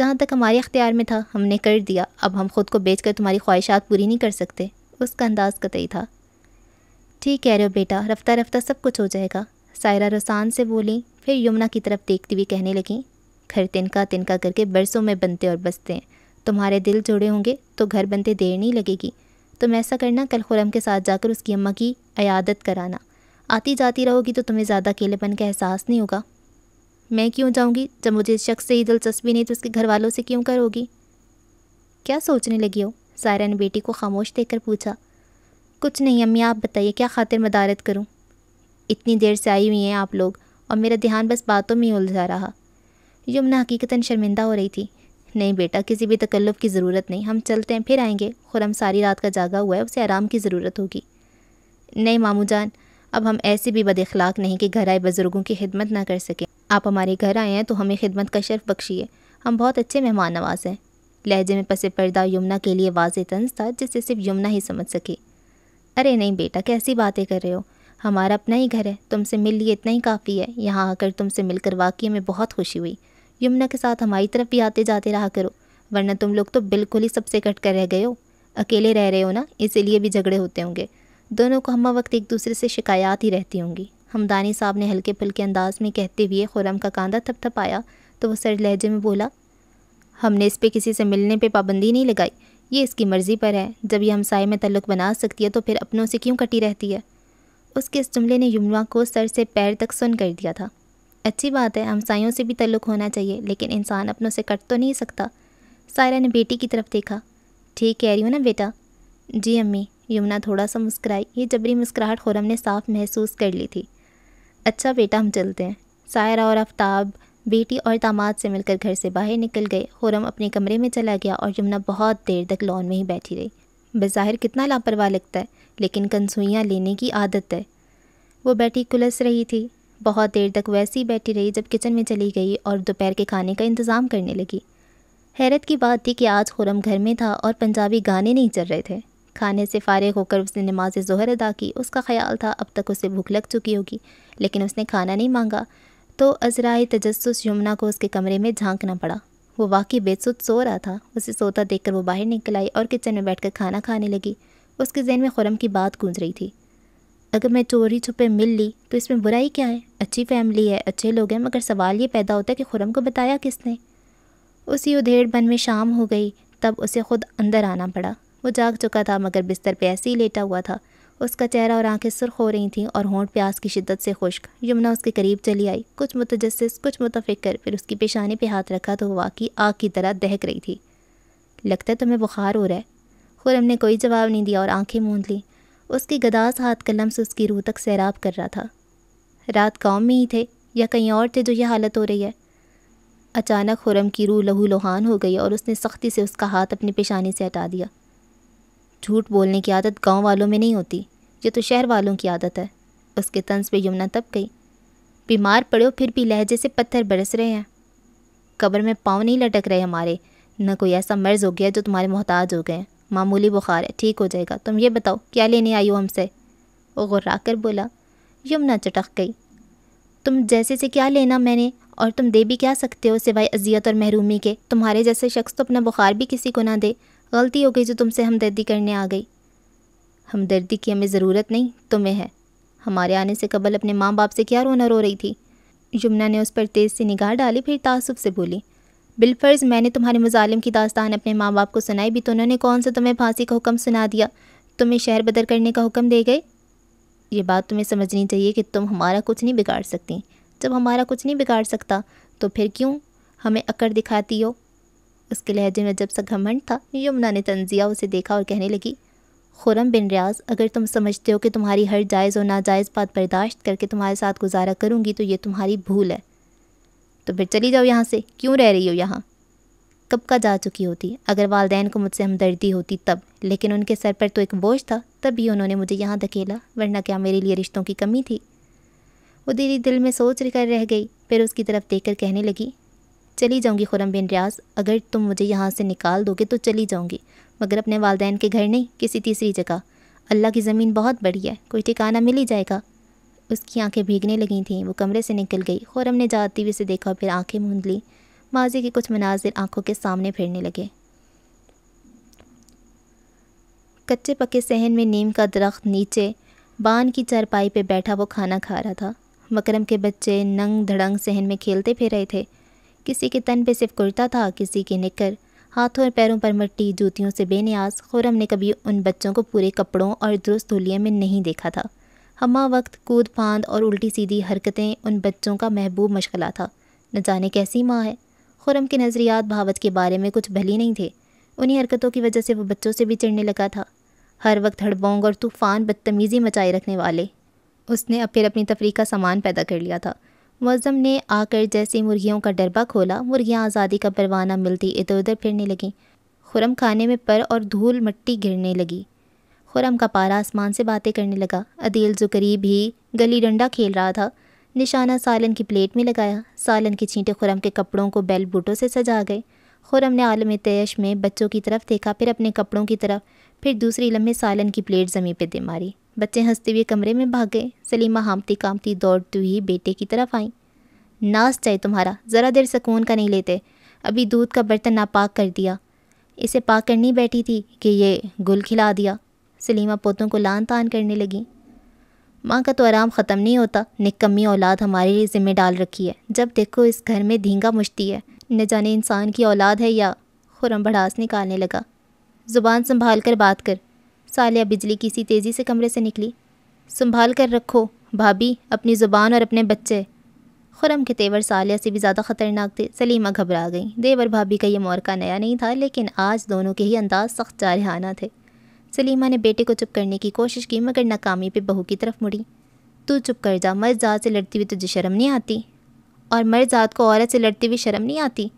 जहाँ तक हमारे अख्तियार में था हमने कर दिया अब हम खुद को बेच कर तुम्हारी ख्वाहिशात पूरी नहीं कर सकते उसका अंदाज़ कतई था ठीक कह रहे हो बेटा रफ्ता रफ्ता सब कुछ हो जाएगा सायरा रोसान से बोली फिर यमुना की तरफ देखती हुई कहने लगी घर तिनका तिनका करके बरसों में बनते और बसते हैं तुम्हारे दिल जुड़े होंगे तो घर बनते देर नहीं लगेगी तुम ऐसा करना कल खुरम के साथ जाकर उसकी अम्मा की अयादत कराना आती जाती रहोगी तो तुम्हें ज़्यादा अकेलेपन का एहसास नहीं होगा मैं क्यों जाऊँगी जब मुझे इस शख्स से ही दिलचस्पी नहीं तो उसके घर वालों से क्यों करोगी क्या सोचने लगी हो सायरा ने बेटी को खामोश देखकर पूछा कुछ नहीं अम्मी आप बताइए क्या खातिर मदारत करूँ इतनी देर से आई हुई हैं आप लोग और मेरा ध्यान बस बातों में उलझा रहा यमुना हकीकता शर्मिंदा हो रही थी नहीं बेटा किसी भी तकल्लुफ़ की ज़रूरत नहीं हम चलते हैं फिर आएंगे खुरम सारी रात का जागा हुआ है उसे आराम की ज़रूरत होगी नहीं मामू जान अब हम ऐसे भी बदखलाक नहीं कि घर आए बुज़ुर्गों की खिदमत ना कर सकें आप हमारे घर आए हैं तो हमें खिदमत का शर्फ बख्शिए हम बहुत अच्छे मेहमान नवाज हैं लहजे में पसे पर्दा यमुना के लिए वाज तंज था जिसे सिर्फ यमुना ही समझ सकी अरे नहीं बेटा कैसी बातें कर रहे हो हमारा अपना ही घर है तुमसे मिल लिए इतना ही काफ़ी है यहाँ आकर तुमसे मिलकर वाकई में बहुत खुशी हुई यमुना के साथ हमारी तरफ भी आते जाते रहा करो वरना तुम लोग तो बिल्कुल ही सबसे कट कर रह गए हो अकेले रह रहे हो ना इसीलिए भी झगड़े होते होंगे दोनों को हम वक्त एक दूसरे से शिकायत ही रहती होंगी हमदानी साहब ने हल्के फुल्के अंदाज में कहते हुए खुरम का कांधा थपथपाया तो वह सर लहजे में बोला हमने इस पर किसी से मिलने पर पाबंदी नहीं लगाई ये इसकी मर्ज़ी पर है जब यह हमसाए में तल्लुक़ बना सकती है तो फिर अपनों से क्यों कटी रहती है उसके इस जुमले ने युवा को सर से पैर तक सुन कर दिया था अच्छी बात है हमसायों से भी तल्लुक़ होना चाहिए लेकिन इंसान अपनों से कट तो नहीं सकता सायरा ने बेटी की तरफ देखा ठीक कह रही हो ना बेटा जी अम्मी यमुना थोड़ा सा मुस्कुराई ये जबरी मुस्कुराहट खुरम ने साफ महसूस कर ली थी अच्छा बेटा हम चलते हैं सायरा और आफ्ताब बेटी और दामाद से मिलकर घर से बाहर निकल गए खुरम अपने कमरे में चला गया और यमुना बहुत देर तक लॉन में ही बैठी रही बज़ाहिर कितना लापरवाह लगता है लेकिन कंसुइयाँ लेने की आदत है वो बैठी कुलस रही थी बहुत देर तक वैसी बैठी रही जब किचन में चली गई और दोपहर के खाने का इंतज़ाम करने लगी हैरत की बात थी कि आज खुरम घर में था और पंजाबी गाने नहीं चल रहे थे खाने से फारिग होकर उसने नमाज जहर अदा की उसका ख्याल था अब तक उसे भूख लग चुकी होगी लेकिन उसने खाना नहीं मांगा तो अजराए तजस्स यमुना को उसके कमरे में झांकना पड़ा वो वाकई बेसुध सो रहा था उसे सोता देखकर वो बाहर निकल आई और किचन में बैठकर खाना खाने लगी उसके जहन में खुरम की बात गूंज रही थी अगर मैं चोरी छुपे मिल ली तो इसमें बुराई क्या है अच्छी फैमिली है अच्छे लोग हैं मगर सवाल ये पैदा होता है कि खुरम को बताया किसने उसी उधेड़ बन में शाम हो गई तब उसे खुद अंदर आना पड़ा वो जाग चुका था मगर बिस्तर पे ऐसे ही लेटा हुआ था उसका चेहरा और आंखें सुर्ख हो रही थीं और होंठ प्यास की शिद्दत से खुश्क यमुना उसके करीब चली आई कुछ मुतजस कुछ मुतफिकर फिर उसकी पेशानी पे हाथ रखा तो वाकई आग की तरह दहक रही थी लगता है तुम्हें बुखार हो रहा है खुरम ने कोई जवाब नहीं दिया और आंखें मूंद ली उसकी गदास हाथ कलम से उसकी रूह तक सैराब कर रहा था रात गाँव में ही थे या कहीं और थे जो यह हालत हो रही है अचानक खुरम की रूह लहू लुहान हो गई और उसने सख्ती से उसका हाथ अपनी पेशानी से हटा दिया झूठ बोलने की आदत गांव वालों में नहीं होती ये तो शहर वालों की आदत है उसके तंस पे यमुना तप गई बीमार पड़े हो फिर भी लहजे से पत्थर बरस रहे हैं कब्र में पाँव नहीं लटक रहे हमारे न कोई ऐसा मर्ज़ हो गया जो तुम्हारे मोहताज हो गए मामूली बुखार है ठीक हो जाएगा तुम ये बताओ क्या लेने आई हो हमसे वो गुर्रा कर बोला यमुना चटक गई तुम जैसे से क्या लेना मैंने और तुम दे भी क्या सकते हो सिवाय अजियत और महरूमी के तुम्हारे जैसे शख्स तो अपना बुखार भी किसी को ना दे गलती हो गई जो तुमसे हमदर्दी करने आ गई हमदर्दी की हमें ज़रूरत नहीं तुम्हें है हमारे आने से कबल अपने माँ बाप से क्या रोना रो रही थी यमुना ने उस पर तेज़ से निगाह डाली फिर तासुब से बोली बिलफर्ज़ मैंने तुम्हारे मुजालिम की दास्तान अपने माँ बाप को सुनाई भी तो उन्होंने कौन सा तुम्हें फांसी का हुक्म सुना दिया तुम्हें शहर बदर करने का हुक्म दे गए ये बात तुम्हें समझनी चाहिए कि तुम हमारा कुछ नहीं बिगाड़ सकती जब हमारा कुछ नहीं बिगाड़ सकता तो फिर क्यों हमें अकड़ दिखाती हो उसके लहजे में जब सा घमंड था यमुना ने तंजिया उसे देखा और कहने लगी खुरम बिन रियाज अगर तुम समझते हो कि तुम्हारी हर जायज़ और नाजायज़ बात बर्दाश्त करके तुम्हारे साथ गुजारा करूँगी तो ये तुम्हारी भूल है तो फिर चली जाओ यहाँ से क्यों रह रही हो यहाँ कब का जा चुकी होती अगर वालदेन को मुझसे हमदर्दी होती तब लेकिन उनके सर पर तो एक बोझ था तभी उन्होंने मुझे यहाँ धकेला वरना क्या मेरे लिए रिश्तों की कमी थी वो दीदी दिल में सोच कर रह गई फिर उसकी तरफ देख कर कहने लगी चली जाऊँगी खुरम बिन रियाज अगर तुम मुझे यहाँ से निकाल दोगे तो चली जाऊँगी मगर अपने वालदेन के घर नहीं किसी तीसरी जगह अल्लाह की ज़मीन बहुत बड़ी है कोई ठिकाना मिल ही जाएगा उसकी आंखें भीगने लगी थीं वो कमरे से निकल गई खुरम ने जाती हुई उसे देखा फिर आंखें मूंद ली माजी के कुछ मनाजिर आंखों के सामने फिरने लगे कच्चे पके सहन में नीम का दरख्त नीचे बान की चारपाई पे बैठा वो खाना खा रहा था मकरम के बच्चे नंग धड़ंग सहन में खेलते फिर रहे थे किसी के तन पे सिर्फ कुर्ता था किसी के निकर हाथों और पैरों पर मट्टी जूतियों से बेनियाज खुरम ने कभी उन बच्चों को पूरे कपड़ों और दुरुस्त धुलिए में नहीं देखा था हमा वक्त कूद फांद और उल्टी सीधी हरकतें उन बच्चों का महबूब मशगला था न जाने कैसी माँ है खुरम के नज़रियात भावत के बारे में कुछ भली नहीं थे उन्हीं हरकतों की वजह से वो बच्चों से भी चिड़ने लगा था हर वक्त हड़बोंग और तूफ़ान बदतमीज़ी मचाए रखने वाले उसने अब फिर अपनी तफरी का सामान पैदा कर लिया था मौज़म ने आकर जैसे मुर्गियों का डरबा खोला मुर्गियाँ आज़ादी का परवाना मिलती इधर उधर फिरने लगीं खुरम खाने में पर और धूल मट्टी गिरने लगी खुरम का पारा आसमान से बातें करने लगा अदील जुकरी भी गली डंडा खेल रहा था निशाना सालन की प्लेट में लगाया सालन की छींटे खुरम के कपड़ों को बेल बूटों से सजा गए खुरम ने आलम तयश में बच्चों की तरफ देखा फिर अपने कपड़ों की तरफ फिर दूसरी लम्हे सालन की प्लेट ज़मीन पर दे मारी बच्चे हंसते हुए कमरे में भाग गए सलीमा हामती कामती दौड़ती हुई बेटे की तरफ आई नाश चाहे तुम्हारा ज़रा देर सुकून का नहीं लेते अभी दूध का बर्तन नापाक कर दिया इसे पाक करनी बैठी थी कि ये गुल खिला दिया सलीमा पोतों को लान तान करने लगी माँ का तो आराम ख़त्म नहीं होता निकम्मी औलाद हमारे लिए ज़िम्मे डाल रखी है जब देखो इस घर में धींगा मुश्ती है न जाने इंसान की औलाद है या खुरम भड़ास निकालने लगा ज़ुबान संभाल कर बात कर सालिया बिजली किसी तेज़ी से कमरे से निकली संभाल कर रखो भाभी अपनी ज़ुबान और अपने बच्चे खुरम के तेवर सालिया से भी ज़्यादा ख़तरनाक थे सलीमा घबरा गई देवर भाभी का यह मौका नया नहीं था लेकिन आज दोनों के ही अंदाज सख्त जारहाना थे सलीमा ने बेटे को चुप करने की कोशिश की मगर नाकामी पर बहू की तरफ मुड़ी तू चुप कर जा मर्द जात से लड़ती हुई तुझे शर्म नहीं आती और मर्द जात को औरत से लड़ती हुई शर्म नहीं आती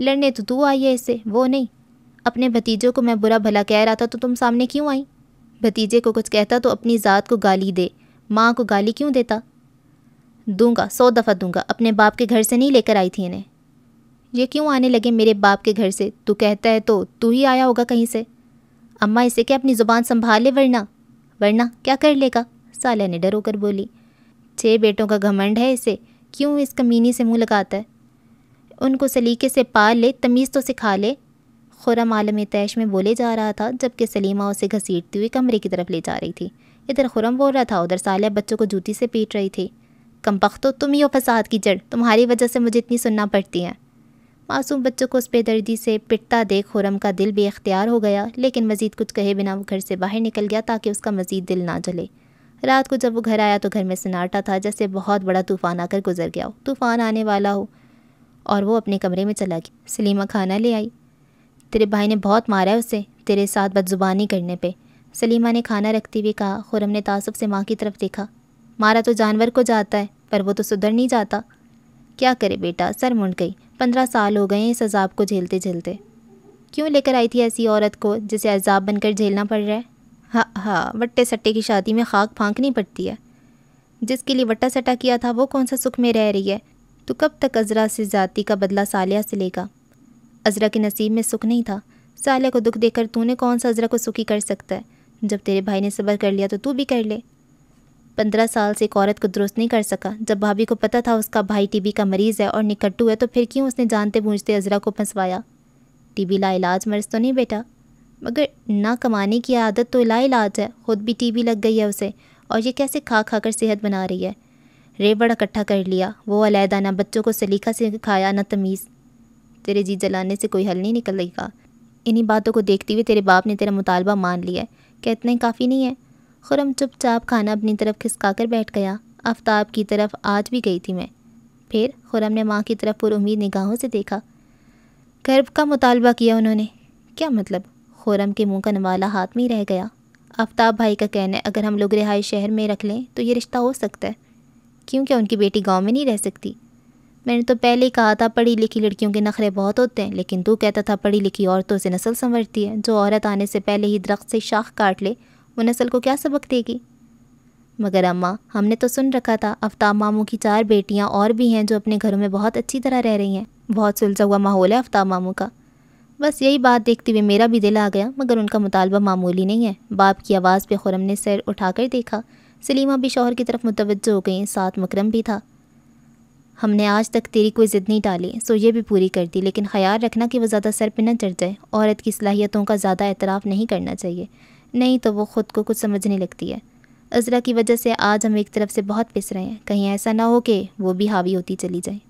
लड़ने तो तू आई है इससे वो नहीं अपने भतीजों को मैं बुरा भला कह रहा था तो तुम सामने क्यों आई भतीजे को कुछ कहता तो अपनी ज़ात को गाली दे माँ को गाली क्यों देता दूंगा सौ दफ़ा दूंगा अपने बाप के घर से नहीं लेकर आई थी इन्हें ये क्यों आने लगे मेरे बाप के घर से तू कहता है तो तू ही आया होगा कहीं से अम्मा इसे क्या अपनी ज़ुबान संभाल ले वरना वरना क्या कर लेगा साले ने डर होकर बोली छः बेटों का घमंड है इसे क्यों इस कमीनी से मुंह लगाता है उनको सलीके से पाल ले तमीज़ तो सिखा ले खुरम आलम तैश में बोले जा रहा था जबकि सलीमा उसे घसीटती हुई कमरे की तरफ ले जा रही थी इधर खुरम बोल रहा था उधर सालिया बच्चों को जूती से पीट रही थी कम तो तुम ही हो फसाद की जड़ तुम्हारी वजह से मुझे इतनी सुनना पड़ती है मासूम बच्चों को उस बेदर्दी से पिटता देख खुरम का दिल बेख्तियार हो गया लेकिन मज़ीद कुछ कहे बिना वो घर से बाहर निकल गया ताकि उसका मज़ीद दिल ना जले रात को जब वो घर आया तो घर में सन्नाटा था जैसे बहुत बड़ा तूफ़ान आकर गुजर गया हो तूफ़ान आने वाला हो और वो अपने कमरे में चला गया सलीमा खाना ले आई तेरे भाई ने बहुत मारा है उसे तेरे साथ बदजुबानी करने पे सलीमा ने खाना रखते हुए कहा खुरम ने तासब से माँ की तरफ देखा मारा तो जानवर को जाता है पर वो तो सुधर नहीं जाता क्या करे बेटा सर मुंड गई पंद्रह साल हो गए इस अजाब को झेलते झेलते क्यों लेकर आई थी ऐसी औरत को जिसे अजाब बनकर झेलना पड़ रहा है हाँ हाँ वट्टे सट्टे की शादी में खाक फाँकनी पड़ती है जिसके लिए वट्टा सट्टा किया था वो कौन सा सुख में रह रही है तो कब तक अजरा से जाति का बदला सालिया से लेगा अजरा के नसीब में सुख नहीं था साले को दुख देकर तूने कौन सा अजरा को सुखी कर सकता है जब तेरे भाई ने सब्र कर लिया तो तू भी कर ले पंद्रह साल से एक औरत को दुरुस्त नहीं कर सका जब भाभी को पता था उसका भाई टीबी का मरीज़ है और निकट्टू है तो फिर क्यों उसने जानते बूझते अजरा को फंसवाया टीबी लाइलाज मर्ज तो नहीं बेटा मगर ना कमाने की आदत तो ला इलाज है खुद भी टीबी लग गई है उसे और ये कैसे खा खा कर सेहत बना रही है रेबड़ा इकट्ठा कर लिया वो अलहदा ना बच्चों को सलीका से खाया ना तमीज़ तेरे जी जलाने से कोई हल नहीं निकलेगा इन्हीं बातों को देखते हुए तेरे बाप ने तेरा मुतालबा मान लिया है क्या इतना ही काफ़ी नहीं है खुरम चुपचाप खाना अपनी तरफ खिसका कर बैठ गया आफ्ताब की तरफ आज भी गई थी मैं फिर खुरम ने माँ की तरफ पुरुद निगाहों से देखा गर्व का मुतालबा किया उन्होंने क्या मतलब खुरम के मुँह का नवाला हाथ में ही रह गया आफ्ताब भाई का कहना है अगर हम लोग रिहाई शहर में रख लें तो ये रिश्ता हो सकता है क्यों क्या उनकी बेटी गाँव में नहीं रह सकती मैंने तो पहले ही कहा था पढ़ी लिखी लड़कियों के नखरे बहुत होते हैं लेकिन तू कहता था पढ़ी लिखी औरतों से नस्ल संवरती है जो औरत आने से पहले ही दरख्त से शाख काट ले वो नस्ल को क्या सबक देगी मगर अम्मा हमने तो सुन रखा था आफ्ताब मामू की चार बेटियाँ और भी हैं जो अपने घरों में बहुत अच्छी तरह रह रही हैं बहुत सुलझा हुआ माहौल है आफ्ताब मामू का बस यही बात देखते हुए मेरा भी दिल आ गया मगर उनका मुतालबा मामूली नहीं है बाप की आवाज़ पे खुरम ने सर उठाकर देखा सलीमा भी शोहर की तरफ मुतवजह हो गई साथ मकरम भी था हमने आज तक तेरी कोई ज़िद नहीं डाली सो ये भी पूरी कर दी लेकिन ख्याल रखना कि वह ज़्यादा सर पर न चढ़ जाए औरत की सलाहियतों का ज़्यादा एतराफ़ नहीं करना चाहिए नहीं तो वो ख़ुद को कुछ समझने लगती है अजरा की वजह से आज हम एक तरफ से बहुत पिस रहे हैं कहीं ऐसा ना हो कि वो भी हावी होती चली जाए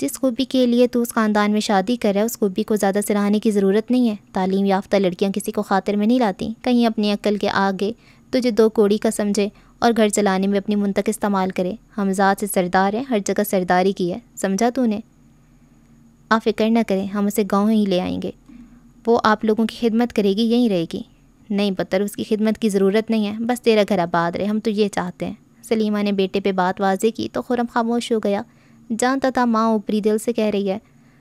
जिस खूबी के लिए तू उस ख़ानदान में शादी कर रहा है उस खूबी को ज़्यादा सराहने की ज़रूरत नहीं है तालीम याफ्ता लड़कियाँ किसी को खातिर में नहीं लाती कहीं अपनी अक्ल के आगे तुझे दो कोड़ी का समझे और घर चलाने में अपनी मुंतक इस्तेमाल करे हमजात से सरदार है हर जगह सरदारी की है समझा तूने आप फिक्र ना करें हम उसे गाँव ही ले आएंगे वो आप लोगों की खिदमत करेगी यहीं रहेगी नहीं पत्थर उसकी खिदमत की ज़रूरत नहीं है बस तेरा घर आबाद रहे हम तो ये चाहते हैं सलीमा ने बेटे पे बात वाजे की तो खुरम खामोश हो गया जानता था माँ ऊपरी दिल से कह रही है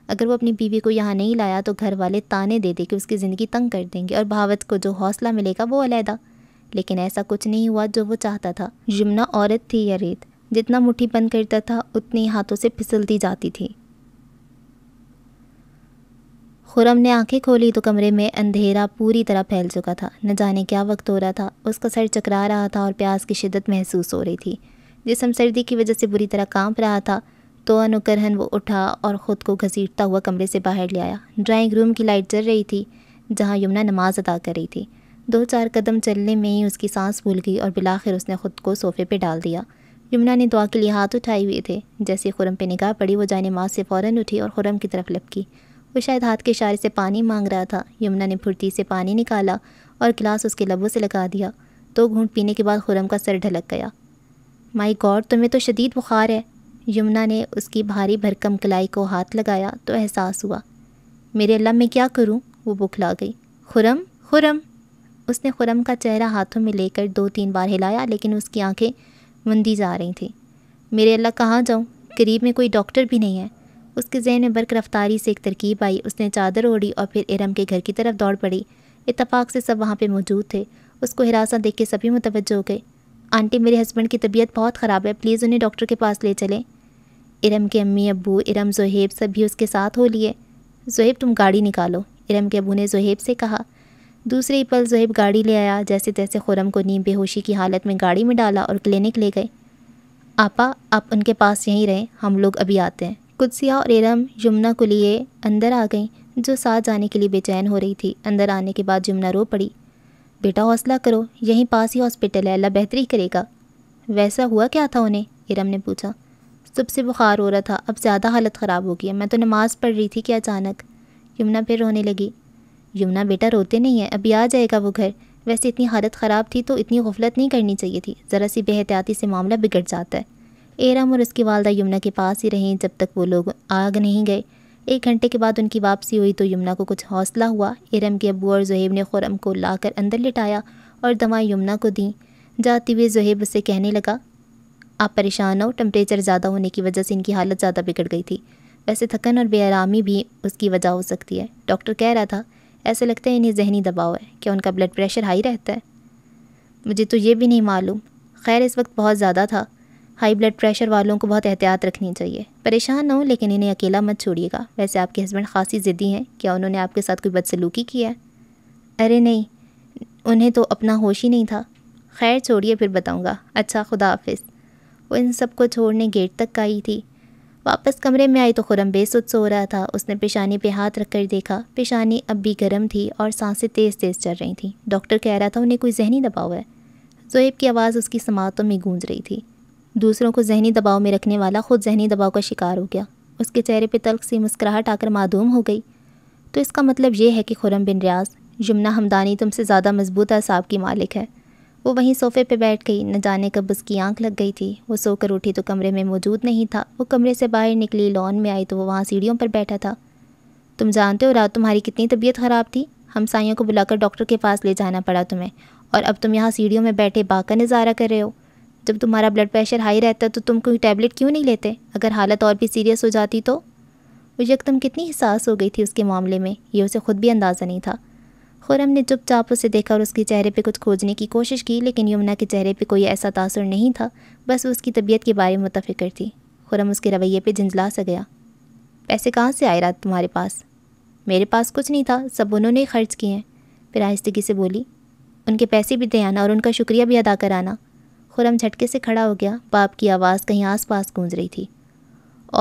अगर वो अपनी बीवी को यहाँ नहीं लाया तो घर वाले ताने दे दे कि उसकी ज़िंदगी तंग कर देंगे और भावत को जो हौसला मिलेगा वो अलहदा लेकिन ऐसा कुछ नहीं हुआ जो वो चाहता था यमुना औरत थी या रेत जितना मुट्ठी बंद करता था उतनी हाथों से फिसलती जाती थी खुरम ने आंखें खोली तो कमरे में अंधेरा पूरी तरह फैल चुका था न जाने क्या वक्त हो रहा था उसका सर चकरा रहा था और प्यास की शिद्दत महसूस हो रही थी जिसम सर्दी की वजह से बुरी तरह कांप रहा था तो अनुकरहन वो उठा और ख़ुद को घसीटता हुआ कमरे से बाहर ले आया ड्राइंग रूम की लाइट जल रही थी जहाँ यमुना नमाज अदा कर रही थी दो चार कदम चलने में ही उसकी सांस भूल गई और बिलाखिर उसने ख़ुद को सोफ़े पर डाल दिया यमुना ने दुआ के लिए हाथ उठाए हुए थे जैसे खुरम पे निगाह पड़ी वो जाने माँ से फ़ौर उठी और खुरम की तरफ लपकी वो शायद हाथ के इशारे से पानी मांग रहा था यमुना ने फुर्ती से पानी निकाला और गिलास उसके लबों से लगा दिया दो तो घूंट पीने के बाद खुरम का सर ढलक गया माई गॉड तुम्हें तो शदीद बुखार है यमुना ने उसकी भारी भरकम कलाई को हाथ लगाया तो एहसास हुआ मेरे अल्लाह मैं क्या करूँ वो बुखला गई खुरम खुरम उसने खुरम का चेहरा हाथों में लेकर दो तीन बार हिलाया लेकिन उसकी आंखें मंदी जा रही थीं मेरे अल्लाह कहाँ जाऊँ करीब में कोई डॉक्टर भी नहीं है उसके जहन में बर्क रफ्तारी से एक तरकीब आई उसने चादर ओढ़ी और फिर इरम के घर की तरफ दौड़ पड़ी इतफाक़ से सब वहाँ पर मौजूद थे उसको हिरासा देख के सभी मुतवज हो गए आंटी मेरे हस्बैंड की तबीयत बहुत ख़राब है प्लीज़ उन्हें डॉक्टर के पास ले चलें इरम के अम्मी अबू इरम जहेब सभी उसके साथ हो लिए जहेब तुम गाड़ी निकालो इरम के अबू ने जहेब से कहा दूसरे ही पल जहेब गाड़ी ले आया जैसे तैसे खुरम को नीम बेहोशी की हालत में गाड़ी में डाला और क्लिनिक ले गए आपा आप उनके पास यहीं रहें हम लोग अभी आते हैं कुदसिया और एरम यमुना को लिए अंदर आ गईं जो साथ जाने के लिए बेचैन हो रही थी अंदर आने के बाद यमुना रो पड़ी बेटा हौसला करो यहीं पास ही हॉस्पिटल है अल्लाह बेहतरी करेगा वैसा हुआ क्या था उन्हें इरम ने पूछा सुबह से बुखार हो रहा था अब ज़्यादा हालत ख़राब हो गई है मैं तो नमाज़ पढ़ रही थी कि अचानक यमुना फिर रोने लगी यमुना बेटा रोते नहीं है अभी आ जाएगा वो घर वैसे इतनी हालत ख़राब थी तो इतनी गफलत नहीं करनी चाहिए थी ज़रा सी बेहतियाती से मामला बिगड़ जाता है एरम और उसकी वालदा यमुना के पास ही रहें जब तक वो लोग आग नहीं गए एक घंटे के बाद उनकी वापसी हुई तो यमुना को कुछ हौसला हुआ एरम के अबू और जहेब ने खुरम को लाकर अंदर लिटाया और दवाएँ यमुना को दी जाते हुए जहेब उससे कहने लगा आप परेशान हो टम्परेचर ज़्यादा होने की वजह से इनकी हालत ज़्यादा बिगड़ गई थी वैसे थकन और बेआरामी भी उसकी वजह हो सकती है डॉक्टर कह रहा था ऐसे लगता है इन्हें जहनी दबाव है क्या उनका ब्लड प्रेशर हाई रहता है मुझे तो ये भी नहीं मालूम खैर इस वक्त बहुत ज़्यादा था हाई ब्लड प्रेशर वालों को बहुत एहतियात रखनी चाहिए परेशान ना हो लेकिन इन्हें अकेला मत छोड़िएगा वैसे आपके हस्बैंड खासी ज़िद्दी हैं क्या उन्होंने आपके साथ कोई बदसलूकी किया है अरे नहीं उन्हें तो अपना होश ही नहीं था खैर छोड़िए फिर बताऊँगा अच्छा खुदा हाफिज़ वो इन सबको छोड़ने गेट तक आई थी वापस कमरे में आई तो खुरम बेसुद सो रहा था उसने पेशानी पे हाथ रख कर देखा पेशानी अब भी गर्म थी और सांसें तेज़ तेज़ चल रही थी डॉक्टर कह रहा था उन्हें कोई जहनी दबाव है जोहेब की आवाज़ उसकी समातों में गूंज रही थी दूसरों को जहनी दबाव में रखने वाला ख़ुद जहनी दबाव का शिकार हो गया उसके चेहरे पर तल्ख सी मुस्कुराहट आकर मादूम हो गई तो इसका मतलब यह है कि खुरम बिन रियाज यमुना हमदानी तुमसे ज़्यादा मजबूत असाब की मालिक है वो वहीं सोफ़े पे बैठ गई न जाने कब उसकी आंख लग गई थी वो सोकर उठी तो कमरे में मौजूद नहीं था वो कमरे से बाहर निकली लॉन में आई तो वो वहाँ सीढ़ियों पर बैठा था तुम जानते हो रात तुम्हारी कितनी तबीयत ख़राब थी साइयों को बुलाकर डॉक्टर के पास ले जाना पड़ा तुम्हें और अब तुम यहाँ सीढ़ियों में बैठे बाग का नज़ारा कर रहे हो जब तुम्हारा ब्लड प्रेशर हाई रहता तो तुम कोई टैबलेट क्यों नहीं लेते अगर हालत और भी सीरियस हो जाती तो वो यकदम कितनी हिसास हो गई थी उसके मामले में ये उसे खुद भी अंदाज़ा नहीं था खुरम ने चुपचाप उसे देखा और उसके चेहरे पर कुछ खोजने की कोशिश की लेकिन यमुना के चेहरे पर कोई ऐसा तासर नहीं था बस उसकी तबीयत के बारे में मुतफ़िक्र थी खुरम उसके रवैये पे झंझला सा गया पैसे कहाँ से आए रात तुम्हारे पास मेरे पास कुछ नहीं था सब उन्होंने खर्च किए हैं फिर आहिस्तगी से बोली उनके पैसे भी दे आना और उनका शुक्रिया भी अदा कराना खुरम झटके से खड़ा हो गया बाप की आवाज़ कहीं आस पास गूंज रही थी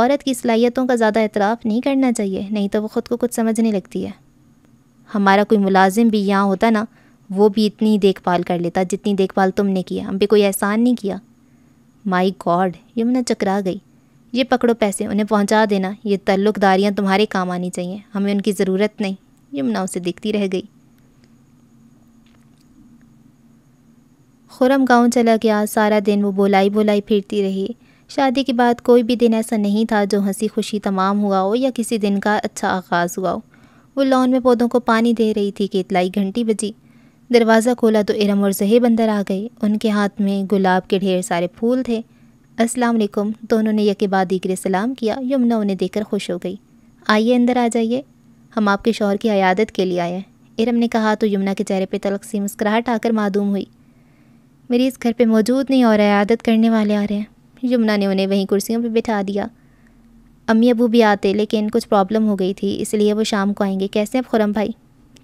औरत की सलाहियतों का ज़्यादा एतराफ़ नहीं करना चाहिए नहीं तो वो ख़ुद को कुछ समझने लगती है हमारा कोई मुलाजिम भी यहाँ होता ना वो भी इतनी ही देखभाल कर लेता जितनी देखभाल तुमने किया हम पे कोई एहसान नहीं किया माई गॉड यमुना चकरा गई ये पकड़ो पैसे उन्हें पहुंचा देना ये तल्लुकदारियाँ तुम्हारे काम आनी चाहिए हमें उनकी ज़रूरत नहीं यमुना उसे देखती रह गई खुरम गांव चला गया सारा दिन वो बोलाई बोलाई फिरती रही शादी के बाद कोई भी दिन ऐसा नहीं था जो हंसी खुशी तमाम हुआ हो या किसी दिन का अच्छा आगाज़ हुआ हो वो लॉन में पौधों को पानी दे रही थी कि इतलाई घंटी बजी दरवाज़ा खोला तो इरम और जहेब अंदर आ गए उनके हाथ में गुलाब के ढेर सारे फूल थे अस्सलाम वालेकुम दोनों तो ने यके बाद दीगर सलाम किया यमुना उन्हें देखकर खुश हो गई आइए अंदर आ जाइए हम आपके शोहर की अयादत के लिए आए इरम ने कहा तो यमुना के चेहरे पर तलक सी मुस्कुराहट आकर मादूम हुई मेरी इस घर पर मौजूद नहीं और अयादत करने वाले आ रहे हैं यमुना ने उन्हें वहीं कुर्सियों पर बिठा दिया अम्मी अबू भी आते लेकिन कुछ प्रॉब्लम हो गई थी इसलिए वो शाम को आएंगे कैसे हैं अब खुरम भाई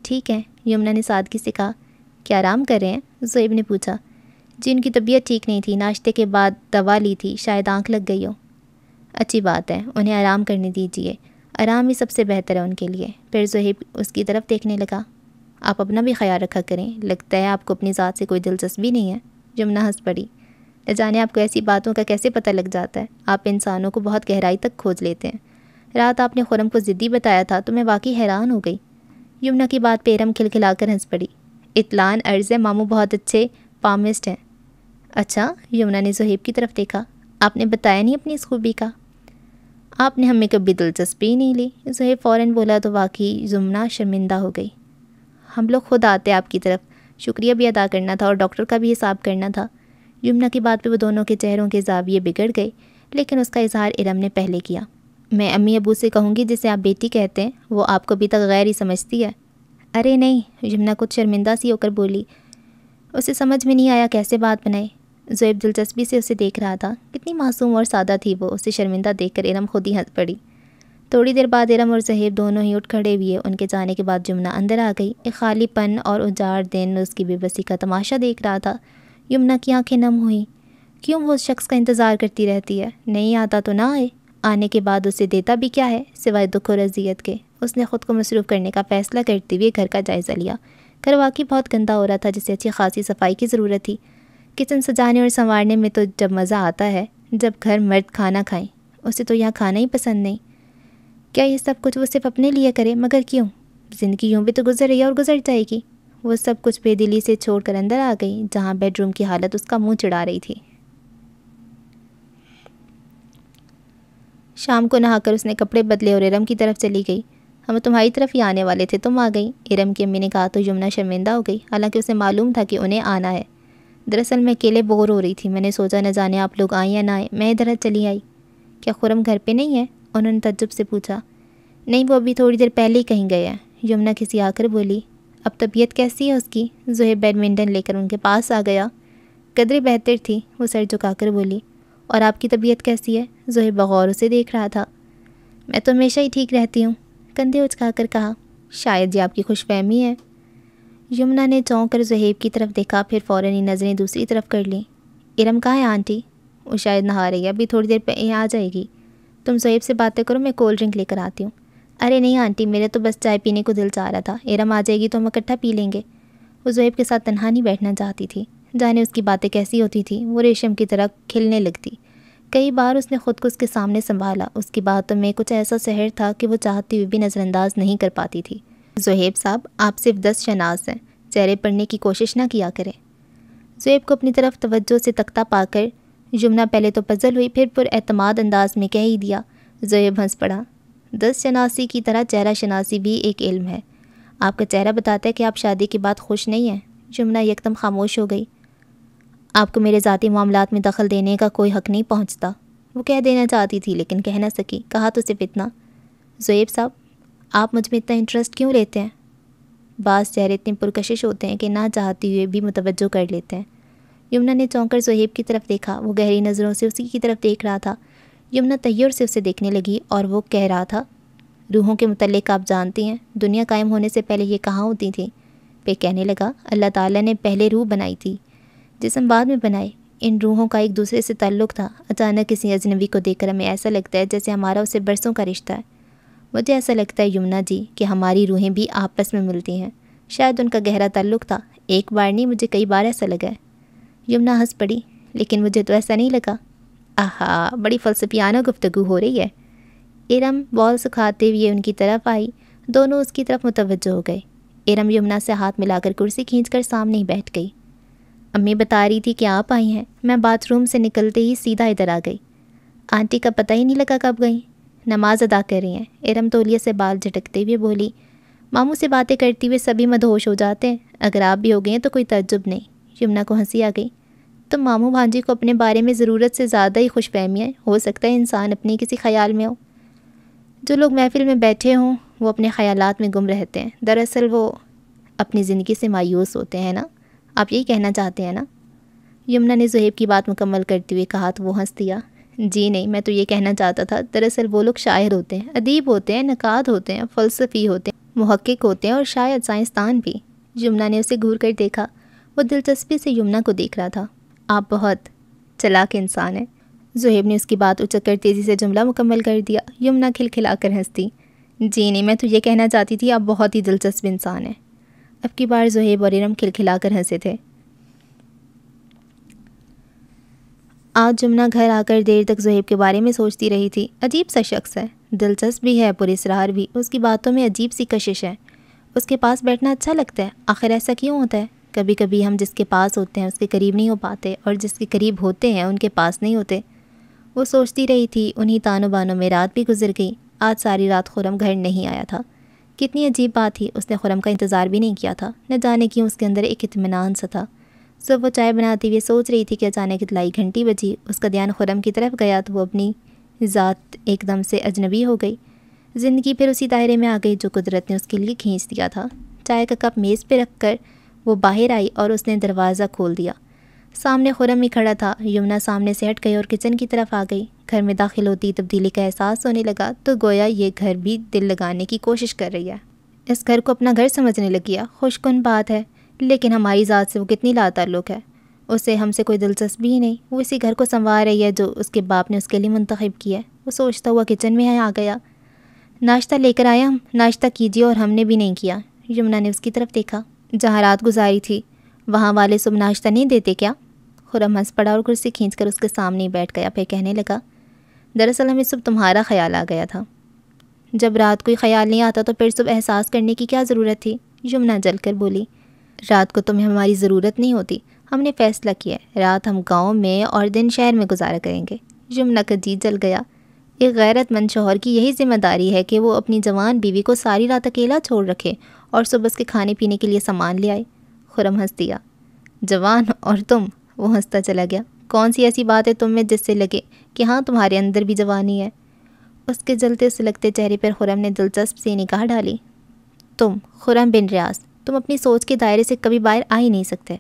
ठीक है यमुना ने सादगी से कहा क्या आराम कर रहे हैं जोब ने पूछा जी उनकी तबीयत ठीक नहीं थी नाश्ते के बाद दवा ली थी शायद आंख लग गई हो अच्छी बात है उन्हें आराम करने दीजिए आराम ही सबसे बेहतर है उनके लिए फिर जोहेब उसकी तरफ देखने लगा आप अपना भी ख्याल रखा करें लगता है आपको अपनी ज़ात से कोई दिलचस्पी नहीं है जमुना हंस पड़ी न जाने आपको ऐसी बातों का कैसे पता लग जाता है आप इंसानों को बहुत गहराई तक खोज लेते हैं रात आपने खुरम को ज़िद्दी बताया था तो मैं वाकई हैरान हो गई यमुना की बात पे इरम खिलखिलाकर हंस पड़ी इतलान अर्ज़ है मामू बहुत अच्छे पामिस्ट हैं अच्छा यमुना ने जहेब की तरफ देखा आपने बताया नहीं अपनी इस खूबी का आपने हमें कभी दिलचस्पी नहीं ली जहेब फ़ौर बोला तो वाकई यमुना शर्मिंदा हो गई हम लोग खुद आते आपकी तरफ शुक्रिया भी अदा करना था और डॉक्टर का भी हिसाब करना था यमुना की बात पर वो दोनों के चेहरों के जाविये बिगड़ गए लेकिन उसका इजहार इरम ने पहले किया मैं अम्मी अबू से कहूँगी जिसे आप बेटी कहते हैं वो आपको अभी तक गैर ही समझती है अरे नहीं यमुना कुछ शर्मिंदा सी होकर बोली उसे समझ में नहीं आया कैसे बात बनाए जोएब दिलचस्पी से उसे देख रहा था कितनी मासूम और सादा थी वो उसे शर्मिंदा देखकर इरम खुद ही हंस पड़ी थोड़ी देर बाद इरम और जहेब दोनों ही उठ खड़े हुए उनके जाने के बाद जुमना अंदर आ गई एक खाली पन और उजाड़ दिन उसकी बेबसी का तमाशा देख रहा था यमुना की आंखें नम हुई क्यों वो उस शख्स का इंतज़ार करती रहती है नहीं आता तो ना आए आने के बाद उसे देता भी क्या है सिवाय दुख और अजियत के उसने ख़ुद को मसरूफ़ करने का फ़ैसला करते हुए घर का जायज़ा लिया घर वाकई बहुत गंदा हो रहा था जिसे अच्छी खासी सफाई की ज़रूरत थी किचन सजाने और संवारने में तो जब मज़ा आता है जब घर मर्द खाना खाएं उसे तो यहाँ खाना ही पसंद नहीं क्या ये सब कुछ वो सिर्फ अपने लिए करे मगर क्यों ज़िंदगी यूँ भी तो गुजर रही है और गुजर जाएगी वो सब कुछ बेदिली से छोड़कर अंदर आ गई जहाँ बेडरूम की हालत उसका मुंह चिढ़ा रही थी शाम को नहाकर उसने कपड़े बदले और इरम की तरफ चली गई हम तुम्हारी तरफ ही आने वाले थे तुम आ गई इरम की अम्मी ने कहा तो यमुना शर्मिंदा हो गई हालांकि उसे मालूम था कि उन्हें आना है दरअसल मैं अकेले बोर हो रही थी मैंने सोचा न जाने आप लोग आएँ या ना आए मैं इधर चली आई क्या खुरम घर पर नहीं है उन्होंने तजुब से पूछा नहीं वो अभी थोड़ी देर पहले ही कहीं गए हैं यमुना किसी आकर बोली अब तबीयत कैसी है उसकी जोहेब बैडमिंटन लेकर उनके पास आ गया कदरे बेहतर थी वो सर झुकाकर बोली और आपकी तबीयत कैसी है जोहेब बगौर उसे देख रहा था मैं तो हमेशा ही ठीक रहती हूँ कंधे उचकाकर कहा शायद ये आपकी खुशफहमी है यमुना ने चौंक कर जहेब की तरफ देखा फिर फ़ौर ही नज़रें दूसरी तरफ कर ली इरम कहाँ है आंटी वो शायद नहा रही है अभी थोड़ी देर पे यहाँ आ जाएगी तुम जहेब से बातें करो मैं कोल्ड ड्रिंक लेकर आती हूँ अरे नहीं आंटी मेरे तो बस चाय पीने को दिल चाह रहा था एरम आ जाएगी तो हम इकट्ठा पी लेंगे वो जोहेब के साथ तनहा नहीं बैठना चाहती थी जाने उसकी बातें कैसी होती थी वो रेशम की तरह खिलने लगती कई बार उसने ख़ुद को उसके सामने संभाला उसकी बातों में कुछ ऐसा शहर था कि वो चाहती हुई भी नज़रअंदाज नहीं कर पाती थी जोहेब साहब आप सिर्फ दस शनाज हैं चेहरे पढ़ने की कोशिश ना किया करें जोहेब को अपनी तरफ तवज्जो से तख्ता पाकर जुमना पहले तो पजल हुई फिर पुरमाद अंदाज में कह ही दिया जोहेब हंस पड़ा दस शनासी की तरह चेहरा शनासी भी एक इल्म है आपका चेहरा बताता है कि आप शादी के बाद खुश नहीं हैं जुमना यकदम खामोश हो गई आपको मेरे ज़ाती मामला में दखल देने का कोई हक नहीं पहुँचता वो कह देना चाहती थी लेकिन कह ना सकी कहा तो सिर्फ इतना जोएब साहब आप मुझ में इतना इंटरेस्ट क्यों लेते हैं बास चेहरे इतने पुरकशिश होते हैं कि ना चाहते हुए भी मुतवजो कर लेते हैं यमुना ने चौंकर जोहेब की तरफ देखा वो गहरी नज़रों से उसी की तरफ देख रहा था यमुना तैयर से उसे देखने लगी और वो कह रहा था रूहों के मतलब आप जानती हैं दुनिया कायम होने से पहले ये कहाँ होती थी पे कहने लगा अल्लाह ताला ने पहले रूह बनाई थी जिसम बाद में बनाए इन रूहों का एक दूसरे से ताल्लुक़ था अचानक किसी अजनबी को देखकर हमें ऐसा लगता है जैसे हमारा उसे बरसों का रिश्ता है मुझे ऐसा लगता है यमुना जी कि हमारी रूहें भी आपस में मिलती हैं शायद उनका गहरा ताल्लुक़ था एक बार नहीं मुझे कई बार ऐसा लगा है यमुना हंस पड़ी लेकिन मुझे तो ऐसा नहीं लगा आहा बड़ी फलसफियाना गुफ्तु हो रही है इरम बॉल सुखाते हुए उनकी तरफ आई दोनों उसकी तरफ मुतवज हो गए इरम यमुना से हाथ मिलाकर कुर्सी खींचकर सामने ही बैठ गई अम्मी बता रही थी कि आप आई हैं मैं बाथरूम से निकलते ही सीधा इधर आ गई आंटी का पता ही नहीं लगा कब गई नमाज अदा कर रही हैं इरम तोलिया से बाल झटकते हुए बोली मामू से बातें करते हुए सभी मदहोश हो जाते हैं अगर आप भी हो गए तो कोई तजुब नहीं यमुना को हंसी आ गई तो मामू भांजी को अपने बारे में ज़रूरत से ज़्यादा ही खुशफ़हमियाँ हो सकता है इंसान अपने किसी ख्याल में हो जो लोग महफिल में बैठे हों वो अपने ख्यालात में गुम रहते हैं दरअसल वो अपनी ज़िंदगी से मायूस होते हैं ना आप यही कहना चाहते हैं ना यमुना ने जहेब की बात मुकम्मल करते हुए कहा तो वो हंस दिया जी नहीं मैं तो ये कहना चाहता था दरअसल वो लोग शायर होते हैं अदीब होते हैं नक़ाद होते हैं फ़लसफ़ी होते हैं महक्क होते हैं और शायद साइंसदान भी यमुना ने उसे घूर कर देखा वो दिलचस्पी से यमुना को देख रहा था आप बहुत चलाक इंसान हैं जुहेब ने उसकी बात उचक कर तेज़ी से जुमला मुकम्मल कर दिया यमुना खिलखिला कर हंसती जी नहीं मैं तो ये कहना चाहती थी आप बहुत ही दिलचस्प इंसान हैं अब की बार जुहेब और इरम खिलखिला कर हंसे थे आज जुमना घर आकर देर तक जुहेब के बारे में सोचती रही थी अजीब सा शख्स है दिलचस्प भी है पुरेसरार भी उसकी बातों में अजीब सी कशिश है उसके पास बैठना अच्छा लगता है आखिर ऐसा क्यों होता है कभी कभी हम जिसके पास होते हैं उसके करीब नहीं हो पाते और जिसके करीब होते हैं उनके पास नहीं होते वो सोचती रही थी उन्हीं तानों बानों में रात भी गुजर गई आज सारी रात खुरम घर नहीं आया था कितनी अजीब बात थी उसने खुरम का इंतज़ार भी नहीं किया था न जाने क्यों उसके अंदर एक इतमान सा था सब वो चाय बनाती हुई सोच रही थी कि अचानक इतलाई घंटी बजी उसका ध्यान खुरम की तरफ गया तो वो अपनी ज़ात एकदम से अजनबी हो गई ज़िंदगी फिर उसी दायरे में आ गई जो कुदरत ने उसके लिए खींच दिया था चाय का कप मेज़ पर रख कर वो बाहर आई और उसने दरवाज़ा खोल दिया सामने खुरम ही खड़ा था यमुना सामने से हट गई और किचन की तरफ आ गई घर में दाखिल होती तब्दीली का एहसास होने लगा तो गोया ये घर भी दिल लगाने की कोशिश कर रही है इस घर को अपना घर समझने लग गया खुशकुन बात है लेकिन हमारी ज़ात से वो कितनी तल्लुक़ है उसे हमसे कोई दिलचस्पी ही नहीं वो इसी घर को संवार रही है जो उसके बाप ने उसके लिए मंतखब किया है वो सोचता हुआ किचन में आ गया नाश्ता लेकर आया हम नाश्ता कीजिए और हमने भी नहीं किया यमुना ने उसकी तरफ देखा जहाँ रात गुजारी थी वहाँ वाले सुबह नाश्ता नहीं देते क्या खुरम हंस पड़ा और कुर्सी खींच कर उसके सामने बैठ गया फिर कहने लगा दरअसल हमें सुबह तुम्हारा ख्याल आ गया था जब रात कोई ख्याल नहीं आता तो फिर सुबह एहसास करने की क्या ज़रूरत थी यमुना जल कर बोली रात को तुम्हें हमारी ज़रूरत नहीं होती हमने फ़ैसला किया रात हम गांव में और दिन शहर में गुजारा करेंगे यमुना का जीत जल गया एक गैरतमंद शोहर की यही जिम्मेदारी है कि वो अपनी जवान बीवी को सारी रात अकेला छोड़ रखे और सुबह के खाने पीने के लिए सामान ले आए खुरम हंस दिया जवान और तुम वो हंसता चला गया कौन सी ऐसी बात है तुम में जिससे लगे कि हाँ तुम्हारे अंदर भी जवानी है उसके जलते सुलगते चेहरे पर खुरम ने दिलचस्प से निगाह डाली तुम खुरम बिन रियाज तुम अपनी सोच के दायरे से कभी बाहर आ ही नहीं सकते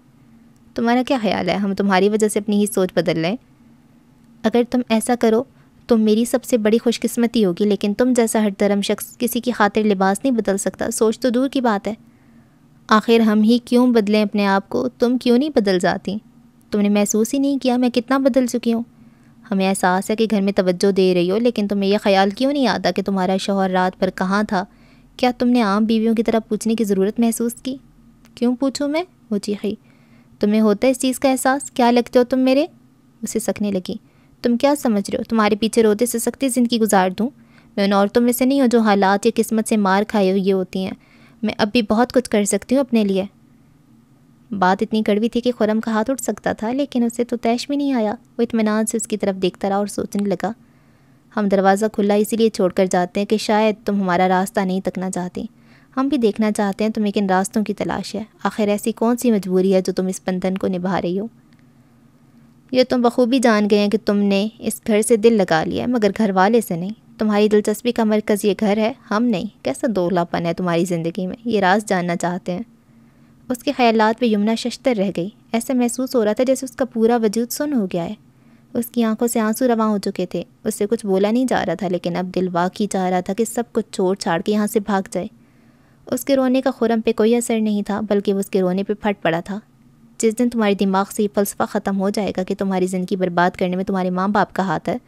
तुम्हारा क्या ख्याल है हम तुम्हारी वजह से अपनी ही सोच बदल लें अगर तुम ऐसा करो तो मेरी सबसे बड़ी खुशकिस्मती होगी लेकिन तुम जैसा हर धर्म शख्स किसी की खातिर लिबास नहीं बदल सकता सोच तो दूर की बात है आखिर हम ही क्यों बदलें अपने आप को तुम क्यों नहीं बदल जाती तुमने महसूस ही नहीं किया मैं कितना बदल चुकी हूँ हमें एहसास है कि घर में तवज्जो दे रही हो लेकिन तुम्हें यह ख्याल क्यों नहीं आता कि तुम्हारा शोहर रात पर कहाँ था क्या तुमने आम बीवियों की तरह पूछने की ज़रूरत महसूस की क्यों पूछूँ मैं वो चीखी तुम्हें होता है इस चीज़ का एहसास क्या लगते हो तुम मेरे उसे सकने लगी तुम क्या समझ रहे हो तुम्हारे पीछे रोते से सख्ती ज़िंदगी गुजार दूँ मैं उन औरतों में से नहीं हूँ जो हालात या किस्मत से मार खाए हुए होती हैं मैं अब भी बहुत कुछ कर सकती हूँ अपने लिए बात इतनी कड़वी थी कि खुरम का हाथ उठ सकता था लेकिन उसे तो तैश भी नहीं आया वो इतमान से उसकी तरफ देखता रहा और सोचने लगा हम दरवाज़ा खुला इसीलिए छोड़ कर जाते हैं कि शायद तुम हमारा रास्ता नहीं तकना चाहती हम भी देखना चाहते हैं तुम्हें किन रास्तों की तलाश है आखिर ऐसी कौन सी मजबूरी है जो तुम इस बंधन को निभा रही हो ये तुम बखूबी जान गए कि तुमने इस घर से दिल लगा लिया मगर घर वाले से नहीं तुम्हारी दिलचस्पी का मरकज़ ये घर है हम नहीं कैसा दोलापन है तुम्हारी ज़िंदगी में ये राज जानना चाहते हैं उसके ख्यालात पे यमुना शशतर रह गई ऐसा महसूस हो रहा था जैसे उसका पूरा वजूद सुन हो गया है उसकी आंखों से आंसू रवा हो चुके थे उससे कुछ बोला नहीं जा रहा था लेकिन अब दिल वाकई चाह रहा था कि सब कुछ छोड़ छाड़ के यहाँ से भाग जाए उसके रोने का खुरम पे कोई असर नहीं था बल्कि उसके रोने पे फट पड़ा था जिस दिन तुम्हारे दिमाग से ये फ़लसफ़ा ख़त्म हो जाएगा कि तुम्हारी ज़िंदगी बर्बाद करने में तुम्हारे माँ बाप का हाथ है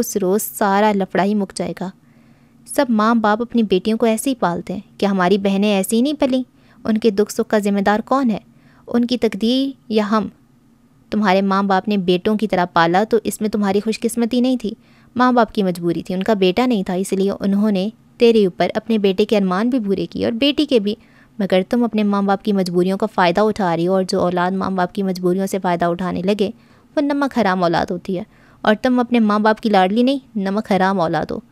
उस रोज़ सारा लफड़ा ही मुक जाएगा सब माँ बाप अपनी बेटियों को ऐसे ही पालते हैं कि हमारी बहनें ऐसे ही नहीं पली उनके दुख सुख का ज़िम्मेदार कौन है उनकी तकदीर या हम तुम्हारे माँ बाप ने बेटों की तरह पाला तो इसमें तुम्हारी खुशकिस्मती नहीं थी माँ बाप की मजबूरी थी उनका बेटा नहीं था इसलिए उन्होंने तेरे ऊपर अपने बेटे के अरमान भी पूरे किए और बेटी के भी मगर तुम अपने माँ बाप की मजबूरियों का फ़ायदा उठा रही हो और जो औलाद माँ बाप की मजबूरियों से फ़ायदा उठाने लगे वो नमक हराम औलाद होती है और तुम अपने माँ बाप की लाडली नहीं नमक हराम औलाद हो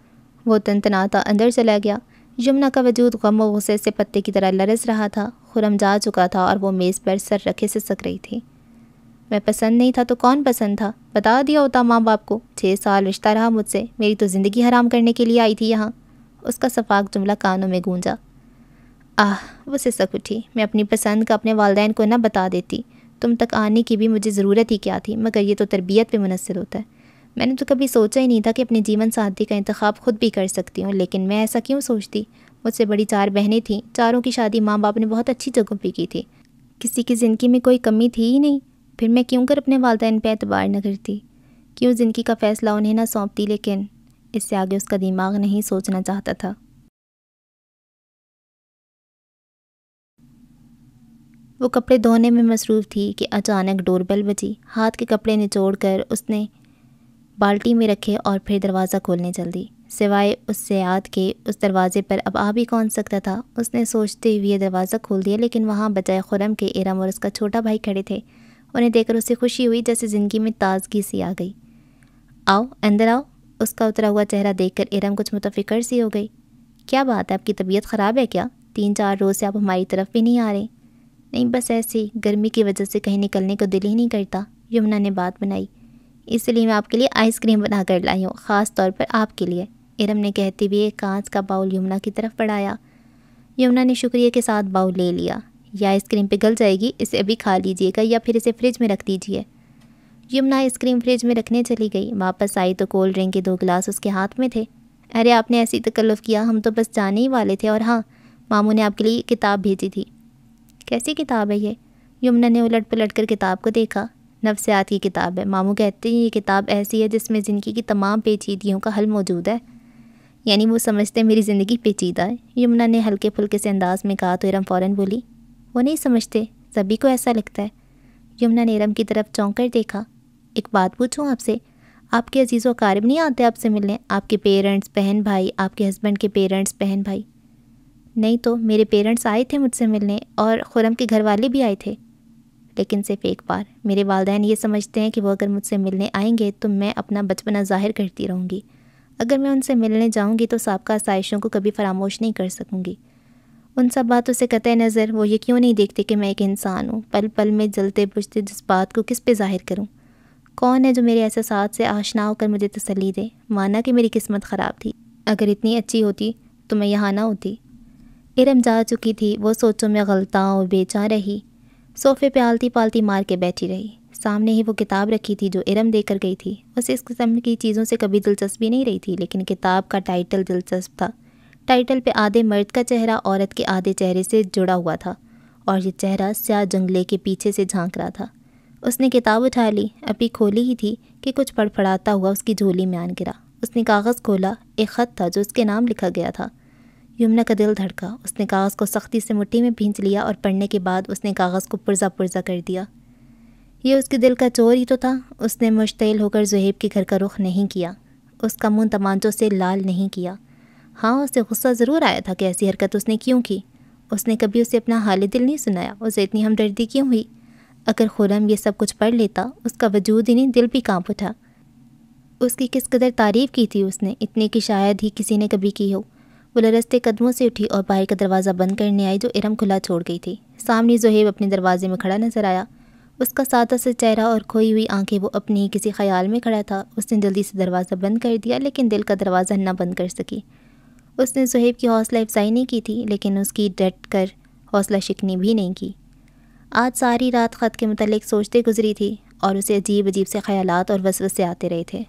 वो तनतनाता अंदर चला गया यमुना का वजूद गम व गुस्से से पत्ते की तरह लरस रहा था खुरम जा चुका था और वो मेज़ पर सर रखे से सक रही थी मैं पसंद नहीं था तो कौन पसंद था बता दिया होता माँ बाप को छः साल रिश्ता रहा मुझसे मेरी तो ज़िंदगी हराम करने के लिए आई थी यहाँ उसका सफाक जुमला कानों में गूंजा आह वो सिसक उठी मैं अपनी पसंद का अपने वालदेन को ना बता देती तुम तक आने की भी मुझे ज़रूरत ही क्या थी मगर ये तो तरबियत पे मुनसर होता है मैंने तो कभी सोचा ही नहीं था कि अपने जीवन साथी का इंतखब खुद भी कर सकती हूँ लेकिन मैं ऐसा क्यों सोचती मुझसे बड़ी चार बहनें थीं चारों की शादी माँ बाप ने बहुत अच्छी जगहों पर की थी किसी की ज़िंदगी में कोई कमी थी ही नहीं फिर मैं क्यों कर अपने वालदेन पर एतबार न करती क्यों ज़िंदगी का फ़ैसला उन्हें ना सौंपती लेकिन इससे आगे उसका दिमाग नहीं सोचना चाहता था वो कपड़े धोने में मसरूफ़ थी कि अचानक डोरबेल बजी हाथ के कपड़े निचोड़ कर उसने बाल्टी में रखे और फिर दरवाज़ा खोलने चल दी सिवाय उससे याद के उस दरवाज़े पर अब आ भी कौन सकता था उसने सोचते हुए दरवाज़ा खोल दिया लेकिन वहाँ बजाय खुरम के एरम और उसका छोटा भाई खड़े थे उन्हें देखकर उसे खुशी हुई जैसे ज़िंदगी में ताजगी सी आ गई आओ अंदर आओ उसका उतरा हुआ चेहरा देखकर इरम कुछ मुतफ़िकर सी हो गई क्या बात है आपकी तबीयत ख़राब है क्या तीन चार रोज़ से आप हमारी तरफ़ भी नहीं आ रहे नहीं बस ऐसे ही गर्मी की वजह से कहीं निकलने को दिल ही नहीं करता यमुना ने बात बनाई इसलिए मैं आपके लिए आइसक्रीम बना कर लाई हूँ ख़ास तौर पर आपके लिए इरम ने कहते हुए एक कांच का बाउल यमुना की तरफ बढ़ाया यमुना ने शुक्रिया के साथ बाउल ले लिया यह आइसक्रीम पिघल जाएगी इसे अभी खा लीजिएगा या फिर इसे फ्रिज में रख दीजिए यमुना आइसक्रीम फ्रिज में रखने चली गई वापस आई तो कोल्ड ड्रिंक के दो गिलास उसके हाथ में थे अरे आपने ऐसी तकल्लुफ़ किया हम तो बस जाने ही वाले थे और हाँ मामू ने आपके लिए किताब भेजी थी कैसी किताब है ये यमुना ने उलट पलट कर किताब को देखा नफ्सियात की किताब है मामू कहते हैं ये किताब ऐसी है जिसमें ज़िंदगी की तमाम पेचीदगियों का हल मौजूद है यानी वो समझते हैं मेरी ज़िंदगी पेचीदा है यमुना ने हल्के फुल्के से अंदाज में कहा तो इरम फ़ौर बोली वो नहीं समझते सभी को ऐसा लगता है यमुना ने इरम की तरफ चौंक कर देखा एक बात पूछूँ आपसे आपके अजीज़ व कारब नहीं आते आपसे मिलने आपके पेरेंट्स बहन भाई आपके हस्बैंड के पेरेंट्स बहन भाई नहीं तो मेरे पेरेंट्स आए थे मुझसे मिलने और खुरम के घर वाले भी आए थे लेकिन सिर्फ एक बार मेरे वालदेन ये समझते हैं कि वो अगर मुझसे मिलने आएंगे तो मैं अपना बचपना ज़ाहिर करती रहूँगी अगर मैं उनसे मिलने जाऊँगी तो सबका आसाइशों को कभी फरामोश नहीं कर सकूँगी उन सब बातों से कतः नज़र वो ये क्यों नहीं देखते कि मैं एक इंसान हूँ पल पल में जलते बुझते जज्बात को किस पे जाहिर करूँ कौन है जो मेरे साथ से आशना होकर मुझे तसली दे माना कि मेरी किस्मत ख़राब थी अगर इतनी अच्छी होती तो मैं यहाँ ना होती इरम जा चुकी थी वो सोचों में गलताओं बेचा रही सोफ़े पे आलती पालती मार के बैठी रही सामने ही वो किताब रखी थी जो इरम देकर गई थी उसे इस किस्म की चीज़ों से कभी दिलचस्पी नहीं रही थी लेकिन किताब का टाइटल दिलचस्प था टाइटल पे आधे मर्द का चेहरा औरत के आधे चेहरे से जुड़ा हुआ था और ये चेहरा स्या जंगले के पीछे से झांक रहा था उसने किताब उठा ली अभी खोली ही थी कि कुछ फड़फड़ाता हुआ उसकी झोली में आन गिरा उसने कागज़ खोला एक ख़त था जो उसके नाम लिखा गया था यमुना का दिल धड़का उसने कागज़ को सख्ती से मुट्ठी में भींच लिया और पढ़ने के बाद उसने कागज़ को पुरजा पुरजा कर दिया ये उसके दिल का चोर ही तो था उसने मुश्तिल होकर जहेब के घर का रुख नहीं किया उसका मुंह तमांचों से लाल नहीं किया हाँ उसे गुस्सा ज़रूर आया था कि ऐसी हरकत उसने क्यों की उसने कभी उसे अपना हाल दिल नहीं सुनाया उसे इतनी हमदर्दी क्यों हुई अगर खुरम यह सब कुछ पढ़ लेता उसका वजूद ही नहीं दिल भी कांप उठा उसकी किस कदर तारीफ़ की थी उसने इतने की शायद ही किसी ने कभी की हो वो लरसते कदमों से उठी और बाहर का दरवाज़ा बंद करने आई जो इरम खुला छोड़ गई थी सामने जोहेब अपने दरवाजे में खड़ा नजर आया उसका सादा सा चेहरा और खोई हुई आंखें वो अपने ही किसी ख्याल में खड़ा था उसने जल्दी से दरवाज़ा बंद कर दिया लेकिन दिल का दरवाज़ा ना बंद कर सकी उसने जहेब की हौसला अफजाई नहीं की थी लेकिन उसकी डट कर हौसला शिकनी भी नहीं की आज सारी रात ख़त के मतलब सोचते गुजरी थी और उसे अजीब अजीब से ख्याल और वसवसे आते रहे थे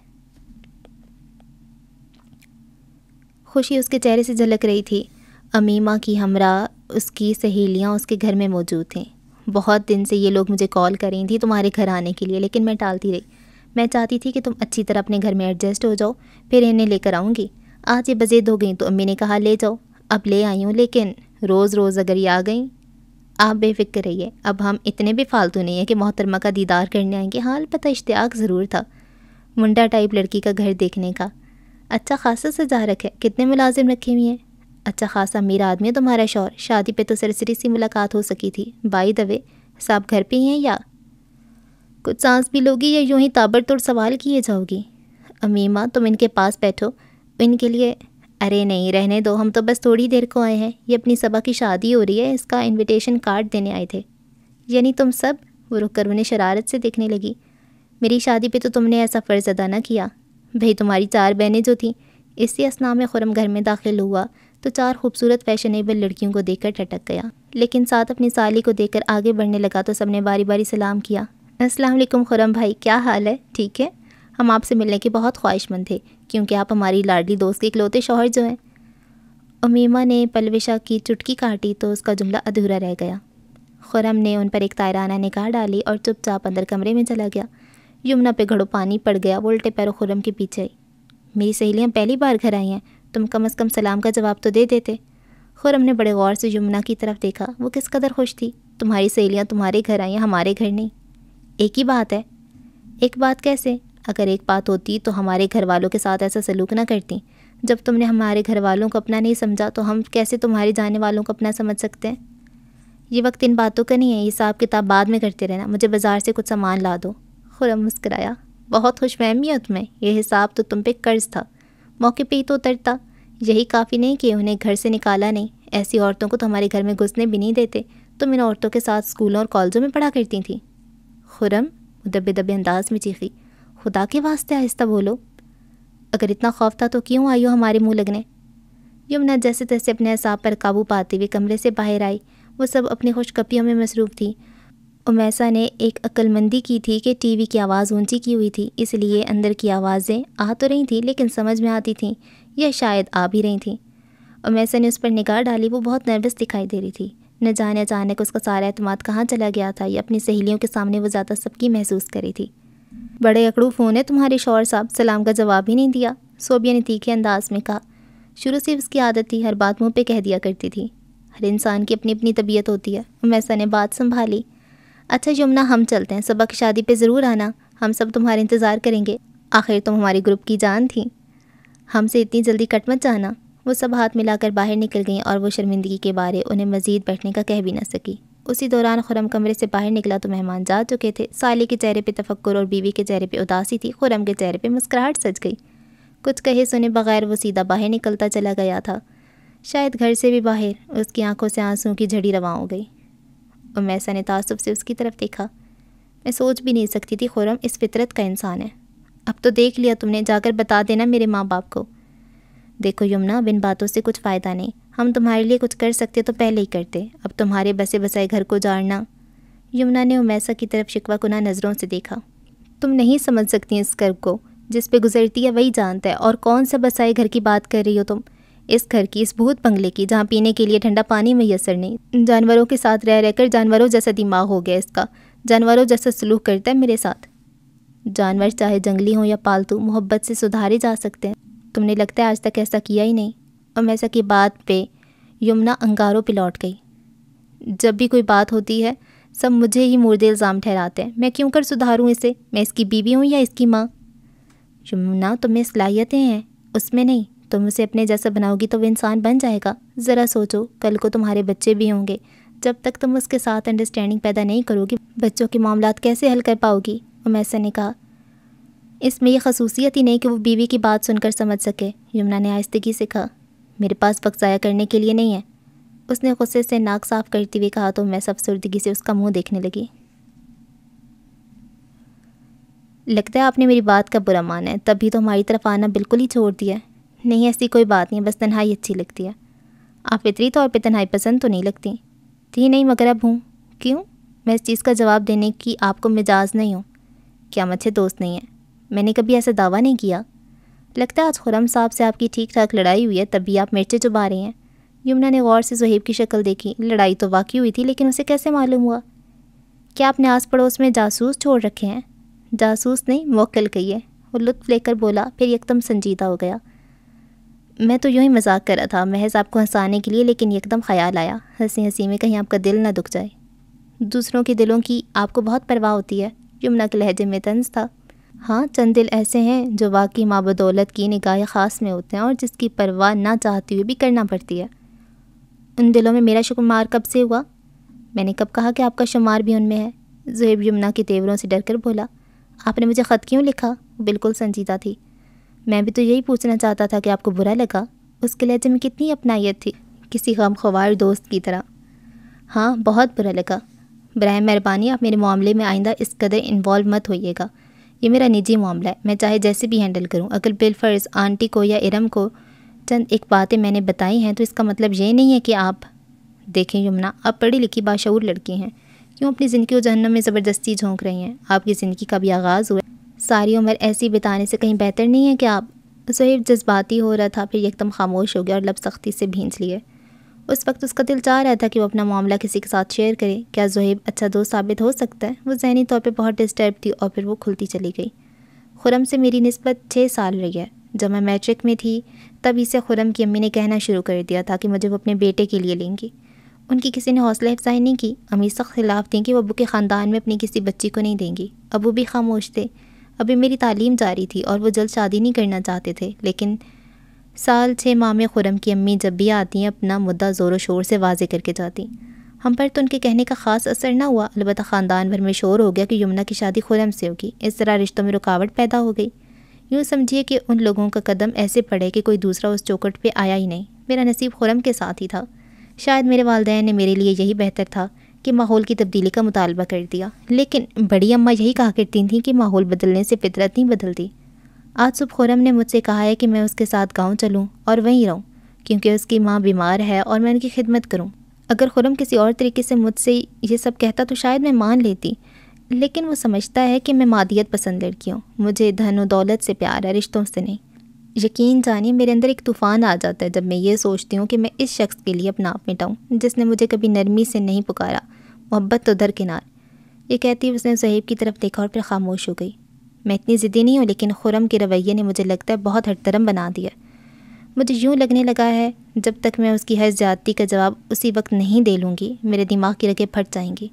खुशी उसके चेहरे से झलक रही थी अमीमा की हमरा उसकी सहेलियाँ उसके घर में मौजूद थीं बहुत दिन से ये लोग मुझे कॉल कर रही थी तुम्हारे घर आने के लिए लेकिन मैं टालती रही मैं चाहती थी कि तुम अच्छी तरह अपने घर में एडजस्ट हो जाओ फिर इन्हें लेकर आऊँगी आज ये बजेद हो गई तो अम्मी ने कहा ले जाओ अब ले आई हूँ लेकिन रोज़ रोज़ अगर ये आ गई आप बेफिक्र रहिए अब हम इतने भी फालतू नहीं हैं कि मोहतरमा का दीदार करने आएंगे हाँ पता इश्तियाक ज़रूर था मुंडा टाइप लड़की का घर देखने का अच्छा खासा सजा रखे कितने मुलाजिम रखे हुए हैं अच्छा खासा मेरा आदमी है तुम्हारा शौर शादी पे तो सरसरी सी मुलाकात हो सकी थी बाई दवे साहब घर पे ही हैं या कुछ सांस भी लोगी या यूं ही ताबड़तोड़ सवाल किए जाओगी अमीमा तुम इनके पास बैठो इनके लिए अरे नहीं रहने दो हम तो बस थोड़ी देर को आए हैं ये अपनी सभा की शादी हो रही है इसका इन्विटेशन कार्ड देने आए थे यानी तुम सब वो रुक कर उन्हें शरारत से देखने लगी मेरी शादी पे तो तुमने ऐसा फ़र्ज़ अदा ना किया भाई तुम्हारी चार बहनें जो थीं इसी असना में खुरम घर में दाखिल हुआ तो चार खूबसूरत फैशनेबल लड़कियों को देखकर टटक गया लेकिन साथ अपनी साली को देखकर आगे बढ़ने लगा तो सबने बारी बारी सलाम किया अस्सलाम वालेकुम खुरम भाई क्या हाल है ठीक है हम आपसे मिलने के बहुत ख्वाहिशमंद थे क्योंकि आप हमारी लाडली दोस्त के इकलौते शोहर जो हैं उमीमा ने पलविशा की चुटकी काटी तो उसका जुमला अधूरा रह गया खुरम ने उन पर एक तायराना निगाह डाली और चुपचाप अंदर कमरे में चला गया यमुना पे घड़ों पानी पड़ गया वो उल्टे पैरों खुरम के पीछे आई मेरी सहेलियाँ पहली बार घर आई हैं तुम कम अज़ कम सलाम का जवाब तो दे देते खुरम ने बड़े गौर से यमुना की तरफ देखा वो किस कदर खुश थी तुम्हारी सहेलियाँ तुम्हारे घर आई हैं हमारे घर नहीं एक ही बात है एक बात कैसे अगर एक बात होती तो हमारे घर वालों के साथ ऐसा सलूक ना करती जब तुमने हमारे घर वालों को अपना नहीं समझा तो हम कैसे तुम्हारे जाने वालों को अपना समझ सकते हैं ये वक्त इन बातों का नहीं है हिसाब किताब बाद में करते रहना मुझे बाज़ार से कुछ सामान ला दो खुरम मुस्कराया बहुत खुशफहमी है तुम्हें यह हिसाब तो तुम पे कर्ज था मौके पे ही तो उतरता यही काफ़ी नहीं कि उन्हें घर से निकाला नहीं ऐसी औरतों को तो हमारे घर में घुसने भी नहीं देते तुम इन औरतों के साथ स्कूलों और कॉलेजों में पढ़ा करती थी खुरम दबे दबे अंदाज में चीखी खुदा के वास्ते आहिस्ता बोलो अगर इतना खौफ था तो क्यों आई हो हमारे मुँह लगने यमुना जैसे तैसे अपने हिसाब पर काबू पाते हुए कमरे से बाहर आई वो सब अपनी खुशकपियों में मसरूफ़ थी उमैसा ने एक अक्लमंदी की थी कि टीवी की आवाज़ ऊंची की हुई थी इसलिए अंदर की आवाज़ें आ तो रही थी लेकिन समझ में आती थीं या शायद आ भी रही थीं उमैसा ने उस पर निगाह डाली वो बहुत नर्वस दिखाई दे रही थी न जाने अचानक उसका सारा अहतम कहाँ चला गया था या अपनी सहेलियों के सामने वो ज़्यादा सबकी महसूस करी थी बड़े अकड़ू फ़ोन है तुम्हारे शौर साहब सलाम का जवाब ही नहीं दिया सोबिया ने तीखे अंदाज में कहा शुरू से उसकी आदत थी हर बात मुँह पे कह दिया करती थी हर इंसान की अपनी अपनी तबीयत होती है उमैसा ने बात संभाली अच्छा यमुना हम चलते हैं सबा की शादी पे ज़रूर आना हम सब तुम्हारे इंतज़ार करेंगे आखिर तुम हमारे ग्रुप की जान थी हमसे इतनी जल्दी कट मत जाना वो सब हाथ मिलाकर बाहर निकल गई और वो शर्मिंदगी के बारे उन्हें मज़ीद बैठने का कह भी ना सकी उसी दौरान खुरम कमरे से बाहर निकला तो मेहमान जा चुके थे साले के चेहरे पर तफक्र और बीवी के चेहरे पर उदासी थी खुरम के चेहरे पर मुस्कुराहट सज गई कुछ कहे सुने बगैर वो सीधा बाहर निकलता चला गया था शायद घर से भी बाहर उसकी आंखों से आंसुओं की झड़ी रवा हो गई और ने तासब से उसकी तरफ़ देखा मैं सोच भी नहीं सकती थी खुरम इस फितरत का इंसान है अब तो देख लिया तुमने जाकर बता देना मेरे माँ बाप को देखो यमुना बिन बातों से कुछ फ़ायदा नहीं हम तुम्हारे लिए कुछ कर सकते तो पहले ही करते अब तुम्हारे बसे बसाए घर को जाड़ना यमुना ने उमैसा की तरफ शिकवा कुना नज़रों से देखा तुम नहीं समझ सकती इस कर्क को जिस पे गुजरती है वही जानता है और कौन सा बसाए घर की बात कर रही हो तुम इस घर की इस भूत बंगले की जहाँ पीने के लिए ठंडा पानी मैसर नहीं जानवरों के साथ रह रहकर जानवरों जैसा दिमाग हो गया इसका जानवरों जैसा सलूक करता है मेरे साथ जानवर चाहे जंगली हों या पालतू मोहब्बत से सुधारे जा सकते हैं तुमने लगता है आज तक ऐसा किया ही नहीं और मैसा की बात पे यमुना अंगारों पर लौट गई जब भी कोई बात होती है सब मुझे ही मुर्दे इल्ज़ाम ठहराते हैं मैं क्यों कर सुधारूँ इसे मैं इसकी बीवी हूँ या इसकी माँ यमुना तुम्हें सलाहियतें हैं उसमें नहीं तुम उसे अपने जैसा बनाओगी तो वह इंसान बन जाएगा ज़रा सोचो कल को तुम्हारे बच्चे भी होंगे जब तक तुम उसके साथ अंडरस्टैंडिंग पैदा नहीं करोगी बच्चों के मामला कैसे हल कर पाओगी उमैसा ने कहा इसमें यह खसूसियत ही नहीं कि वो बीवी की बात सुनकर समझ सके यमुना ने आयस्तगी से कहा मेरे पास वक्त ज़ाया करने के लिए नहीं है उसने गुस्से से नाक साफ करते हुए कहा तो मैं सब सुर्दगी से उसका मुंह देखने लगी लगता है आपने मेरी बात का बुरा माना है तभी तो हमारी तरफ आना बिल्कुल ही छोड़ दिया नहीं ऐसी कोई बात नहीं बस तन्हाई अच्छी लगती है आप फितरी तौर पर तन्हाई पसंद तो नहीं लगती थी नहीं मगर अब हूँ क्यों मैं इस चीज़ का जवाब देने की आपको मिजाज नहीं हूँ क्या हम अच्छे दोस्त नहीं हैं मैंने कभी ऐसा दावा नहीं किया लगता है आज खुरम साहब से आपकी ठीक ठाक लड़ाई हुई है तभी आप मिर्चें चुबा रहे हैं यमुना ने गौर से जहेब की शक्ल देखी लड़ाई तो वाकई हुई थी लेकिन उसे कैसे मालूम हुआ क्या आपने आस पड़ोस में जासूस छोड़ रखे हैं जासूस नहीं मोकल कही है वो लुत्फ लेकर बोला फिर एकदम संजीदा हो गया मैं तो यूँ ही मजाक कर रहा था महज आपको हंसाने के लिए लेकिन एकदम ख्याल आया हंसी हंसी में कहीं आपका दिल ना दुख जाए दूसरों के दिलों की आपको बहुत परवाह होती है यमुना के लहजे में तंज था हाँ चंद दिल ऐसे हैं जो वाकई माँ बदौलत की निगाह ख़ास में होते हैं और जिसकी परवाह ना चाहते हुए भी करना पड़ती है उन दिलों में मेरा शुमार कब से हुआ मैंने कब कहा कि आपका शुमार भी उनमें है जहेब यमुना के तेवरों से डर कर बोला आपने मुझे ख़त क्यों लिखा बिल्कुल संजीदा थी मैं भी तो यही पूछना चाहता था कि आपको बुरा लगा उसके लहजे में कितनी अपनाइत थी किसी गम खवार दोस्त की तरह हाँ बहुत बुरा लगा बर मेहरबानी आप मेरे मामले में आइंदा इस कदर इन्वॉल्व मत होइएगा ये मेरा निजी मामला है मैं चाहे जैसे भी हैंडल करूँ अगर बिलफर्ज आंटी को या इरम को चंद एक बातें मैंने बताई हैं तो इसका मतलब ये नहीं है कि आप देखें यमुना आप पढ़ी लिखी बाशूर लड़की हैं क्यों अपनी ज़िंदगी को जहनम में ज़बरदस्ती झोंक रही हैं आपकी ज़िंदगी का भी आगाज़ हुआ सारी उम्र ऐसी बिताने से कहीं बेहतर नहीं है कि आप सुहेब जज्बाती हो रहा था फिर एकदम खामोश हो गया और लब सख्ती से भींच लिए उस वक्त उसका दिल चाह रहा था कि वो अपना मामला किसी के साथ शेयर करे क्या जहेब अच्छा दोस्त साबित हो सकता है वो जहनी तौर पर बहुत डिस्टर्ब थी और फिर वो खुलती चली गई खुरम से मेरी नस्बत छः साल रही है जब मैं मैट्रिक में थी तब इसे खुरम की अम्मी ने कहना शुरू कर दिया था कि मुझे वो अपने बेटे के लिए लेंगी उनकी किसी ने हौसला अफजाई नहीं की अम्मी सख्त खिलाफ थी कि वो अबू के ख़ानदान में अपनी किसी बच्ची को नहीं देंगी अबू भी खामोश थे अभी मेरी तालीम जारी थी और वो जल्द शादी नहीं करना चाहते थे लेकिन साल छः माह में खुरम की अम्मी जब भी आती हैं अपना मुद्दा ज़ोरों शोर से वाजे करके जाती हम पर तो उनके कहने का ख़ास असर ना हुआ अलबत् ख़ानदान भर में शोर हो गया कि यमुना की शादी खुरम से होगी इस तरह रिश्तों में रुकावट पैदा हो गई यूँ समझिए कि उन लोगों का कदम ऐसे पड़े कि कोई दूसरा उस चौकट पर आया ही नहीं मेरा नसीब खुरम के साथ ही था शायद मेरे वालदे ने मेरे लिए यही बेहतर था कि माहौल की तब्दीली का मुतालबा कर दिया लेकिन बड़ी अम्मा यही कहा करती थी कि माहौल बदलने से फितरत नहीं बदलती आज सुबह खुरम ने मुझसे कहा है कि मैं उसके साथ गाँव चलूँ और वहीं रहूँ क्योंकि उसकी माँ बीमार है और मैं उनकी खिदमत करूँ अगर खुरम किसी और तरीके से मुझसे ये सब कहता तो शायद मैं मान लेती लेकिन वो समझता है कि मैं मादियत पसंद लड़की हूँ मुझे धन और दौलत से प्यार है रिश्तों से नहीं यकीन जानिए मेरे अंदर एक तूफ़ान आ जाता है जब मैं ये सोचती हूँ कि मैं इस शख्स के लिए अपना आप मिटाऊँ जिसने मुझे कभी नरमी से नहीं पुकारा मोहब्बत तो दरकिनार ये कहती उसने सहीब की तरफ देखा और फिर खामोश हो गई मैं इतनी ज़िद्दी नहीं हूँ लेकिन खुरम के रवैये ने मुझे लगता है बहुत हटतरम बना दिया मुझे यूँ लगने लगा है जब तक मैं उसकी हर ज़्यादती का जवाब उसी वक्त नहीं दे लूँगी मेरे दिमाग की रगें फट जाएंगी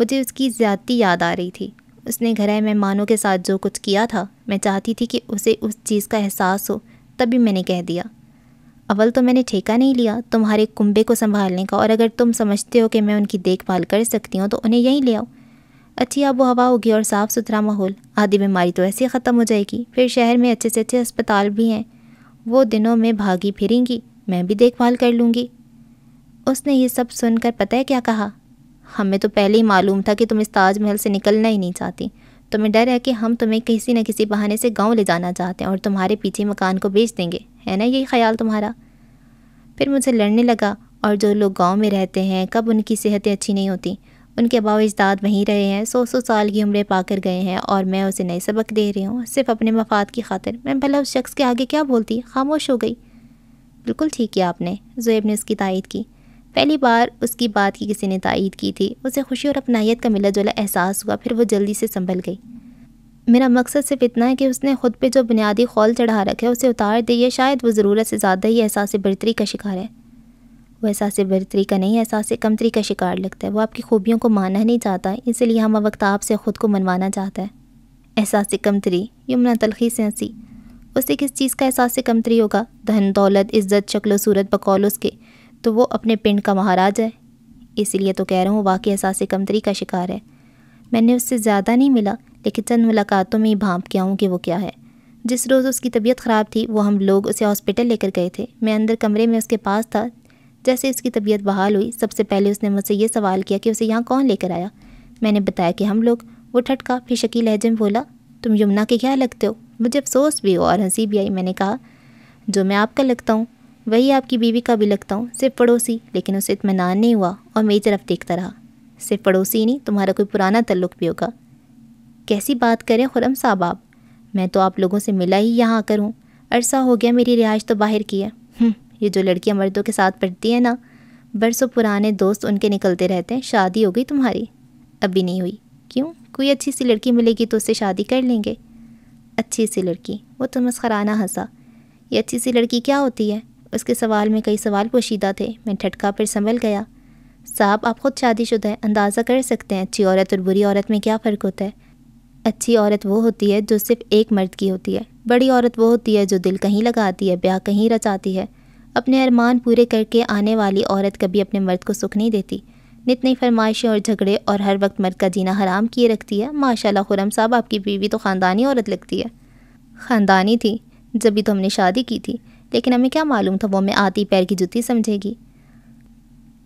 मुझे उसकी ज़्यादती याद आ रही थी उसने घर आए मेहमानों के साथ जो कुछ किया था मैं चाहती थी कि उसे उस चीज़ का एहसास हो तभी मैंने कह दिया अव्वल तो मैंने ठेका नहीं लिया तुम्हारे कुंबे को संभालने का और अगर तुम समझते हो कि मैं उनकी देखभाल कर सकती हूँ तो उन्हें यहीं ले आओ अच्छी आबो हवा होगी और साफ़ सुथरा माहौल आधी बीमारी तो ऐसे ख़त्म हो जाएगी फिर शहर में अच्छे से अच्छे अस्पताल भी हैं वो दिनों में भागी फिरेंगी मैं भी देखभाल कर लूँगी उसने ये सब सुनकर पता है क्या कहा हमें तो पहले ही मालूम था कि तुम इस ताजमहल से निकलना ही नहीं चाहती तुम्हें डर है कि हम तुम्हें किसी न किसी बहाने से गांव ले जाना चाहते हैं और तुम्हारे पीछे मकान को बेच देंगे है ना यही ख्याल तुम्हारा फिर मुझे लड़ने लगा और जो लोग गांव में रहते हैं कब उनकी सेहतें अच्छी नहीं होती उनके अबाव इजदाद वहीं रहे हैं सौ सौ साल की उम्रें पाकर गए हैं और मैं उसे नए सबक दे रही हूँ सिर्फ अपने मफाद की खातिर मैं भला उस शख्स के आगे क्या बोलती खामोश हो गई बिल्कुल ठीक किया आपने जोब ने उसकी तायद की पहली बार उसकी बात की किसी ने तायद की थी उसे खुशी और अपनाइत का मिला जुला एहसास हुआ फिर वो जल्दी से संभल गई मेरा मकसद सिर्फ इतना है कि उसने ख़ुद पे जो बुनियादी खौल चढ़ा रखा है उसे उतार दिए शायद वो ज़रूरत से ज़्यादा ही एहसास बरतरी का शिकार है वो एहसास बरतरी का नहीं एहसास कमतरी का शिकार लगता है वो आपकी खूबियों को मानना नहीं चाहता इसलिए हम वक्त आपसे ख़ुद को मनवाना चाहता है एहसास कमतरी यमुना तलखी से हंसी उसे किस चीज़ का एहसास कमतरी होगा धन दौलत इज़्ज़त शक्ल सूरत बकौल उसके तो वो अपने पिंड का महाराज है इसलिए तो कह रहा हूँ वाकई एहसास कमतरी का शिकार है मैंने उससे ज़्यादा नहीं मिला लेकिन चंद मुलाकातों में ही भाँप गया हूँ कि वो क्या है जिस रोज़ उसकी तबीयत ख़राब थी वो हम लोग उसे हॉस्पिटल लेकर गए थे मैं अंदर कमरे में उसके पास था जैसे उसकी तबीयत बहाल हुई सबसे पहले उसने मुझसे ये सवाल किया कि उसे यहाँ कौन लेकर आया मैंने बताया कि हम लोग वो ठटका फिर शकी लहजे में बोला तुम यमुना के क्या लगते हो मुझे अफसोस भी हो और हंसी भी आई मैंने कहा जो मैं आपका लगता हूँ वही आपकी बीवी का भी लगता हूँ सिर्फ पड़ोसी लेकिन उसे इतमान नहीं हुआ और मेरी तरफ देखता रहा सिर्फ पड़ोसी ही नहीं तुम्हारा कोई पुराना तल्लुक भी होगा कैसी बात करें खुरम साहब आप मैं तो आप लोगों से मिला ही यहाँ आकर हूँ अरसा हो गया मेरी रिहाइश तो बाहर की है हम्म, ये जो लड़कियाँ मर्दों के साथ पढ़ती हैं ना बरसों पुराने दोस्त उनके निकलते रहते हैं शादी हो गई तुम्हारी अभी नहीं हुई क्यों कोई अच्छी सी लड़की मिलेगी तो उससे शादी कर लेंगे अच्छी सी लड़की वो तो मस्कराना हंसा ये अच्छी सी लड़की क्या होती है उसके सवाल में कई सवाल पोशीदा थे मैं ठटका फिर संभल गया साहब आप खुद शादीशुदा हैं अंदाज़ा कर सकते हैं अच्छी औरत और बुरी औरत में क्या फ़र्क होता है अच्छी औरत वो होती है जो सिर्फ एक मर्द की होती है बड़ी औरत वो होती है जो दिल कहीं लगाती है ब्याह कहीं रचाती है अपने अरमान पूरे करके आने वाली औरत कभी अपने मर्द को सुख नहीं देती नित नई फरमाइशें और झगड़े और हर वक्त मर्द का जीना हराम किए रखती है माशाल्लाह खुरम साहब आपकी बीवी तो ख़ानदानी औरत लगती है ख़ानदानी थी जब भी तो हमने शादी की थी लेकिन हमें क्या मालूम था वो हमें आती पैर की जूती समझेगी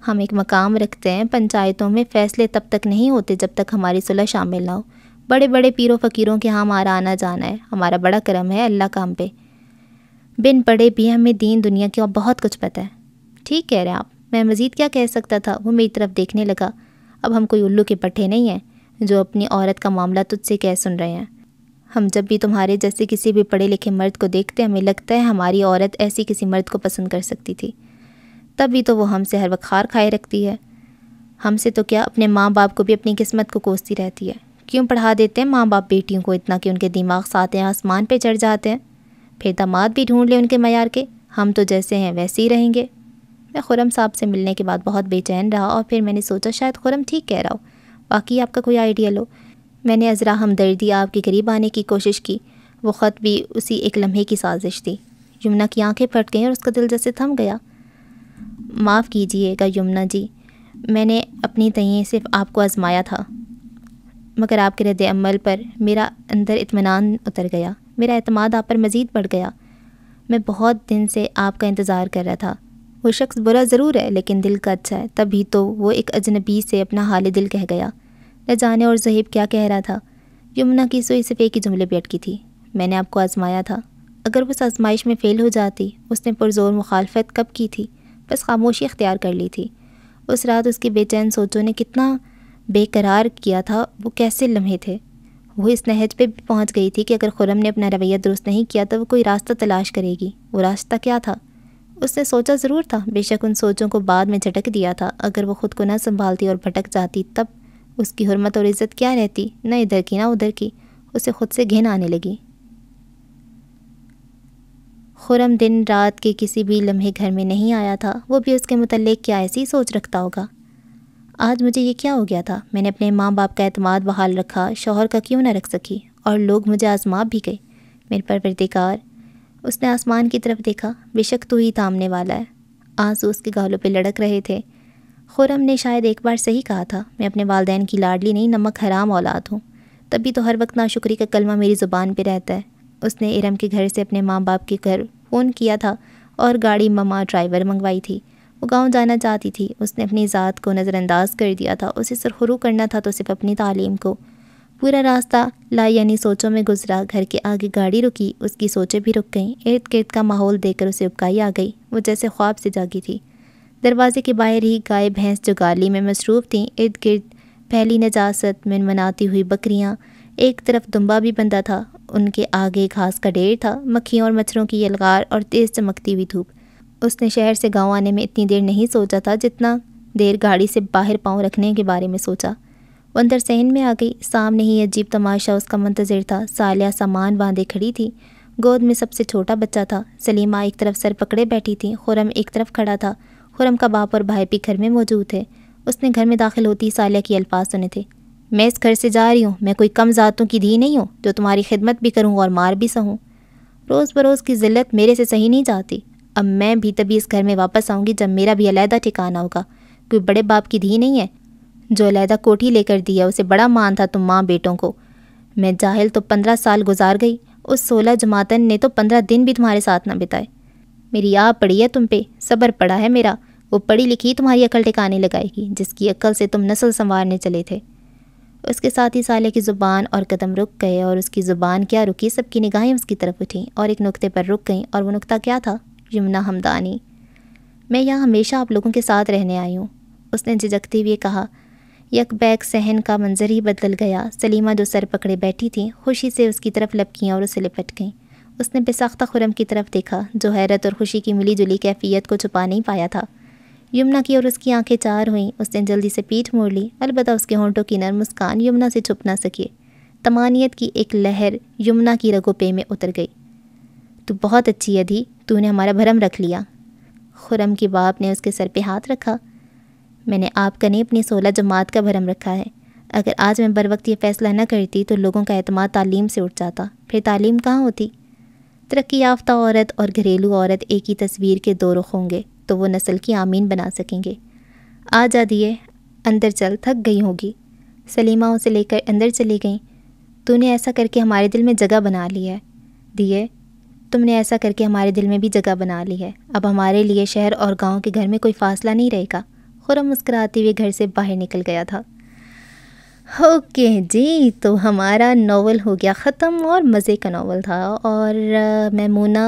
हम एक मकाम रखते हैं पंचायतों में फ़ैसले तब तक नहीं होते जब तक हमारी सुलह शामिल ना हो बड़े बड़े पीरों फ़कीरों के यहाँ हमारा आना जाना है हमारा बड़ा करम है अल्लाह काम पे बिन पढ़े भी हमें दीन दुनिया की और बहुत कुछ पता है ठीक कह रहे हैं आप मैं मज़ीद क्या कह सकता था वो मेरी तरफ़ देखने लगा अब हम कोई उल्लू के पट्टे नहीं हैं जो अपनी औरत का मामला तुझसे कह सुन रहे हैं हम जब भी तुम्हारे जैसे किसी भी पढ़े लिखे मर्द को देखते हमें लगता है हमारी औरत ऐसी किसी मर्द को पसंद कर सकती थी तभी तो वो हमसे हर वक्त खाए रखती है हमसे तो क्या अपने माँ बाप को भी अपनी किस्मत को कोसती रहती है क्यों पढ़ा देते हैं माँ बाप बेटियों को इतना कि उनके दिमाग साते हैं आसमान पर चढ़ जाते हैं फिर दामाद भी ढूंढ ले उनके मैार के हम तो जैसे हैं वैसे ही रहेंगे मैं खुरम साहब से मिलने के बाद बहुत बेचैन रहा और फिर मैंने सोचा शायद खुरम ठीक कह रहा हो बाकी आपका कोई आइडिया लो मैंने अज़रा हमदर्दी आपके करीब आने की कोशिश की वो ख़त भी उसी एक लम्हे की साजिश थी यमुना की आंखें फट गईं और उसका दिल जैसे थम गया माफ़ कीजिएगा यमुना जी मैंने अपनी तयें सिर्फ आपको आजमाया था मगर आपके रद्द अमल पर मेरा अंदर इतमान उतर गया मेरा अतमाद आप पर मज़ीद बढ़ गया मैं बहुत दिन से आपका इंतज़ार कर रहा था वो शख्स बुरा ज़रूर है लेकिन दिल का अच्छा है तभी तो वो एक अजनबी से अपना हाल दिल कह गया न जाने और जहीब क्या कह रहा था यमुना की सोई सिर्फ एक ही जुमले पर अटकी थी मैंने आपको आजमाया था अगर उस आजमाइश में फ़ेल हो जाती उसने पुरजोर मुखालफत कब की थी बस खामोशी अख्तियार कर ली थी उस रात उसकी बेचैन सोचों ने कितना बेकरार किया था वो कैसे लम्हे थे वो इस नहज पे भी पहुँच गई थी कि अगर खुरम ने अपना रवैया दुरुस्त नहीं किया तो वो कोई रास्ता तलाश करेगी वो रास्ता क्या था उसने सोचा ज़रूर था बेशक उन सोचों को बाद में झटक दिया था अगर वो ख़ुद को ना संभालती और भटक जाती तब उसकी हरमत और इज़्ज़त क्या रहती न इधर की ना उधर की उसे ख़ुद से घिन आने लगी खुरम दिन रात के किसी भी लम्हे घर में नहीं आया था वो भी उसके मतलब क्या ऐसी सोच रखता होगा आज मुझे ये क्या हो गया था मैंने अपने माँ बाप का अतमाद बहाल रखा शोहर का क्यों ना रख सकी और लोग मुझे आजमा भी गए मेरे परवरदिकार उसने आसमान की तरफ देखा बेशक तू ही थामने वाला है आंसू उसके गालों पर लड़क रहे थे खुरम ने शायद एक बार सही कहा था मैं अपने वालदेन की लाडली नहीं नमक हराम औलाद हूँ तभी तो हर वक्त नाशुक्री का कलमा मेरी ज़ुबान पर रहता है उसने इरम के घर से अपने माँ बाप के घर फ़ोन किया था और गाड़ी ममा ड्राइवर मंगवाई थी वो गांव जाना चाहती थी उसने अपनी ज़ात को नज़रअंदाज कर दिया था उसे सरखरू करना था तो सिर्फ अपनी तालीम को पूरा रास्ता ला यानी सोचों में गुजरा घर के आगे गाड़ी रुकी उसकी सोचें भी रुक गईं इर्द गिर्द का माहौल देकर उसे उपकाई आ गई वो जैसे ख्वाब से जागी थी दरवाजे के बाहर ही गाय भैंस जो गाली में मसरूफ़ थी इर्द गिर्द फैली नजास्त में मनाती हुई बकरियाँ एक तरफ दुम्बा भी बंदा था उनके आगे घास का ढेर था मक्खियों और मच्छरों की यलगार और तेज़ चमकती हुई धूप उसने शहर से गांव आने में इतनी देर नहीं सोचा था जितना देर गाड़ी से बाहर पाँव रखने के बारे में सोचा वो अंदर सहन में आ गई सामने ही अजीब तमाशा उसका मंतजर था सालिया सामान बांधे खड़ी थी गोद में सबसे छोटा बच्चा था सलीमा एक तरफ सर पकड़े बैठी थी खुरम एक तरफ खड़ा था खुरम का बाप और भाई भी घर में मौजूद थे उसने घर में दाखिल होती ही सालिया के अल्फाज सुने थे मैं इस घर से जा रही हूँ मैं कोई कम ज़ातों की धी नहीं हूँ जो तुम्हारी खिदमत भी करूँ और मार भी सहूँ रोज़ बरोज़ की जिल्लत मेरे से सही नहीं जाती अब मैं भी तभी इस घर में वापस आऊँगी जब मेरा भी अलहदा ठिकाना होगा कोई बड़े बाप की धी नहीं है जो अलहदा कोठी लेकर दिया उसे बड़ा मान था तुम माँ बेटों को मैं जाहिल तो पंद्रह साल गुजार गई उस सोलह जमातन ने तो पंद्रह दिन भी तुम्हारे साथ ना बिताए मेरी आ पड़ी है तुम पे सब्र पड़ा है मेरा वो पढ़ी लिखी तुम्हारी अकल टिकाने लगाएगी जिसकी अकल से तुम नस्ल संवारने चले थे उसके साथ ही साले की ज़ुबान और कदम रुक गए और उसकी ज़ुबान क्या रुकी सबकी निगाहें उसकी तरफ उठीं और एक नुक्ते पर रुक गईं और वो नुक्ता क्या था यमुना हमदानी मैं यहाँ हमेशा आप लोगों के साथ रहने आई हूँ उसने झिझकते हुए कहा यक बैग सहन का मंजर ही बदल गया सलीमा जो सर पकड़े बैठी थी खुशी से उसकी तरफ लपकियाँ और उसे लिपट गईं उसने बेसाख्ता खुरम की तरफ देखा जो हैरत और खुशी की मिली जुली कैफियत को छुपा नहीं पाया था यमुना की और उसकी आंखें चार हुईं उसने जल्दी से पीठ मोड़ ली अलबत् उसके होंठों की नर मुस्कान यमुना से छुप ना सकी तमानियत की एक लहर यमुना की पे में उतर गई तू बहुत अच्छी अधी तूने हमारा भरम रख लिया खुरम के बाप ने उसके सर पे हाथ रखा मैंने आपका नहीं अपनी सोलह जमात का भरम रखा है अगर आज मैं बर वक्त ये फ़ैसला न करती तो लोगों का अहतम तालीम से उठ जाता फिर तालीम कहाँ होती तरक्की याफ्ता औरत और घरेलू औरत एक ही तस्वीर के दो रुख होंगे तो वो नस्ल की आमीन बना सकेंगे आ जा दिए अंदर चल थक गई होगी सलीमा उसे लेकर अंदर चली गई तूने ऐसा करके हमारे दिल में जगह बना ली है दिए तुमने ऐसा करके हमारे दिल में भी जगह बना ली है अब हमारे लिए शहर और गांव के घर में कोई फासला नहीं रहेगा खुरम मुस्कराते हुए घर से बाहर निकल गया था ओके जी तो हमारा नावल हो गया ख़त्म और मज़े का नावल था और मैमूना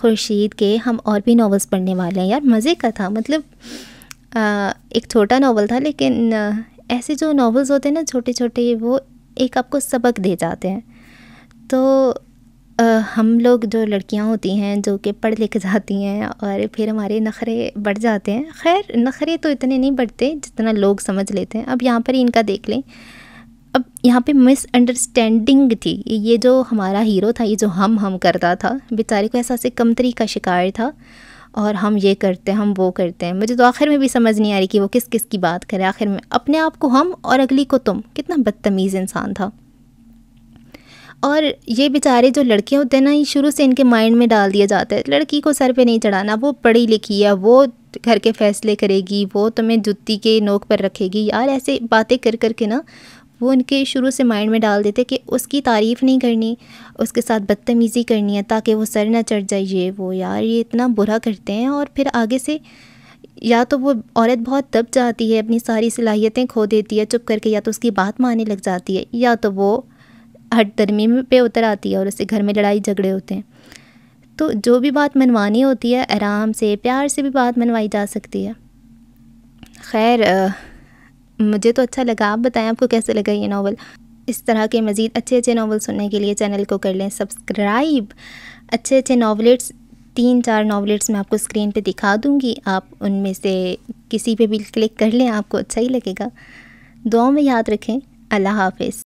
खुर्शीद के हम और भी नावल्स पढ़ने वाले हैं यार मज़े का था मतलब आ, एक छोटा नावल था लेकिन ऐसे जो नावल्स होते हैं ना छोटे छोटे वो एक आपको सबक दे जाते हैं तो आ, हम लोग जो लड़कियां होती हैं जो कि पढ़ लिख जाती हैं और फिर हमारे नखरे बढ़ जाते हैं खैर नखरे तो इतने नहीं बढ़ते जितना लोग समझ लेते हैं अब यहाँ पर ही इनका देख लें अब यहाँ पे मिसअंडरस्टैंडिंग थी ये जो हमारा हीरो था ये जो हम हम करता था बेचारे को ऐसा से कमतरी का शिकार था और हम ये करते हैं हम वो करते हैं मुझे तो आखिर में भी समझ नहीं आ रही कि वो किस किस की बात करे आखिर में अपने आप को हम और अगली को तुम कितना बदतमीज़ इंसान था और ये बेचारे जो लड़के होते हैं ना ये शुरू से इनके माइंड में डाल दिया जाता है लड़की को सर पे नहीं चढ़ाना वो पढ़ी लिखी है वो घर के फैसले करेगी वो तुम्हें जुत्ती के नोक पर रखेगी यार ऐसे बातें कर कर के ना वो उनके शुरू से माइंड में डाल देते कि उसकी तारीफ़ नहीं करनी उसके साथ बदतमीज़ी करनी है ताकि वो सर ना चढ़ जाए ये वो यार ये इतना बुरा करते हैं और फिर आगे से या तो वो औरत बहुत दब जाती है अपनी सारी सलाहियतें खो देती है चुप करके या तो उसकी बात मानने लग जाती है या तो वो हट दरमी पे उतर आती है और उससे घर में लड़ाई झगड़े होते हैं तो जो भी बात मनवानी होती है आराम से प्यार से भी बात मनवाई जा सकती है खैर मुझे तो अच्छा लगा आप बताएं आपको कैसे लगा ये नावल इस तरह के मज़ीद अच्छे अच्छे नावल सुनने के लिए चैनल को कर लें सब्सक्राइब अच्छे अच्छे नावलेट्स तीन चार नावलेट्स मैं आपको स्क्रीन पे दिखा दूँगी आप उनमें से किसी पे भी क्लिक कर लें आपको अच्छा ही लगेगा दुआ में याद रखें अल्लाह हाफिज़